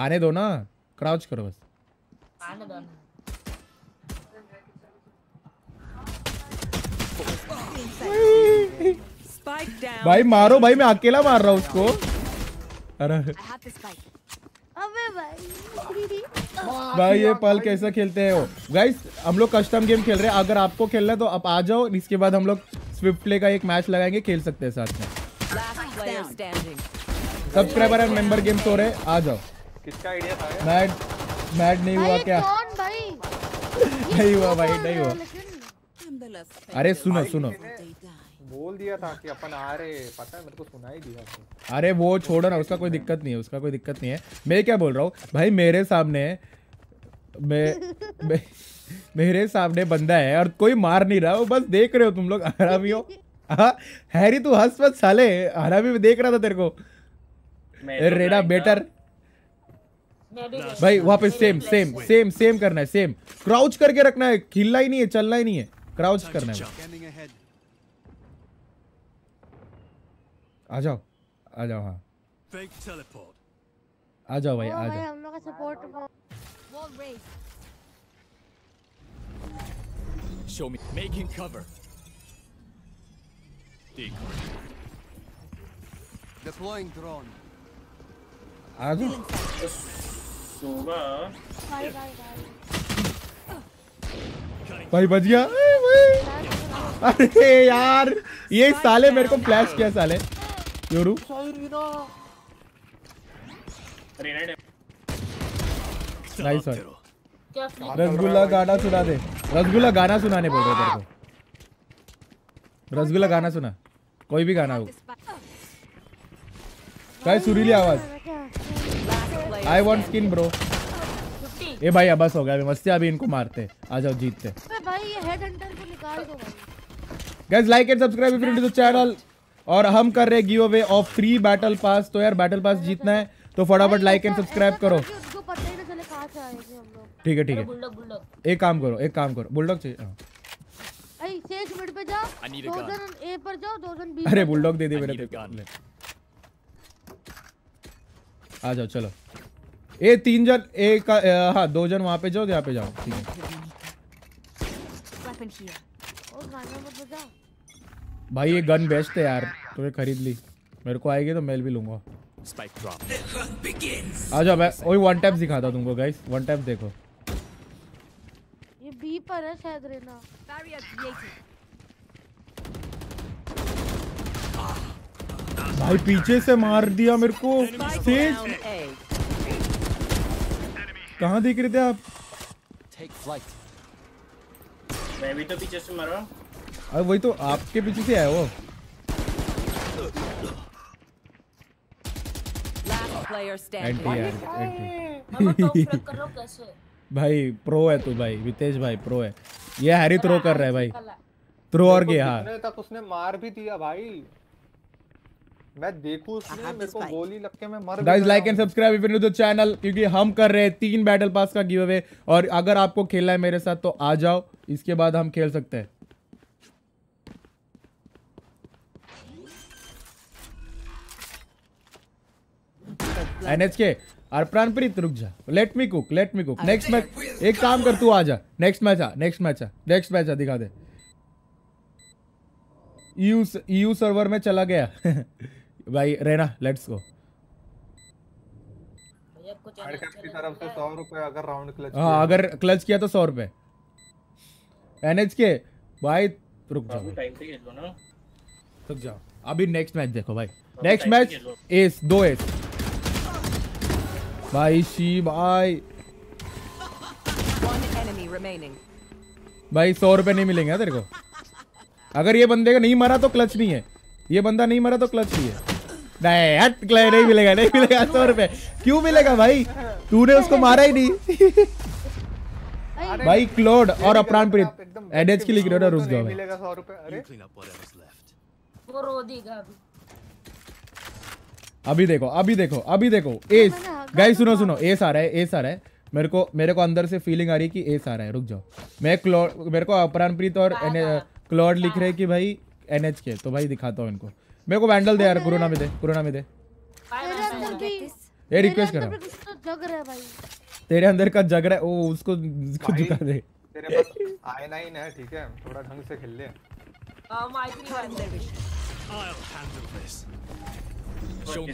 आने दो ना क्राउच करो बस आने दो भाई मारो भाई मैं अकेला मार रहा हूँ उसको अरे अबे भाई भाई ये पल कैसे खेलते हैं वो गाइस हम लोग कस्टम गेम खेल रहे हैं अगर आपको खेलना है तो आप आ जाओ इसके बाद हम लोग स्विफ्ट प्ले का एक मैच लगाएंगे खेल सकते हैं साथ में सब्सक्राइबर एंड मेंबर गेम तो रहे आ जाओ किसका आइडिया था मैड मैड नहीं हुआ क्या नहीं हुआ भाई नहीं हुआ अरे सुनो सुनो बोल दिया था कि अपन आ रहे पता है मेरे को सुना ही दिया अरे वो छोड़ो ना उसका कोई दिक्कत नहीं है उसका कोई दिक्कत नहीं है मैं क्या बोल रहा हूँ भाई मेरे सामने मैं मेरे सामने बंदा है और कोई मार नहीं रहा वो बस देख रहे हो तुम लोग हरामी हो हाँ, हैरी तू हंस मत साले हरामी देख रहा था तेरे को तो रेडा बेटर भाई वहां पे सेम सेम सेम सेम करना है सेम क्राउच करके रखना है खिलना ही नहीं है चलना ही नहीं है क्राउच करना है आ जाओ आ जाओ हाँ आ जाओ भाई आ जाओ हम लोग का support Show me making cover. Decoy. Deploying drone. आ जाओ भाई बच गया अरे यार ये साले मेरे को फ्लैश किया साले 요루 नाइस वन रसगुल्ला गाना सुना दे रसगुल्ला गाना सुनाने बोल रहे तेरे को रसगुल्ला गाना सुना कोई भी गाना हो काय सुरीली आवाज आई वॉन्ट स्किन ब्रो ए भाई अब बस हो गया मस्ती अभी इनको मारते आ जाओ जीतते भाई ये हेड हंटर को निकाल दो guys like and subscribe if you to the channel और हम कर रहे give away of free battle pass तो यार बैटल पास जीतना है तो फटाफट लाइक एंड सब्सक्राइब करो ठीक है ठीक है एक काम करो एक काम करो बुलडॉग चाहिए हाँ। अरे बुलडॉग दे दे मेरे तेरे आ जाओ चलो ए तीन जन एक हाँ दो जन वहाँ पे जाओ यहाँ पे जाओ ठीक है भाई ये गन बेस्ट है यार तुम्हें तो खरीद ली मेरे को आएगी तो मैं भी लूंगा आ जाओ मैं वही वन टैप दिखाता तुमको गाइस वन टैप देखो ये बी पर है शायद रेना भाई पीछे से मार दिया मेरे को स्टेज कहां देख रहे थे आप टेक फ्लाइट मैं भी तो पीछे से मारा अरे वही तो आपके पीछे से आया वो भाई प्रो तो है तू भाई वितेश भाई प्रो है ये हैरी थ्रो कर रहा है भाई थ्रो और गया मैंने हाँ। तक उसने मार भी दिया भाई मैं देखूं उसने हाँ, मेरे को गोली लग के मैं मर guys like and subscribe if you new the channel क्योंकि हम कर रहे हैं तीन बैटल पास का गिव अवे और अगर आपको खेलना है मेरे साथ तो आ जाओ इसके बाद हम खेल सकते हैं एनएचके प्राणप्रीत रुक जा let me cook let me cook next match एक काम कर तू आ जा नेक्स्ट मैच आ नेक्स्ट मैच आ नेक्स्ट मैच आ दिखा दे यू सर्वर में चला गया भाई रहना लेट्स अच्छा गो तो अगर हाँ, क्लच अगर क्लच किया तो सौ रुपए एनएच के भाई रुक जाओ रुक जाओ अभी नेक्स्ट मैच देखो भाई नेक्स्ट मैच एस दो एस भाई सी भाई भाई सौ रुपए नहीं मिलेंगे तेरे को अगर ये बंदे का नहीं मरा तो क्लच नहीं है ये बंदा नहीं मरा तो क्लच नहीं है नहीं नहीं मिलेगा नहीं मिलेगा सौ रुपए क्यों मिलेगा भाई तूने उसको मारा ही नहीं भाई क्लोड और अपराण प्रीत एडेज की लिख रहे हो रुक जाओ भाई वो रो अभी देखो अभी देखो अभी देखो एस गाइस हाँ, हाँ, हाँ, सुनो सुनो एस आ रहा है एस आ रहा है मेरे को मेरे को अंदर से फीलिंग आ रही है कि एस आ रहा है रुक जाओ मैं क्लोड मेरे को अपरानप्रीत और क्लोड लिख रहे कि भाई एन एच के तो भाई दिखाता हूँ इनको मेरे को वैंडल दे यार कोरोना में दे कोरोना में दे ये रिक्वेस्ट करो तेरे अंदर का जग रहा है ओ उसको उसको झुका दे तेरे पास आयनाइन है ठीक है थोड़ा ढंग से खेल ले um, Show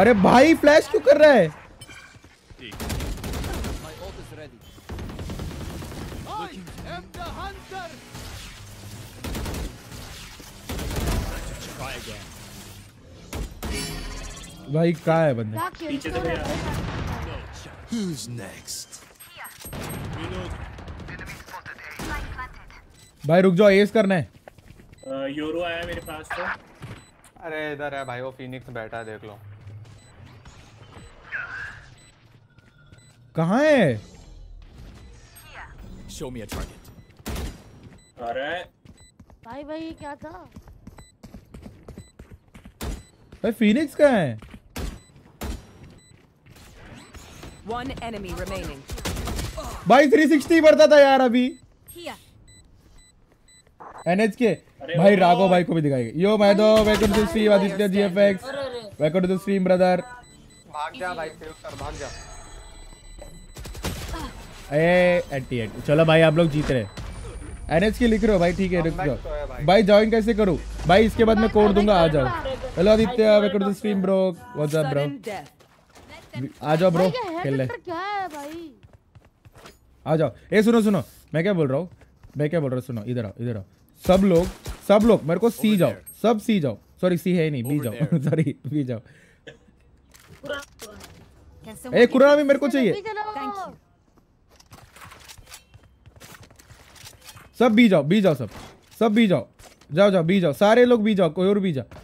अरे भाई फ्लैश क्यों कर रहा है भाई का है बंदे पीछे तो भैया Who's next? भाई रुक जाओ एस करना है यूरो आया मेरे पास तो अरे इधर है भाई वो फिनिक्स बैठा है देख लो कहां है शो मी अ टारगेट अरे भाई भाई क्या था भाई फिनिक्स कहां है वन एनिमी रिमेनिंग भाई 360 बढ़ता था यार अभी Here. एनएच के भाई राघो भाई को भी दिखाएगा यो मैं दो welcome to stream Aditya GFX welcome to the stream brother भाग जा भाई सेव कर भाग जा ए एंटी एंटी चलो भाई आप लोग जीत रहे एनएच के लिख रहे हो भाई ठीक है रुक जाओ तो भाई ज्वाइन कैसे करूं भाई इसके बाद मैं कोड दूंगा आ जाओ hello Aditya welcome to the stream bro what's up bro आ जाओ ब्रो खेल ले आ जाओ ए सुनो सुनो मैं क्या बोल रहा हूँ मैं क्या बोल रहा हूँ सुनो इधर आओ इधर आओ सब लोग सब लोग मेरे को सी जाओ सब सी जाओ सॉरी सी है नहीं बी जाओ सॉरी बी जाओ ए कुरान भी मेरे को चाहिए सब बी जाओ बी जाओ सब सब बी जाओ जाओ जाओ बी जाओ सारे लोग बी जाओ कोई और बी जाओ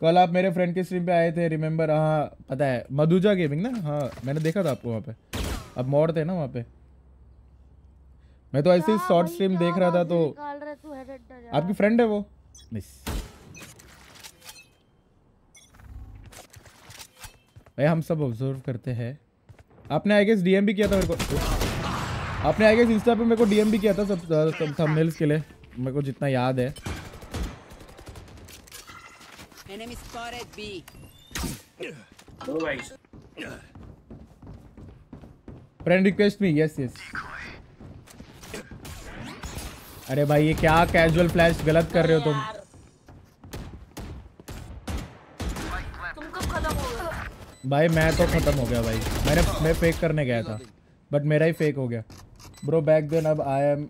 कल आप मेरे फ्रेंड के स्ट्रीम पे आए थे रिमेम्बर हाँ पता है मधुजा गेमिंग ना हाँ मैंने देखा था आपको वहाँ पे अब मोड़ थे ना वहाँ पे मैं तो ऐसे ही शॉर्ट हाँ, स्ट्रीम तो देख रहा था तो आपकी फ्रेंड है वो मिस भाई हम सब ऑब्जर्व करते हैं आपने आई गेस डीएम भी किया था मेरे को आपने आई गेस इंस्टा पे मेरे को डीएम भी किया था सब सब थंबनेल्स के लिए मेरे को जितना याद है एनिमी स्पॉटेड बी Oh, right. Friend request me. Yes, yes. Decoy. अरे भाई ये क्या कैजुअल फ्लैश गलत कर रहे हो तुम भाई मैं तो ख़त्म हो गया भाई मैंने मैं फेक करने गया था बट मेरा ही फेक हो गया ब्रो बैक देन अब आई एम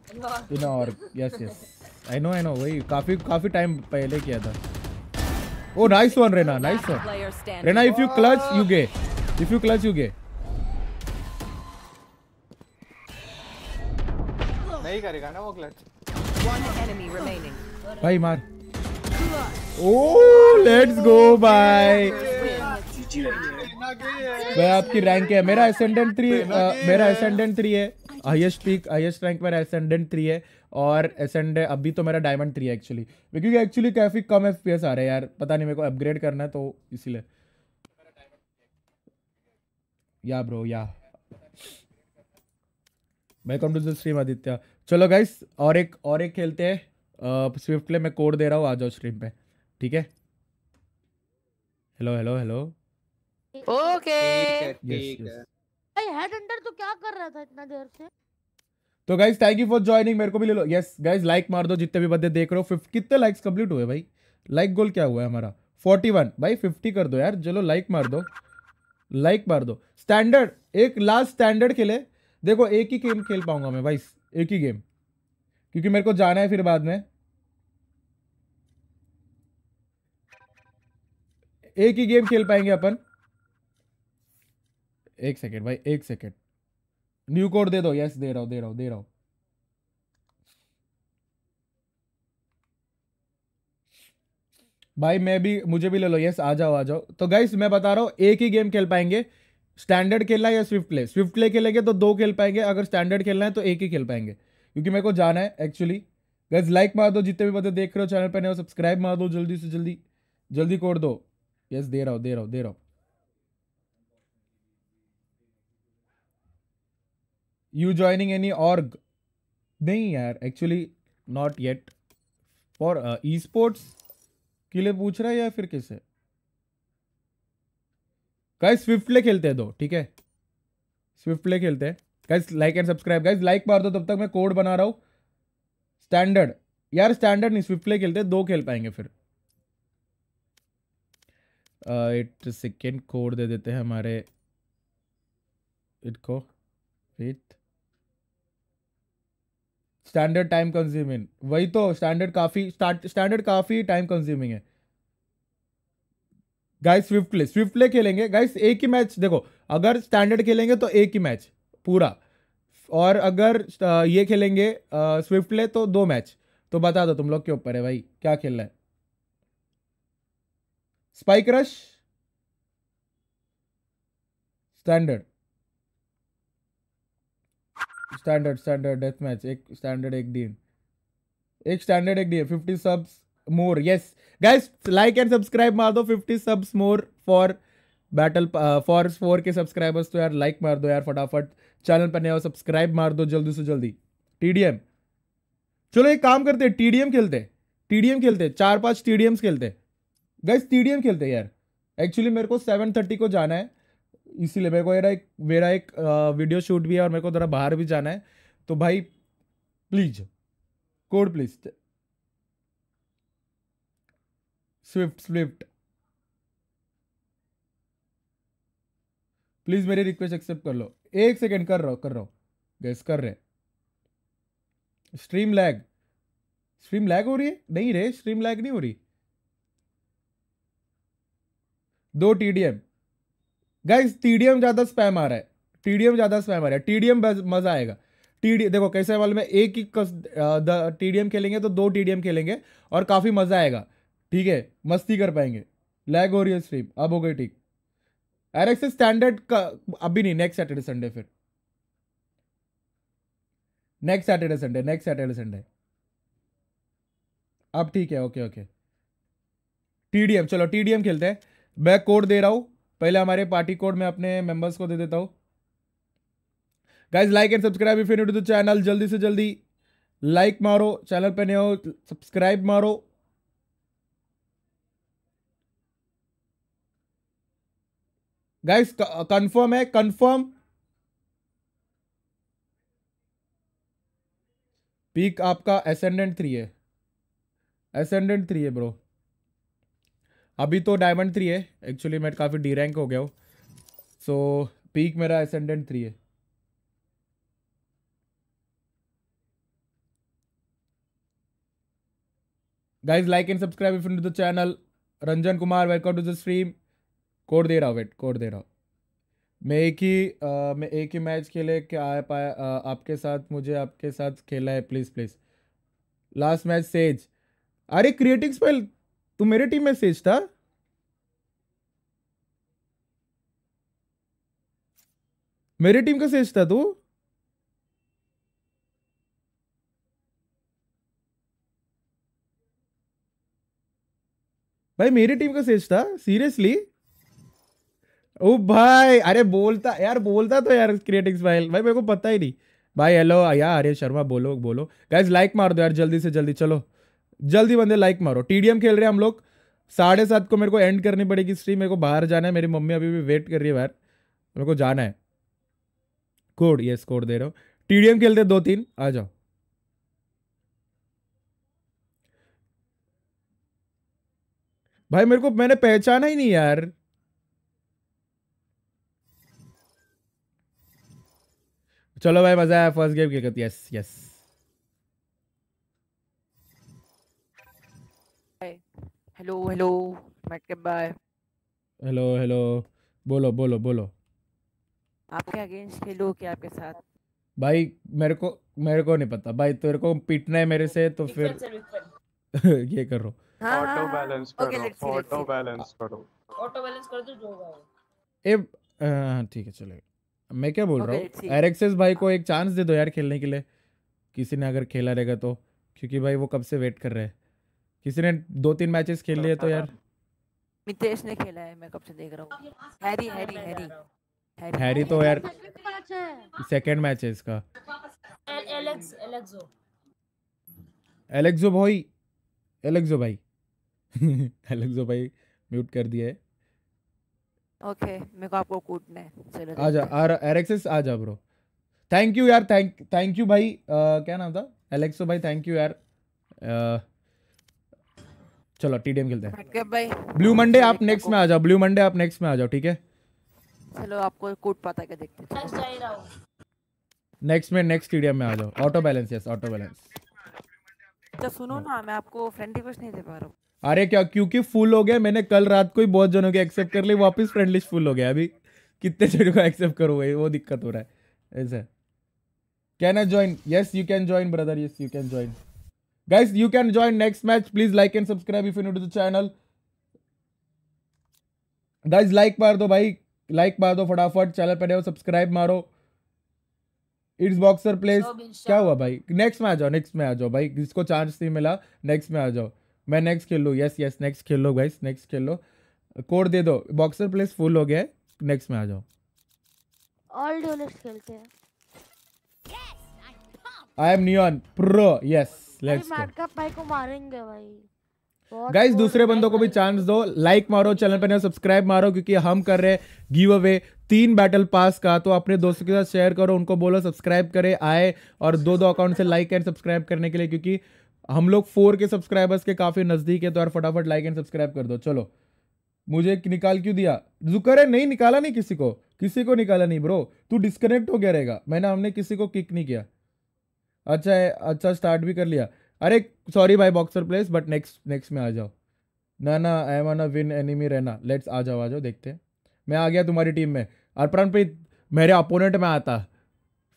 इन और yes yes I know I know वही काफ़ी काफ़ी टाइम पहले किया था oh nice one Reyna nice one Reyna if you clutch you gay if you clutch you gay नहीं करेगा ना वो क्लच भाई मार ओ लेट्स गो बाय भाई आपकी रैंक है मेरा असेंडेंट थ्री मेरा असेंडेंट थ्री है हाइएस्ट पीक हाइएस्ट रैंक मेरा असेंडेंट थ्री है और एसेंडेंट अभी तो मेरा डायमंड थ्री है एक्चुअली क्योंकि एक्चुअली काफ़ी कम एफ आ रहे हैं यार पता नहीं मेरे को अपग्रेड करना है तो इसीलिए yeah bro yeah welcome to the stream Aditya चलो गाइस और एक और एक खेलते हैं स्विफ्ट ले मैं कोड दे रहा हूँ आ जाओ स्ट्रीम पे ठीक है हेलो हेलो हेलो ओके हेड अंडर तो क्या कर रहा था इतना देर से तो guys thank you for joining मेरे को भी ले लो यस गाइस लाइक मार दो जितने भी बंदे देख रहे हो कितने लाइक्स कंप्लीट हुए भाई लाइक गोल क्या हुआ है हमारा फोर्टी वन भाई फिफ्टी कर दो यार चलो लाइक मार दो लाइक मार दो स्टैंडर्ड एक लास्ट स्टैंडर्ड खेले देखो एक ही गेम खेल पाऊंगा मैं भाई एक ही गेम क्योंकि मेरे को जाना है फिर बाद में एक ही गेम खेल पाएंगे अपन एक सेकेंड भाई एक सेकेंड न्यू कोड दे दो यस दे रहा हूँ दे रहा हूँ दे रहा हूँ भाई मैं भी मुझे भी ले लो यस आ जाओ आ जाओ तो गाइस मैं बता रहा हूँ एक ही गेम खेल पाएंगे स्टैंडर्ड खेलना है या स्विफ्ट प्ले स्विफ्ट प्ले खेलेंगे तो दो खेल पाएंगे अगर स्टैंडर्ड खेलना है तो एक ही खेल पाएंगे क्योंकि मेरे को जाना है एक्चुअली गज लाइक मार दो जितने भी बंदे देख रहे हो चैनल पर नहीं हो सब्सक्राइब मार दो जल्दी से जल्दी जल्दी कोड दो यस दे रहा हूँ दे रहा हो दे रहा हो यू ज्वाइनिंग एनी ऑर्ग नहीं यार actually not yet for esports के लिए पूछ रहा है या फिर किसे गाइस स्विफ्ट ले खेलते हैं दो ठीक है स्विफ्ट ले खेलते हैं guys like and subscribe guys like मार दो तब तक मैं कोड बना रहा हूँ स्टैंडर्ड यार स्टैंडर्ड नहीं स्विफ्ट ले खेलते दो खेल पाएंगे फिर इट सेकेंड कोड दे देते हैं हमारे इट को विथ स्टैंडर्ड टाइम कंज्यूमिंग वही तो स्टैंडर्ड काफ़ी स्टैंडर्ड काफ़ी टाइम कंज्यूमिंग है guys swift play swift play खेलेंगे गाइस एक ही मैच देखो अगर स्टैंडर्ड खेलेंगे तो एक ही मैच पूरा और अगर ये खेलेंगे स्विफ्ट प्ले तो दो मैच तो बता दो तुम लोग के ऊपर है भाई क्या खेलना है spike rush standard standard standard death match एक स्टैंडर्ड एक डीन एक स्टैंडर्ड एक DM fifty subs more yes guys like and subscribe मार दो fifty subs more for battle for four K subscribers तो यार लाइक मार दो यार फटाफट चैनल पर नया हो सब्सक्राइब मार दो जल्दी से जल्दी टीडीएम चलो एक काम करते हैं टीडीएम खेलते हैं टीडीएम खेलते हैं चार पांच टीडीएम्स खेलते हैं गाइस टीडीएम खेलते हैं यार एक्चुअली मेरे को सेवन थर्टी को जाना है इसीलिए मेरे को मेरा एक मेरा एक वीडियो uh, शूट भी है और मेरे को ज़रा बाहर भी जाना है तो भाई please code please swift swift please मेरी रिक्वेस्ट एक्सेप्ट कर लो एक सेकेंड कर रहा हूँ कर रहा हूँ गैस कर रहे स्ट्रीम लैग स्ट्रीम लैग हो रही है नहीं रे स्ट्रीम लैग नहीं हो रही दो टीडीएम गैस टीडीएम गाइस ज़्यादा स्पैम आ रहा है टीडीएम ज़्यादा स्पैम आ रहा है टीडीएम मज़ा आएगा टी डी देखो कैसे वाले में एक ही टी खेलेंगे तो दो टीडीएम खेलेंगे और काफ़ी मज़ा आएगा ठीक है मस्ती कर पाएंगे लैग हो रही है स्ट्रीम अब हो गई ठीक आर स्टैंडर्ड का अभी नहीं नेक्स्ट सैटरडे संडे फिर next Saturday Sunday next Saturday Sunday अब ठीक है ओके ओके टीडीएम चलो टीडीएम खेलते हैं मैं कोड दे रहा हूं पहले हमारे पार्टी कोड में अपने मेंबर्स को दे देता हूँ guys like and subscribe if you new to the channel जल्दी से जल्दी लाइक मारो चैनल पे नहीं हो सब्सक्राइब मारो गाइस uh, eh? कंफर्म है कंफर्म पीक आपका एसेंडेंट थ्री है एसेंडेंट थ्री है ब्रो अभी तो डायमंड थ्री है एक्चुअली मैं काफ़ी डी रैंक हो गया हूँ सो so, पीक मेरा एसेंडेंट थ्री है guys like and subscribe if the channel Ranjan Kumar welcome to the stream code दे रहा हूँ वेट कोड दे रहा हूँ मैं एक ही आ, मैं एक ही मैच खेले क्या आ पाया आ, आपके साथ मुझे आपके साथ खेला है please please last match Sage अरे क्रिएटिव स्पेल तू मेरी टीम में सेज था मेरी टीम का सेज था तू भाई मेरी टीम का सेज था सीरियसली ओ भाई अरे बोलता यार बोलता तो यार क्रिएटिंग स्माइल भाई मेरे को पता ही नहीं भाई हेलो यार अरे शर्मा बोलो बोलो गाइज लाइक मार दो यार जल्दी से जल्दी चलो जल्दी बंदे लाइक मारो टीडीएम खेल रहे हैं हम लोग साढ़े सात को मेरे को एंड करनी पड़ेगी स्ट्रीम मेरे को बाहर जाना है मेरी मम्मी अभी भी वेट कर रही है बाहर मेरे को जाना है कोड यस कोड दे रहे हो टीडीएम खेलते दो तीन आ जाओ भाई मेरे को मैंने पहचाना ही नहीं यार चलो भाई मजा आया फर्स्ट गेम खेलकर yes yes hello hello Matt bye hello hello बोलो बोलो बोलो आपके अगेंस्ट खेलो क्या आपके साथ भाई मेरे को मेरे को नहीं पता भाई तेरे को पीटना है मेरे से तो फिर ये करो ऑटो हाँ, बैलेंस हाँ, हाँ, करो ऑटो बैलेंस करो ऑटो बैलेंस कर दो जो होगा ए ठीक है चलेगा मैं क्या बोल रहा हूँ एरेक्सेस भाई को एक चांस दे दो यार खेलने के लिए किसी ने अगर खेला रहेगा तो क्योंकि भाई वो कब से वेट कर रहे हैं किसी ने दो तीन मैचेस खेल लिए तो यार मितेश ने खेला है मैं कब से देख रहा हूँ हैरी हैरी हैरी हैरी तो यार सेकंड मैच है इसका एलेक्स एलेक्सो एलेक्सो भाई एलेक्सो भाई एलेक्सो भाई म्यूट कर दिया है ओके मेरे को आपको कूटना है आजा आ एलेक्सिस आजा ब्रो थैंक यू यार थैंक थैंक यू भाई आ, क्या नाम था एलेक्सो भाई थैंक यू यार आ, चलो टीडीएम खेलते हैं ओके भाई ब्लू मंडे आप नेक्स्ट में आ जाओ ब्लू मंडे आप नेक्स्ट में आ जाओ ठीक है चलो आपको कूट पाता क्या देखते हैं नेक्स्ट में नेक्स्ट टीडीएम में आ जाओ auto balance yes auto balance तो सुनो ना मैं आपको फ्रेंड रिक्वेस्ट नहीं दे पा रहा हूं अरे क्या क्योंकि फुल हो गया मैंने कल रात को ही बहुत जनों के एक्सेप्ट कर ली वापस फ्रेंडलिस्ट फुल हो गया अभी कितने जनों का एक्सेप्ट करो भाई वो दिक्कत हो रहा है ऐसा can I join yes you can join brother yes you can join guys you can join next match please like and subscribe if you to the channel guys like मार दो भाई लाइक मार दो फटाफट चैनल पर subscribe मारो it's boxer place क्या हुआ भाई नेक्स्ट में आ जाओ नेक्स्ट में आ जाओ भाई जिसको चांस नहीं मिला नेक्स्ट में आ जाओ मैं नेक्स्ट खेल लूँ यस यस नेक्स्ट खेल लो गाइस नेक्स्ट खेल लो कोड दे दो बॉक्सर प्लेस फुल हो गया है नेक्स्ट में आ जाओ ऑल ड्यूलिस्ट खेलते हैं I am Neon pro yes let's go भाई को मारेंगे भाई गाइस दूसरे बंदों को भी चांस दो लाइक मारो चैनल पर सब्सक्राइब मारो क्योंकि हम कर रहे हैं गिव अवे तीन बैटल पास का तो अपने दोस्तों के साथ शेयर करो उनको बोलो सब्सक्राइब करें आए और दो दो अकाउंट से लाइक एंड सब्सक्राइब करने के लिए क्योंकि हम लोग फोर के सब्सक्राइबर्स के काफ़ी नज़दीक है तो यार फटाफट लाइक एंड सब्सक्राइब कर दो चलो मुझे निकाल क्यों दिया जुकर है नहीं निकाला नहीं किसी को किसी को निकाला नहीं ब्रो तू डिस्कनेक्ट हो गया रहेगा मैंने हमने किसी को किक नहीं किया अच्छा है अच्छा स्टार्ट भी कर लिया अरे सॉरी भाई boxer place but next next में आ जाओ ना ना I am on win enemy रहना लेट्स आ जाओ आ जाओ देखते हैं मैं आ गया तुम्हारी टीम में प्रीत मेरे अपोनेंट में आता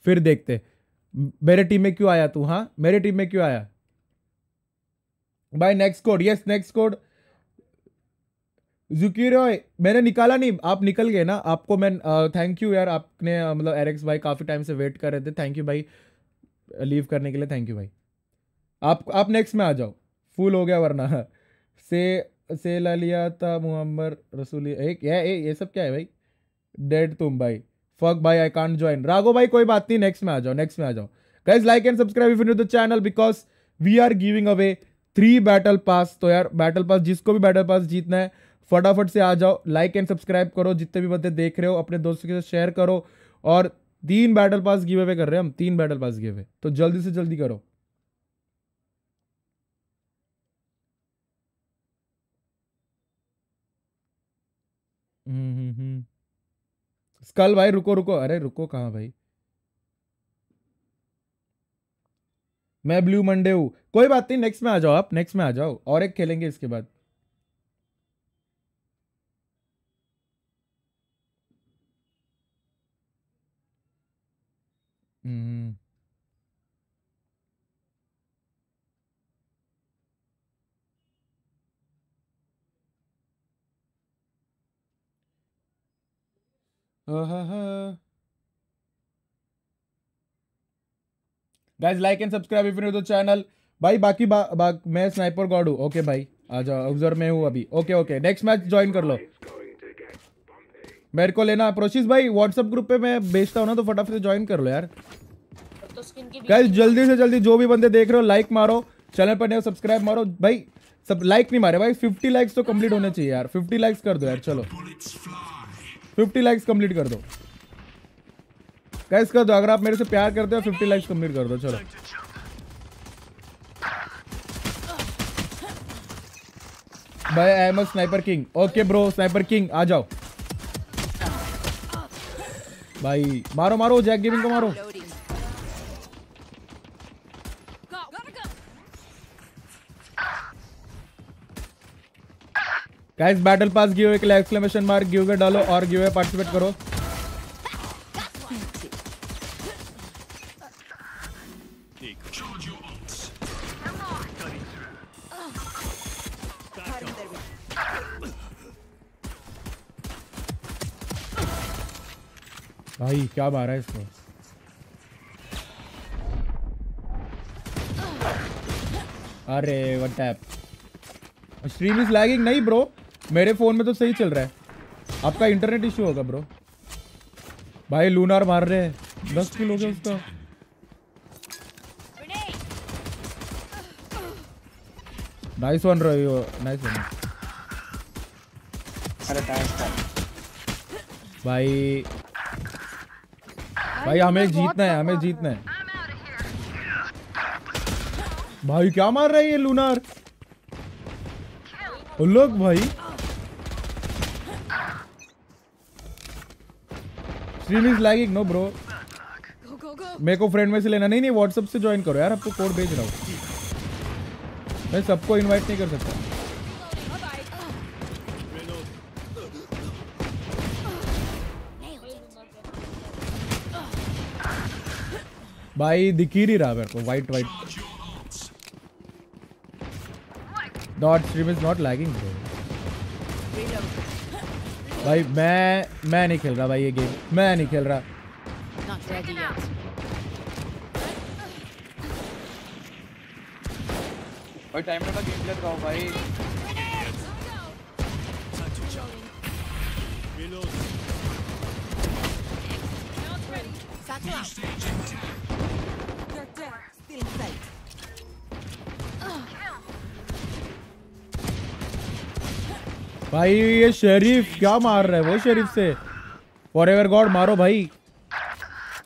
फिर देखते मेरे टीम में क्यों आया तू हाँ मेरे टीम में क्यों आया bye next code yes next code जुकीरो मैंने निकाला नहीं आप निकल गए ना आपको मैं थैंक यू यार आपने मतलब एरेक्स भाई काफ़ी टाइम से वेट कर रहे थे थैंक यू भाई लीव करने के लिए थैंक यू भाई आप आप नेक्स्ट में आ जाओ फुल हो गया वरना से से लिया था मुहम्मद रसूल एक ये ए, ये सब क्या है भाई डेड तुम भाई फक भाई आई कांट ज्वाइन राघो भाई कोई बात नहीं नेक्स्ट में आ जाओ नेक्स्ट में आ जाओ guys like and subscribe if you the channel because we are giving away three battle pass तो यार बैटल पास जिसको भी बैटल पास जीतना है फटाफट से आ जाओ लाइक एंड सब्सक्राइब करो जितने भी बंदे देख रहे हो अपने दोस्तों के साथ शेयर करो और तीन बैटल पास गिव अवे कर रहे हैं हम तीन बैटल पास गिव अवे तो जल्दी से जल्दी करो हम्म, हम्म, हम्म स्कल भाई रुको रुको अरे रुको कहाँ भाई मैं ब्लू मंडे हूँ कोई बात नहीं नेक्स्ट में आ जाओ आप नेक्स्ट में आ जाओ और एक खेलेंगे इसके बाद hmm guys like and subscribe if you the channel भाई बाकी बा, बा, मैं स्नाइपर गॉड हूँ ओके भाई आ जाओ ऑब्जर्व में हूँ अभी okay okay next match join कर लो मेरे को लेना प्रोशीस भाई व्हाट्सएप ग्रुप पे मैं भेजता हूँ ना तो फटाफट से ज्वाइन कर लो यार तो गाइस जल्दी से जल्दी जो भी बंदे देख रहे हो लाइक मारो चैनल पर नहीं सब्सक्राइब मारो भाई सब लाइक नहीं मारे भाई फिफ्टी लाइक्स तो कम्प्लीट होने चाहिए यार फिफ्टी लाइक्स कर दो यार चलो फिफ्टी लाइक्स कम्प्लीट कर दो गाइस कर दो अगर आप मेरे से प्यार करते हो 50 लाइक्स कम्प्लीट कर दो चलो भाई I am sniper king okay bro sniper king आ जाओ भाई मारो मारो जैक गेमिंग को मारो guys battle pass give exclamation mark give डालो और गिव पार्टिसिपेट करो भाई क्या मारा है इसने अरे what app stream is lagging नहीं ब्रो मेरे फोन में तो सही चल रहा है आपका इंटरनेट इशू होगा ब्रो भाई लूनार मार रहे हैं दस किलो के उसका nice one Ravi nice one अरे भाई भाई हमें जीतना है हमें जीतना है भाई क्या मार रहा है ये लूनार लोग भाई stream is lagging no bro मेरे को फ्रेंड में से लेना नहीं नहीं व्हाट्सएप से ज्वाइन करो यार आपको तो कोड भेज रहा हूँ मैं सबको इनवाइट नहीं कर सकता भाई दिख ही नहीं रहा मेरे को wait wait not stream is not lagging भाई मैं मैं नहीं खेल रहा भाई ये गेम मैं नहीं खेल रहा भाई टाइम का गेम प्ले कराओ भाई Reload. Satchel out. भाई ये शरीफ क्या मार रहा है वो शरीफ से फॉर एवर गॉड मारो भाई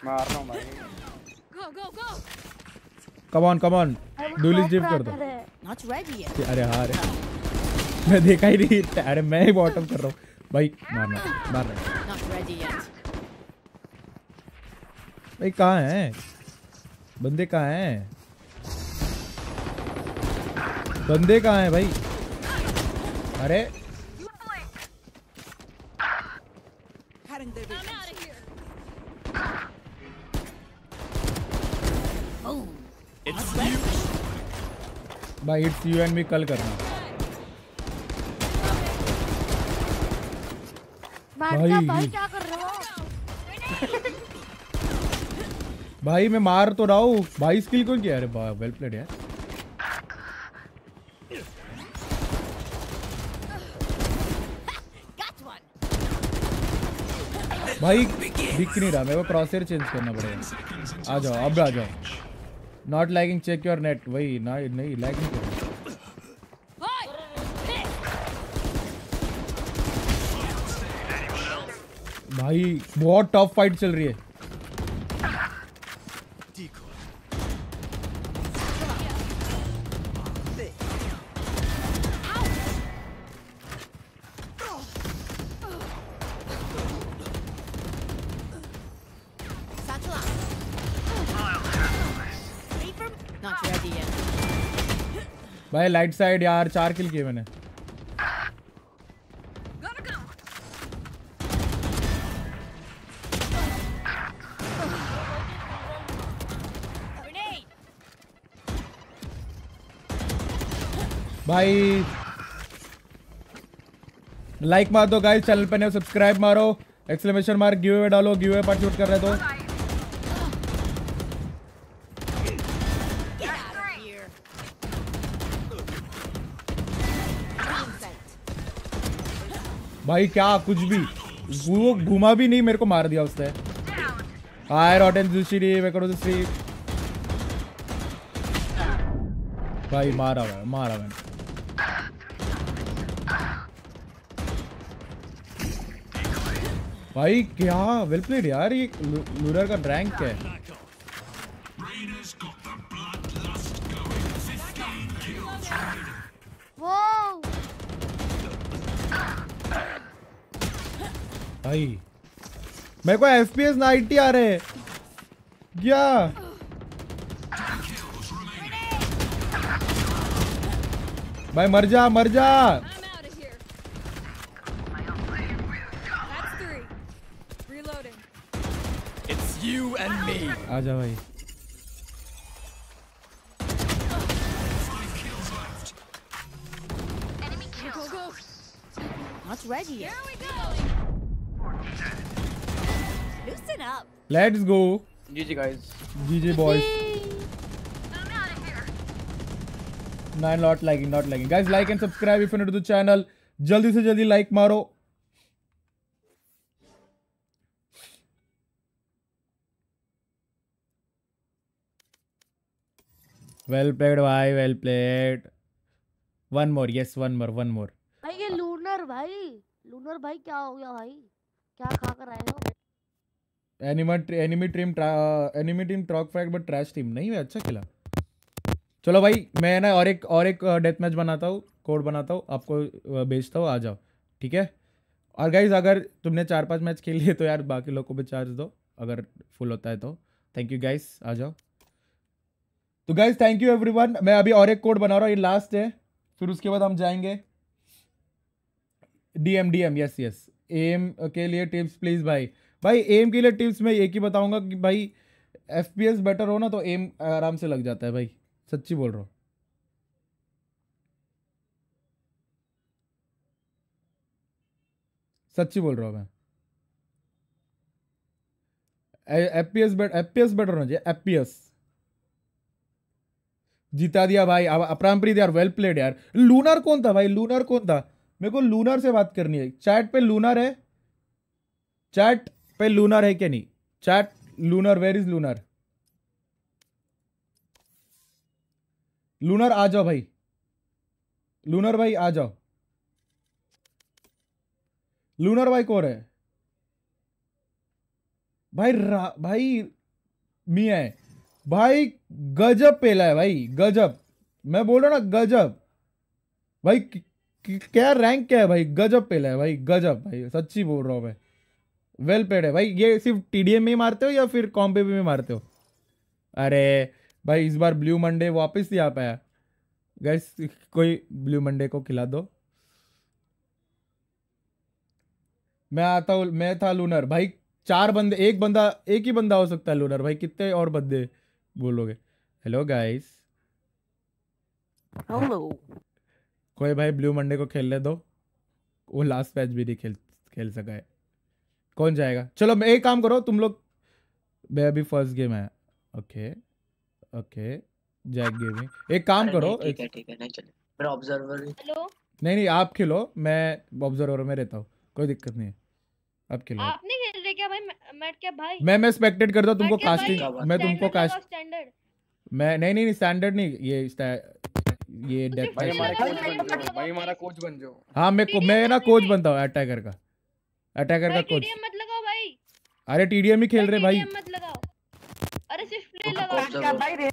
मार रहा हूं भाई कम ऑन कम ऑन डुलिस कर दो अरे हां अरे मैं देखा ही नहीं अरे मैं ही बॉटम कर रहा हूं भाई मारना मार रहा भाई कहाँ है बंदे कहाँ हैं बंदे कहाँ हैं भाई अरे भाई इट्स यू एंड मी कल करना भाई भाई क्या कर रहे हो भाई मैं मार तो रहा हूँ भाई स्किल कौन किया अरे वेल प्लेड यार भाई बिक नहीं रहा मेरे को क्रॉसर चेंज करना पड़ेगा आ जाओ अब आ जाओ not lagging check your net वही ना नहीं लैगिंग भाई बहुत टफ फाइट चल रही है भाई लाइट साइड यार चार किल किए मैंने भाई लाइक मार दो गाइस चैनल पे सब्सक्राइब मारो एक्सलेमेशन मार्क गिव डालो गिव पार्टिसिपेट कर रहे तो भाई क्या कुछ भी वो घुमा भी नहीं मेरे को मार दिया उसने आए रॉट एंड दूसरी करो दूसरी भाई मारा हुआ मारा मैंने भाई क्या वेल प्लेड यार ये लूरर का रैंक है भाई मेरे को एफ पी एस नाइनटी आ रहे क्या भाई मर जा मर जा आ जा भाई What's Reggie? Here we it up. Let's go. GG guys. GG boys. Nine no, lot lagging, not lagging. Guys, like and subscribe if you're new to the channel. जल्दी से जल्दी लाइक मारो वेल प्लेड भाई well played one more yes one more one more भाई ये lunar भाई lunar भाई क्या हो गया भाई क्या खा कर आए हो enemy enemy team enemy team ट्रॉक फ्रैक बट ट्रैश टीम नहीं अच्छा खेला चलो भाई मैं ना और एक और एक डेथ मैच बनाता हूँ कोड बनाता हूँ आपको भेजता हूँ आ जाओ ठीक है और गाइज अगर तुमने चार पांच मैच खेल लिए तो यार बाकी लोग को भी चार्ज दो अगर फुल होता है तो थैंक यू गाइज आ जाओ तो गाइज थैंक यू एवरीवन मैं अभी और एक कोड बना रहा हूँ ये लास्ट है फिर उसके बाद हम जाएंगे DM DM yes yes M के लिए टिप्स प्लीज़ भाई भाई एम के लिए टिप्स मैं एक ही बताऊंगा कि भाई एफ बेटर हो ना तो एम आराम से लग जाता है भाई सच्ची बोल रहा हूँ सच्ची बोल रहा हूँ मैं F P S bet F P S better होना चाहिए एफ पी एस जीता दिया भाई अपरामप्रीत यार वेल प्लेड यार लूनर कौन था भाई लूनर कौन था मेरे को लूनर से बात करनी है चैट पे लूनर है चैट पे लूनर है क्या नहीं chat Lunar where is Lunar Lunar आ जाओ भाई लूनर भाई आ जाओ लूनर भाई कौन है भाई रा, भाई मिया है भाई गजब पेला है भाई गजब मैं बोल रहा ना गजब भाई क्या रैंक क्या है भाई गजब पेला है भाई गजब भाई सच्ची बोल रहा हूँ मैं वेल पेड है भाई ये सिर्फ टी में ही मारते हो या फिर कॉम्पे भी मारते हो अरे भाई इस बार ब्लू मंडे वापस नहीं आ पाया गैस कोई ब्लू मंडे को खिला दो मैं आता हूँ मैं था लूनर भाई चार बंदे एक बंदा एक ही बंदा हो सकता है लूनर भाई कितने और बंदे बोलोगे हेलो गाइस हेलो कोई भाई ब्लू मंडे को खेलने दो वो लास्ट मैच भी नहीं खेल खेल सका है कौन जाएगा चलो मैं एक काम करो तुम लोग मैं अभी फर्स्ट गेम है ओके ओके जैक गेमिंग एक काम करो ठीक है ठीक है नहीं चले मैं ऑब्जर्वर हेलो नहीं नहीं आप खेलो मैं ऑब्जर्वर में रहता हूँ कोई दिक्कत नहीं है आप खेलो आप नहीं खेल रहे क्या भाई मैट क्या भाई मैं मैं स्पेक्टेट करता हूँ तुमको कास्टिंग मैं तुमको कास्ट स्टैंडर्ड मैं नहीं नहीं स्टैंडर्ड नहीं ये ये डेथ भाई हमारा कोच बन जाओ भाई हमारा कोच बन जाओ हां मैं मैं ना कोच बनता हूं अटैकर का अटैकर का कोच मत लगाओ भाई अरे टीडीएम तो ही खेल रहे भाई मत लगाओ अरे स्विफ्ट प्ले लगाओ भाई रे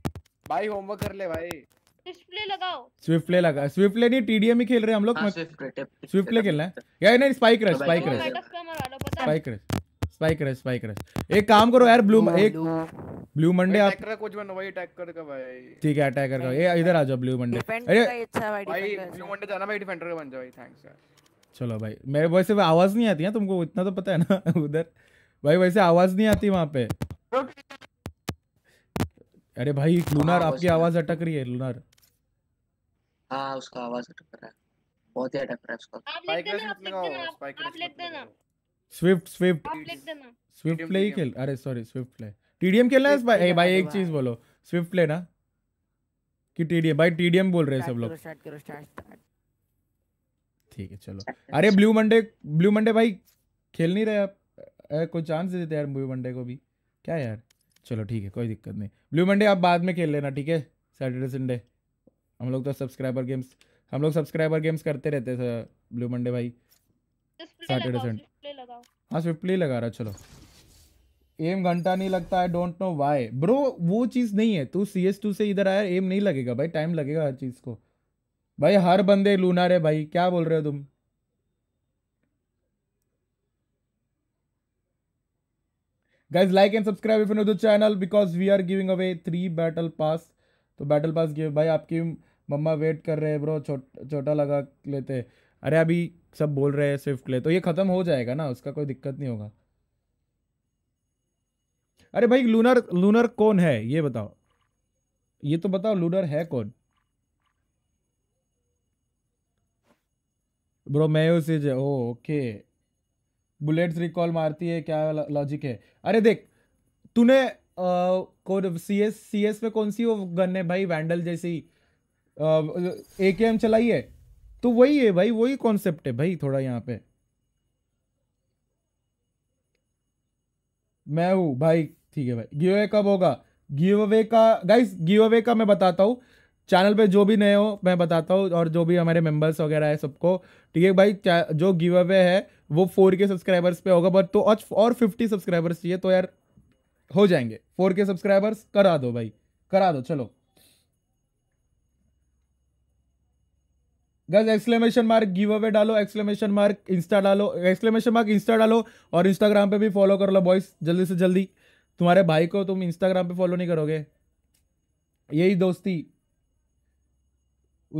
भाई होमवर्क कर ले भाई स्विफ्ट प्ले लगाओ स्विफ्ट प्ले लगा स्विफ्ट प्ले नहीं टीडीएम ही खेल रहे हम लोग स्विफ्ट हाँ, प्ले खेलना है यार नहीं spike rush spike rush spike rush spike rush spike rush एक काम करो यार ब्लू एक ब्लू मंडे आप कुछ बनो भाई अटैक कर का भाई ठीक है अटैक कर का ये इधर आ जाओ ब्लू मंडे अरे अच्छा भाई ब्लू मंडे जाना भाई डिफेंडर बन जाओ भाई थैंक्स यार चलो भाई मेरे वैसे आवाज नहीं आती है तुमको इतना तो पता है ना उधर भाई वैसे आवाज नहीं आती वहां पे अरे भाई लूनार हाँ, आपकी आवाज अटक रही है लूनार हाँ उसका आवाज अटक रहा है बहुत ही अटक रहा है उसका स्विफ्ट स्विफ्ट स्विफ्ट प्ले ही खेल अरे सॉरी स्विफ्ट प्ले टीडीएम खेलना है भाई भाई एक चीज बोलो स्विफ्ट प्ले ना कि टीडीएम भाई टीडीएम बोल रहे हैं सब लोग ठीक है चलो अच्छा। अरे ब्लू मंडे ब्लू मंडे भाई खेल नहीं रहे आप कोई चांस देते यार ब्लू मंडे को भी क्या यार चलो ठीक है कोई दिक्कत नहीं ब्लू मंडे आप बाद में खेल लेना ठीक है सैटरडे संडे हम लोग तो सब्सक्राइबर गेम्स हम लोग सब्सक्राइबर गेम्स करते रहते हैं ब्लू मंडे भाई सैटरडे तो संडे हाँ स्विफ्टली प्ले लगा रहा चलो एम घंटा नहीं लगता है डोंट नो वाई ब्रो वो चीज़ नहीं है तू सी एस टू से इधर आया एम नहीं लगेगा भाई टाइम लगेगा हर चीज़ को भाई हर बंदे लूनर है भाई क्या बोल रहे हो तुम guys like and subscribe if you channel because we are giving away three battle pass तो बैटल पास गिव भाई आपकी मम्मा वेट कर रहे हैं ब्रो छोटा छोटा लगा लेते अरे अभी सब बोल रहे हैं स्विफ्ट ले तो ये ख़त्म हो जाएगा ना उसका कोई दिक्कत नहीं होगा अरे भाई लूनर लूनर कौन है ये बताओ ये तो बताओ लूनर है कौन ब्रो मैं उसे ओ ओके बुलेट्स रिकॉल मारती है क्या लॉजिक है अरे देख तूने सी एस सी एस में कौन सी वो गन है भाई वैंडल जैसी ए के एम चलाई है तो वही है भाई वही कॉन्सेप्ट है भाई थोड़ा यहाँ पे मैं हूँ भाई ठीक है भाई गिव अवे कब होगा गिव अवे का गाइस गिव अवे का मैं बताता हूँ चैनल पे जो भी नए हो मैं बताता हूँ और जो भी हमारे मेंबर्स वगैरह है सबको ठीक है भाई जो गिव अवे है वो फोर के सब्सक्राइबर्स पे होगा बट तो आज और फिफ्टी सब्सक्राइबर्स चाहिए तो यार हो जाएंगे फोर के सब्सक्राइबर्स करा दो भाई करा दो चलो guys exclamation mark give away डालो एक्सक्लेमेशन मार्क इंस्टा डालो एक्सक्लेमेशन मार्क इंस्टा डालो और इंस्टाग्राम पे भी फॉलो कर लो बॉयस जल्दी से जल्दी तुम्हारे भाई को तुम इंस्टाग्राम पे फॉलो नहीं करोगे यही दोस्ती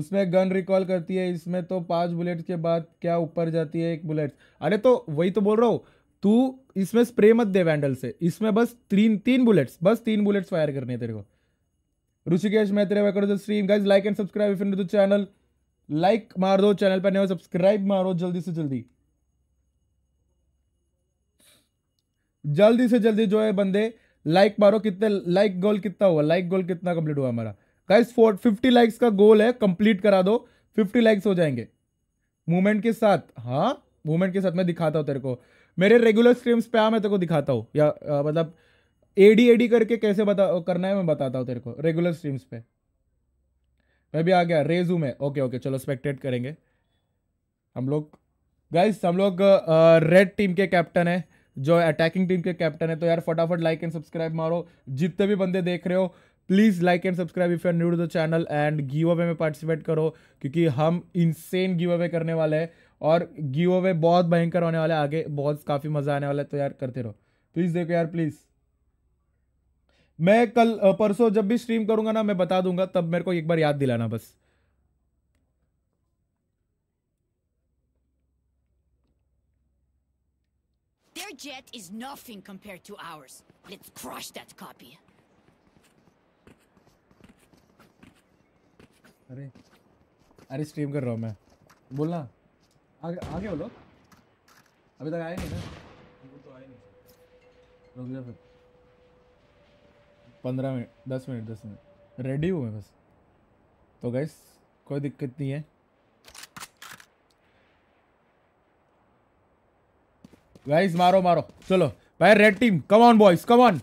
उसमें गन रिकॉल करती है इसमें तो पांच बुलेट के बाद क्या ऊपर जाती है एक बुलेट अरे तो वही तो बोल रहा हूँ तू इसमें स्प्रे मत दे वैंडल से इसमें बस तीन तीन बुलेट्स बस तीन बुलेट्स फायर करने है तेरे को ऋषिकेश मैत्रे वेकर the stream guys like and subscribe if you channel like मार दो चैनल पर नहीं हो सब्सक्राइब मारो जल्दी से जल्दी जल्दी से जल्दी जो है बंदे लाइक मारो कितने लाइक गोल कितना हुआ लाइक गोल कितना कंप्लीट हुआ हमारा गाइस फोर फिफ्टी लाइक्स का गोल है कंप्लीट करा दो फिफ्टी लाइक्स हो जाएंगे मूवमेंट के साथ हाँ मूवमेंट के साथ मैं दिखाता हूँ तेरे को मेरे रेगुलर स्ट्रीम्स पे आ मैं तेरे को दिखाता हूँ या आ, मतलब एडी एडी करके कैसे बता करना है मैं बताता हूँ तेरे को रेगुलर स्ट्रीम्स पे मैं भी आ गया रेजू में ओके ओके चलो स्पेक्टेट करेंगे हम लोग गाइस हम लोग रेड टीम के कैप्टन है जो अटैकिंग टीम के कैप्टन है तो यार फटाफट लाइक एंड सब्सक्राइब मारो जितने भी बंदे देख रहे हो please like and subscribe if you are new to the channel and give away में पार्टिसिपेट करो क्योंकि हम इनसेन गिव अवे करने वाले हैं और गिव अवे बहुत भयंकर होने वाले आगे बहुत काफ़ी मज़ा आने वाला है तो यार करते रहो प्लीज़ देखो यार प्लीज़ मैं कल परसों जब भी स्ट्रीम करूंगा ना मैं बता दूंगा तब मेरे को एक बार याद दिलाना बस Their jet is nothing compared to ours. Let's crush that copy. अरे अरे स्ट्रीम कर रहा हूँ मैं बोलना आगे आगे बोलो अभी तक आए नहीं ना तो आए नहीं रुक जा फिर पंद्रह मिनट दस मिनट दस मिनट रेडी हूँ मैं बस तो गैस कोई दिक्कत नहीं है गाइस मारो मारो चलो भाई red team come on boys come on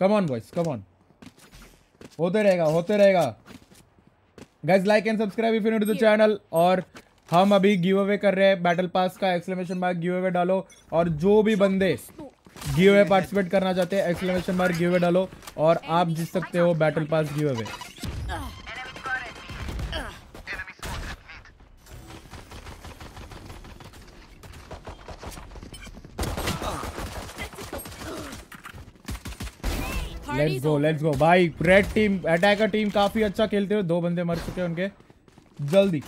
come on boys come on होते रहेगा होते रहेगा guys like and subscribe if you to the channel और हम अभी गिव अवे कर रहे हैं बैटल पास का एक्सलेमेशन मार्क गिव अवे डालो और जो भी बंदे गिव अवे पार्टिसिपेट करना चाहते हैं एक्सलेमेशन मार्क गिव अवे डालो और आप जीत सकते हो battle pass give away let's go let's go भाई रेड टीम अटैकर टीम काफी अच्छा खेलते हुए दो बंदे मर चुके हैं उनके जल्दी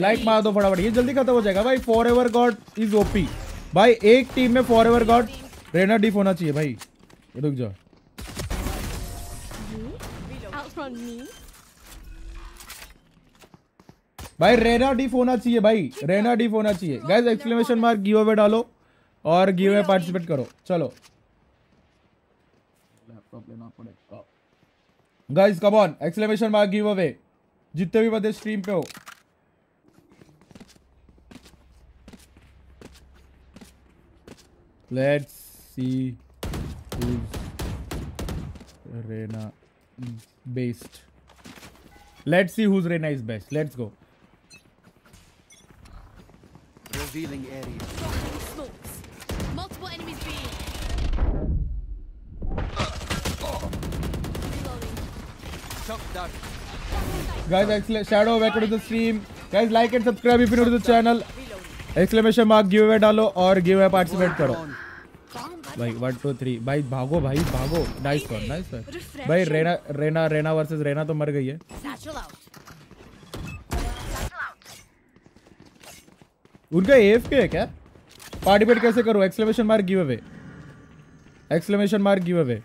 लाइक मार दो फटाफट ये जल्दी खत्म हो जाएगा भाई forever God is OP भाई एक टीम में forever God Reyna deep होना चाहिए भाई रुक जाओ भाई रेना डीप होना चाहिए भाई रेना डीप होना चाहिए guys exclamation mark give away डालो और गिव अवे पार्टिसिपेट करो चलो लेना पड़ेगा guys come on exclamation mark give away जितने भी बंदे स्ट्रीम पे हो let's see Reyna best let's see who's Reyna is best let's go revealing area. Guys, excellent. Shadow, welcome to the stream. Guys, like and subscribe if you're new to the channel. Exclamation mark, give away डालो और give away participate करो भाई one two three भाई भागो भाई भागो nice पर nice पर भाई Reyna Reyna Reyna versus Reyna तो मर गई है उनका एफ के है क्या पार्टिसिपेट कैसे करो exclamation mark give away exclamation mark give away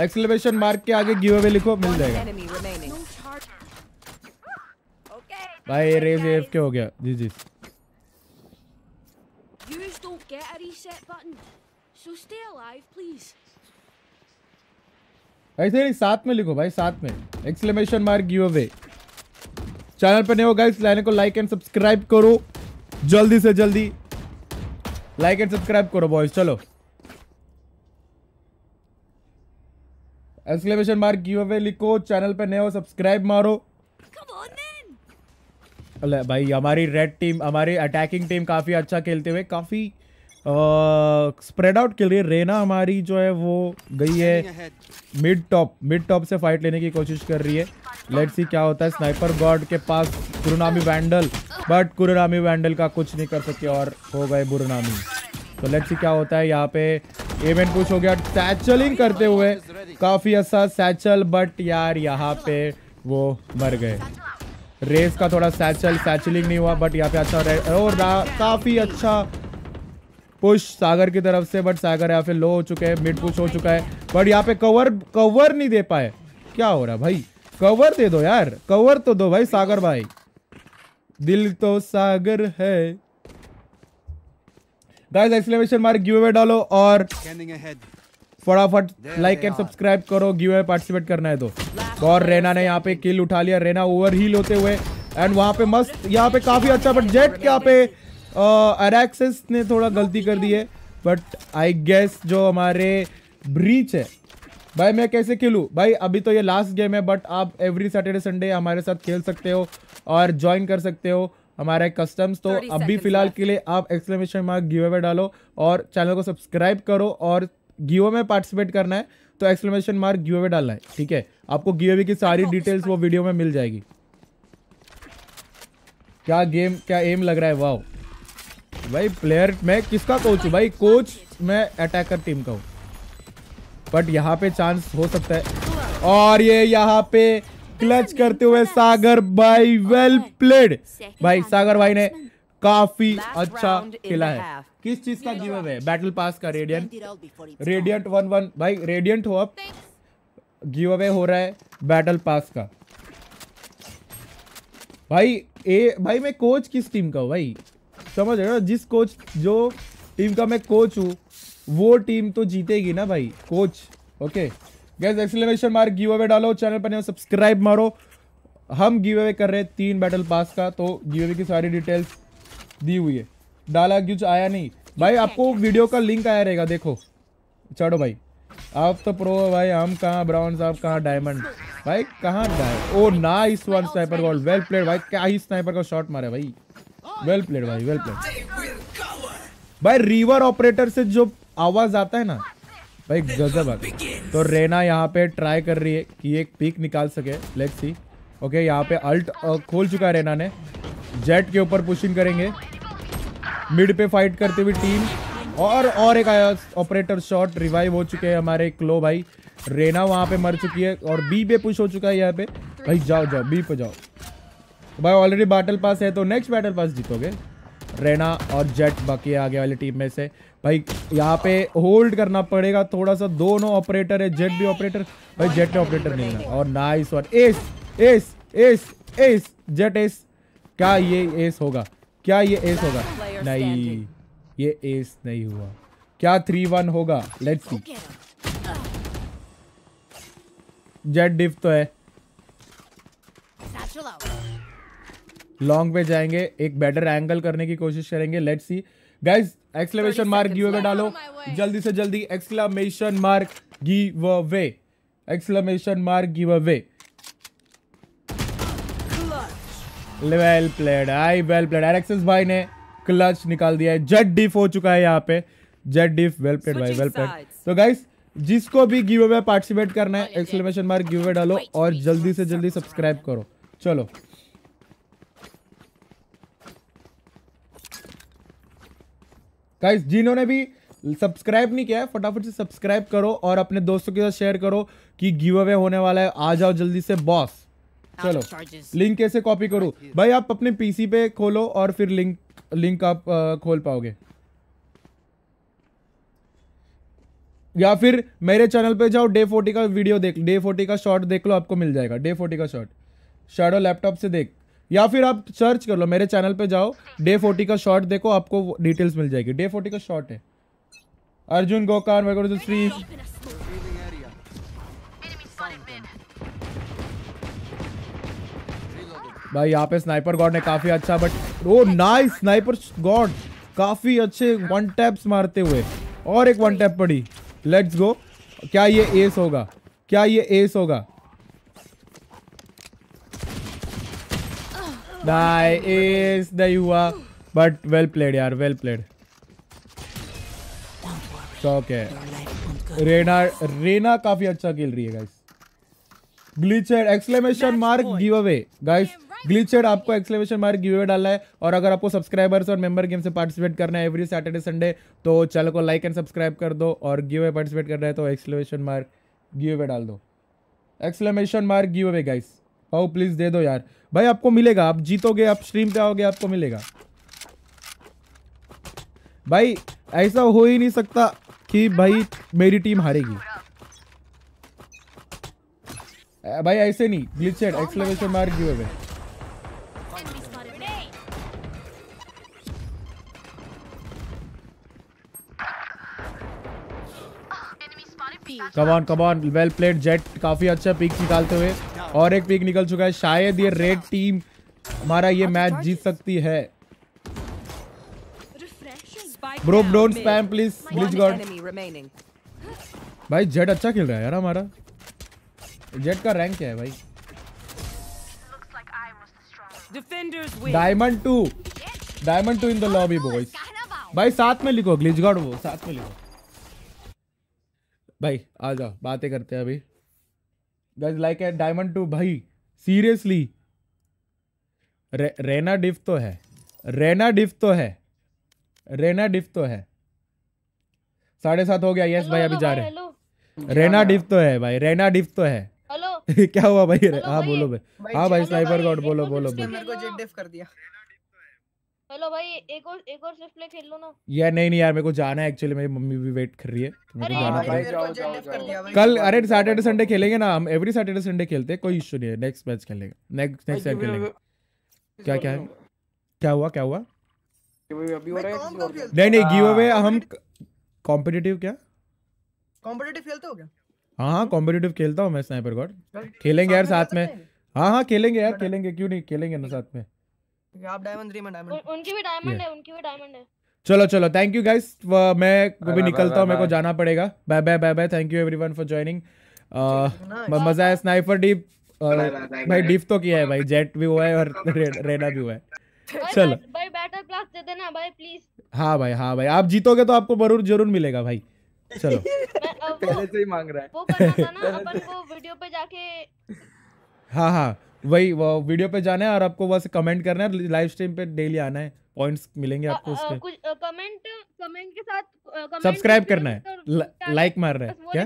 exclamation mark के आगे गिव अवे लिखो मिल जाएगा भाई रेज एफ के हो गया जी जी ऐसे नहीं साथ में लिखो भाई साथ में exclamation mark give away channel पर नहीं होगा इस लाइन को लाइक एंड सब्सक्राइब करो जल्दी से जल्दी लाइक एंड सब्सक्राइब करो बॉयज चलो एक्सक्लेमेशन मार्क गिव अवे लिखो चैनल पे नए हो सब्सक्राइब मारो अरे भाई हमारी रेड टीम हमारी अटैकिंग टीम काफ़ी अच्छा खेलते हुए काफ़ी स्प्रेड आउट खेल रही है रेना हमारी जो है वो गई है मिड टॉप मिड टॉप से फाइट लेने की कोशिश कर रही है लेट्स सी क्या होता है स्नाइपर गॉड के पास Kuronami vandal but Kuronami vandal का कुछ नहीं कर सके और हो गए बुरनामी तो लेट्स सी क्या होता है यहाँ पे एवेंट पुश हो गया टैचलिंग करते हुए काफ़ी अच्छा सैचल बट यार यहाँ पे वो मर गए रेस का थोड़ा सैचल सैचलिंग नहीं हुआ बट यहाँ पे अच्छा और काफ़ी अच्छा पुश सागर की तरफ से बट सागर यहाँ पे लो हो चुके हैं मिड पुश हो चुका है बट यहाँ पे कवर कवर नहीं दे पाए क्या हो रहा भाई कवर दे दो यार कवर तो दो भाई सागर भाई दिल तो सागर है guys exclamation mark give away डालो और फटाफट लाइक एंड सब्सक्राइब करो गिव में पार्टिसिपेट करना है तो और रेना ने यहाँ पे किल उठा लिया रेना ओवर हील होते हुए एंड वहाँ पे मस्त यहाँ पे काफ़ी अच्छा बट जेट यहाँ पे अरेक्सिस ने थोड़ा गलती कर दी है बट आई गेस जो हमारे ब्रीच है भाई मैं कैसे खेलूँ भाई अभी तो ये लास्ट गेम है बट आप एवरी सैटरडे संडे हमारे साथ खेल सकते हो और ज्वाइन कर सकते हो हमारे कस्टम्स तो अभी फिलहाल के लिए आप एक्सक्लेमेशन मार्क गिवे अवे डालो और चैनल को सब्सक्राइब करो और गियो में पार्टिसिपेट करना है तो एक्सप्लेमेशन मार्क गियो में डालना है ठीक है आपको गियो की सारी डिटेल्स वो वीडियो में मिल जाएगी क्या गेम क्या एम लग रहा है वाह भाई प्लेयर मैं किसका कोच हूँ भाई कोच मैं अटैकर टीम का हूँ बट यहाँ पे चांस हो सकता है और ये यहाँ पे क्लच करते हुए सागर भाई वेल प्लेड भाई सागर भाई ने काफी अच्छा खेला है किस चीज का गिव अवे बैटल पास का रेडियंट रेडियंट वन वन भाई रेडियंट हो अब गिव अवे हो रहा है बैटल पास का भाई ए भाई मैं कोच किस टीम का हूँ भाई समझ रहे हो जिस कोच जो टीम का मैं कोच हूँ वो टीम तो जीतेगी ना भाई कोच ओके गैस एक्सलेशन मार गिव अवे डालो चैनल पर सब्सक्राइब मारो हम गिव अवे कर रहे हैं तीन बैटल पास का तो गिव अवे की सारी डिटेल्स दी हुई है डाला कुछ आया नहीं भाई आपको वीडियो का लिंक आया रहेगा देखो चढ़ो भाई आप तो प्रो भाई हम कहाँ ब्राउन साहब कहाँ डायमंड भाई कहाँ डाय ओ ना इस वन स्नाइपर गोल वेल प्लेड भाई क्या ही स्नाइपर का शॉट मारे भाई वेल प्लेड भाई वेल प्लेड भाई रिवर ऑपरेटर से जो आवाज आता है ना भाई गजब आता तो रेना यहाँ पे ट्राई कर रही है कि एक पीक निकाल सके लेट्स सी ओके यहाँ पे अल्ट खोल चुका है रेना ने जेट के ऊपर पुशिंग करेंगे मिड पे फाइट करते हुए टीम और और एक आया ऑपरेटर शॉट रिवाइव हो चुके हैं हमारे क्लो भाई रेना वहाँ पे मर चुकी है और बी पे पुश हो चुका है यहाँ पे भाई जाओ जाओ बी पे जाओ तो भाई ऑलरेडी बैटल पास है तो नेक्स्ट बैटल पास जीतोगे रेना और जेट बाकी आगे वाली टीम में से भाई यहाँ पे होल्ड करना पड़ेगा थोड़ा सा दोनों ऑपरेटर है जेट भी ऑपरेटर भाई जेट ने ऑपरेटर नहीं है और नाइस और ace ace ace ace Jett ace क्या ये एस होगा क्या ये एस होगा नहीं ये एस नहीं हुआ क्या थ्री वन होगा लेट्स सी जेड डिफ तो है लॉन्ग पे जाएंगे एक बेटर एंगल करने की कोशिश करेंगे let's see guys exclamation mark give away डालो जल्दी से जल्दी exclamation mark give away exclamation mark give away well played I well played Arexis भाई ने क्लच निकाल दिया है जेड डिफ हो चुका है यहाँ पे जेड डिफ वेल प्लेड भाई वेल प्लेड तो गाइस जिसको भी गिव अवे पार्टिसिपेट करना है एक्सक्लेमेशन मार्क गिव अवे डालो और जल्दी से जल्दी सब्सक्राइब करो चलो गाइस जिन्होंने भी सब्सक्राइब नहीं किया है फटाफट से सब्सक्राइब करो और अपने दोस्तों के साथ शेयर करो कि गिव अवे होने वाला है आ जाओ जल्दी से बॉस चलो लिंक कैसे कॉपी करूँ भाई आप अपने पीसी पे खोलो और फिर लिंक लिंक आप आ, खोल पाओगे या फिर मेरे चैनल पे जाओ डे फोर्टी का वीडियो देख डे फोर्टी का शॉट देख लो आपको मिल जाएगा डे फोर्टी का शॉट शेडो लैपटॉप से देख या फिर आप सर्च कर लो मेरे चैनल पे जाओ डे फोर्टी का शॉट देखो आपको डिटेल्स मिल जाएगी डे फोर्टी का शॉट है अर्जुन गोकार मेरे को तो भाई यहाँ पे स्नाइपर गॉड ने काफी अच्छा but oh nice sniper God काफी अच्छे वन टैप्स मारते हुए और एक वन टैप पड़ी लेट्स गो क्या ये एस होगा क्या ये एस होगा एस नहीं हुआ बट वेल प्लेड यार well played okay Reyna Reyna काफी अच्छा खेल रही है guys glitcher exclamation mark give away guys glitched आपको एक्सलेमेशन मार्क गिवे डालना है और अगर आपको सब्सक्राइबर्स और मेंबर गेम से पार्टिसिपेट करना है एवरी सैटरडे संडे तो चैनल को लाइक एंड सब्सक्राइब कर दो और गिवे पार्टिसिपेट करना है तो एक्सलेवेशन मार्क गिवे डाल दो exclamation mark give away guys पाओ प्लीज दे दो यार भाई आपको मिलेगा आप जीतोगे आप स्ट्रीम पे आओगे आपको मिलेगा भाई ऐसा हो ही नहीं सकता कि भाई मेरी टीम हारेगी भाई ऐसे नहीं glitched exclamation mark give away come on come on well played Jett काफी अच्छा पिक निकालते हुए और एक पिक निकल चुका है शायद ये रेड टीम हमारा ये मैच जीत सकती है bro don't spam please please god भाई जेट अच्छा खेल रहा है यार हमारा जेट का रैंक क्या है भाई diamond two diamond two in the lobby boys भाई साथ में लिखो ग्लिच गॉड वो साथ में लिखो भाई आ जा बातें करते हैं अभी गज लाइक ए डायमंड टू भाई सीरियसली रे, रेना डिफ तो है रेना डिफ तो है रेना डिफ तो है साढ़े सात हो गया यस भाई अभी जा रहे हैं रेना डिफ तो है भाई रेना डिफ तो है क्या हुआ भाई हाँ बोलो भाई हाँ भाई साइबर गॉड बोलो बोलो मेरे को डिफ कर दिया हेलो भाई एक और एक और स्विफ्ट प्ले खेल लो ना यार नहीं नहीं यार मेरे को जाना है एक्चुअली मेरी मम्मी भी वेट कर रही है तो मेरे जाना पड़ेगा कल अरे सैटरडे संडे खेलेंगे ना हम एवरी सैटरडे संडे खेलते हैं कोई इशू नहीं है नेक्स्ट मैच खेलेंगे नेक्स्ट नेक्स्ट टाइम खेलेंगे क्या क्या है क्या हुआ क्या हुआ अभी हो रहा है नहीं नहीं गिव अवे हाँ। हम कॉम्पिटिटिव क्या कॉम्पिटिटिव खेलते हो क्या हाँ हाँ कॉम्पिटिटिव खेलता हूँ मैं स्नाइपर गॉड खेलेंगे यार साथ में हाँ हाँ खेलेंगे यार खेलेंगे क्यों नहीं खेलेंगे ना साथ में आप डायमंड 3 में डायमंड उनकी भी डायमंड है उनकी भी डायमंड है चलो चलो थैंक यू गाइस मैं अभी निकलता हूँ मेरे को जाना पड़ेगा bye bye bye bye thank you everyone for joining मजा आया स्नाइपर डीप भाई डीप तो किया है भाई जेट भी हुआ है और रेडा भी हुआ है चलो भाई बैटल क्लास दे देना भाई प्लीज हाँ भाई हाँ भाई आप जीतोगे तो आपको जरूर जरूर मिलेगा भाई चलो पहले से ही मांग रहा है वो करना था ना अपन को वीडियो पे जाके हाँ हाँ वही वो वीडियो पे जाना है और आपको बस कमेंट करना है लाइव स्ट्रीम पे डेली आना है पॉइंट्स मिलेंगे आ, आपको उसके कुछ कमेंट कमेंट के साथ सब्सक्राइब करना है लाइक मार रहे हैं क्या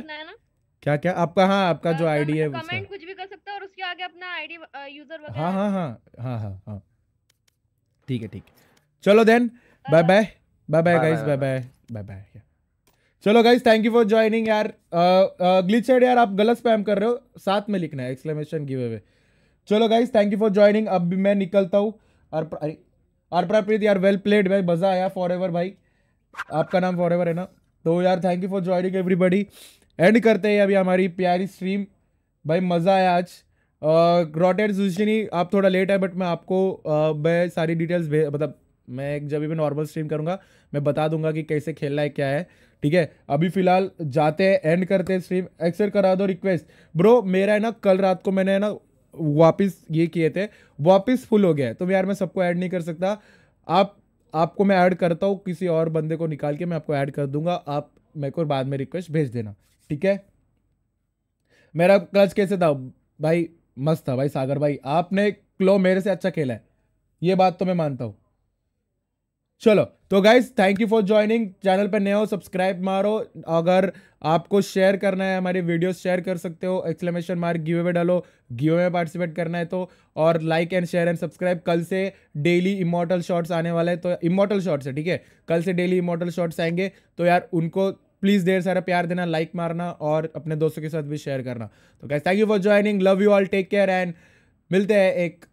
क्या क्या आपका हाँ आपका जो आईडी है कमेंट कुछ भी कर सकता हो और उसके आगे अपना आईडी यूजर वगैरह हाँ हाँ हाँ हाँ हाँ हाँ ठीक है ठीक है चलो then bye bye bye bye guys bye bye bye bye चलो guys thank you for joining यार ग्लिचेड यार आप गलत स्पैम कर रहे हो साथ में लिखना है एक्सक्लेमेशन गिव अवे चलो guys thank you for joining अब भी मैं निकलता हूँ अर्परा प्रीत यार वेल प्लेड भाई मज़ा आया फॉर एवर भाई आपका नाम फॉर एवर है ना तो यार thank you for joining everybody and करते हैं अभी हमारी प्यारी स्ट्रीम भाई मज़ा आया आज रॉटेड जुशनी आप थोड़ा लेट है बट मैं आपको uh, मैं सारी डिटेल्स मतलब मैं एक जब भी नॉर्मल स्ट्रीम करूँगा मैं बता दूंगा कि कैसे खेलना है क्या है ठीक है अभी फ़िलहाल जाते हैं एंड करते हैं स्ट्रीम एक्सेप्ट करा दो रिक्वेस्ट ब्रो मेरा है ना कल रात को मैंने है ना वापस ये किए थे वापस फुल हो गया है तो यार मैं सबको ऐड नहीं कर सकता आप आपको मैं ऐड करता हूँ किसी और बंदे को निकाल के मैं आपको ऐड कर दूंगा आप मेरे को बाद में रिक्वेस्ट भेज देना ठीक है मेरा क्लच कैसे था भाई मस्त था भाई सागर भाई आपने क्लो मेरे से अच्छा खेला है ये बात तो मैं मानता हूँ चलो तो guys thank you for joining channel पर नए हो सब्सक्राइब मारो अगर आपको शेयर करना है हमारी वीडियोस शेयर कर सकते हो एक्सप्लेमेशन मार्क गिव अवे डालो गिव में पार्टिसिपेट करना है तो और like and share and subscribe कल से डेली इमोटल शॉर्ट्स आने वाला है तो इमोटल शॉर्ट्स है ठीक है कल से डेली इमोटल शॉर्ट्स आएंगे तो यार उनको प्लीज़ देर सारा प्यार देना लाइक मारना और अपने दोस्तों के साथ भी शेयर करना तो guys thank you for joining love you all take care and मिलते हैं एक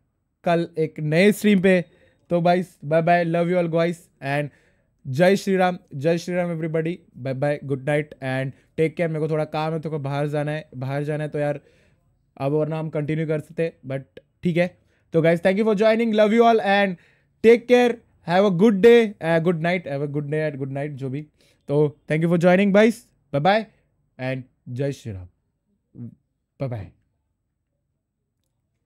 कल एक नए स्ट्रीम पर तो बाइस bye bye love you all guys and जय श्री राम जय Shri Ram everybody bye bye good night and take care मेरे को थोड़ा काम है तो बाहर जाना है बाहर जाना है तो यार अब वरना हम कंटिन्यू कर सकते बट ठीक है तो guys thank you for joining love you all and take care have a good day good night have a good day and good night जो भी तो थैंक यू फॉर ज्वाइनिंग बाइस बाय बाय एंड जय Shri Ram bye bye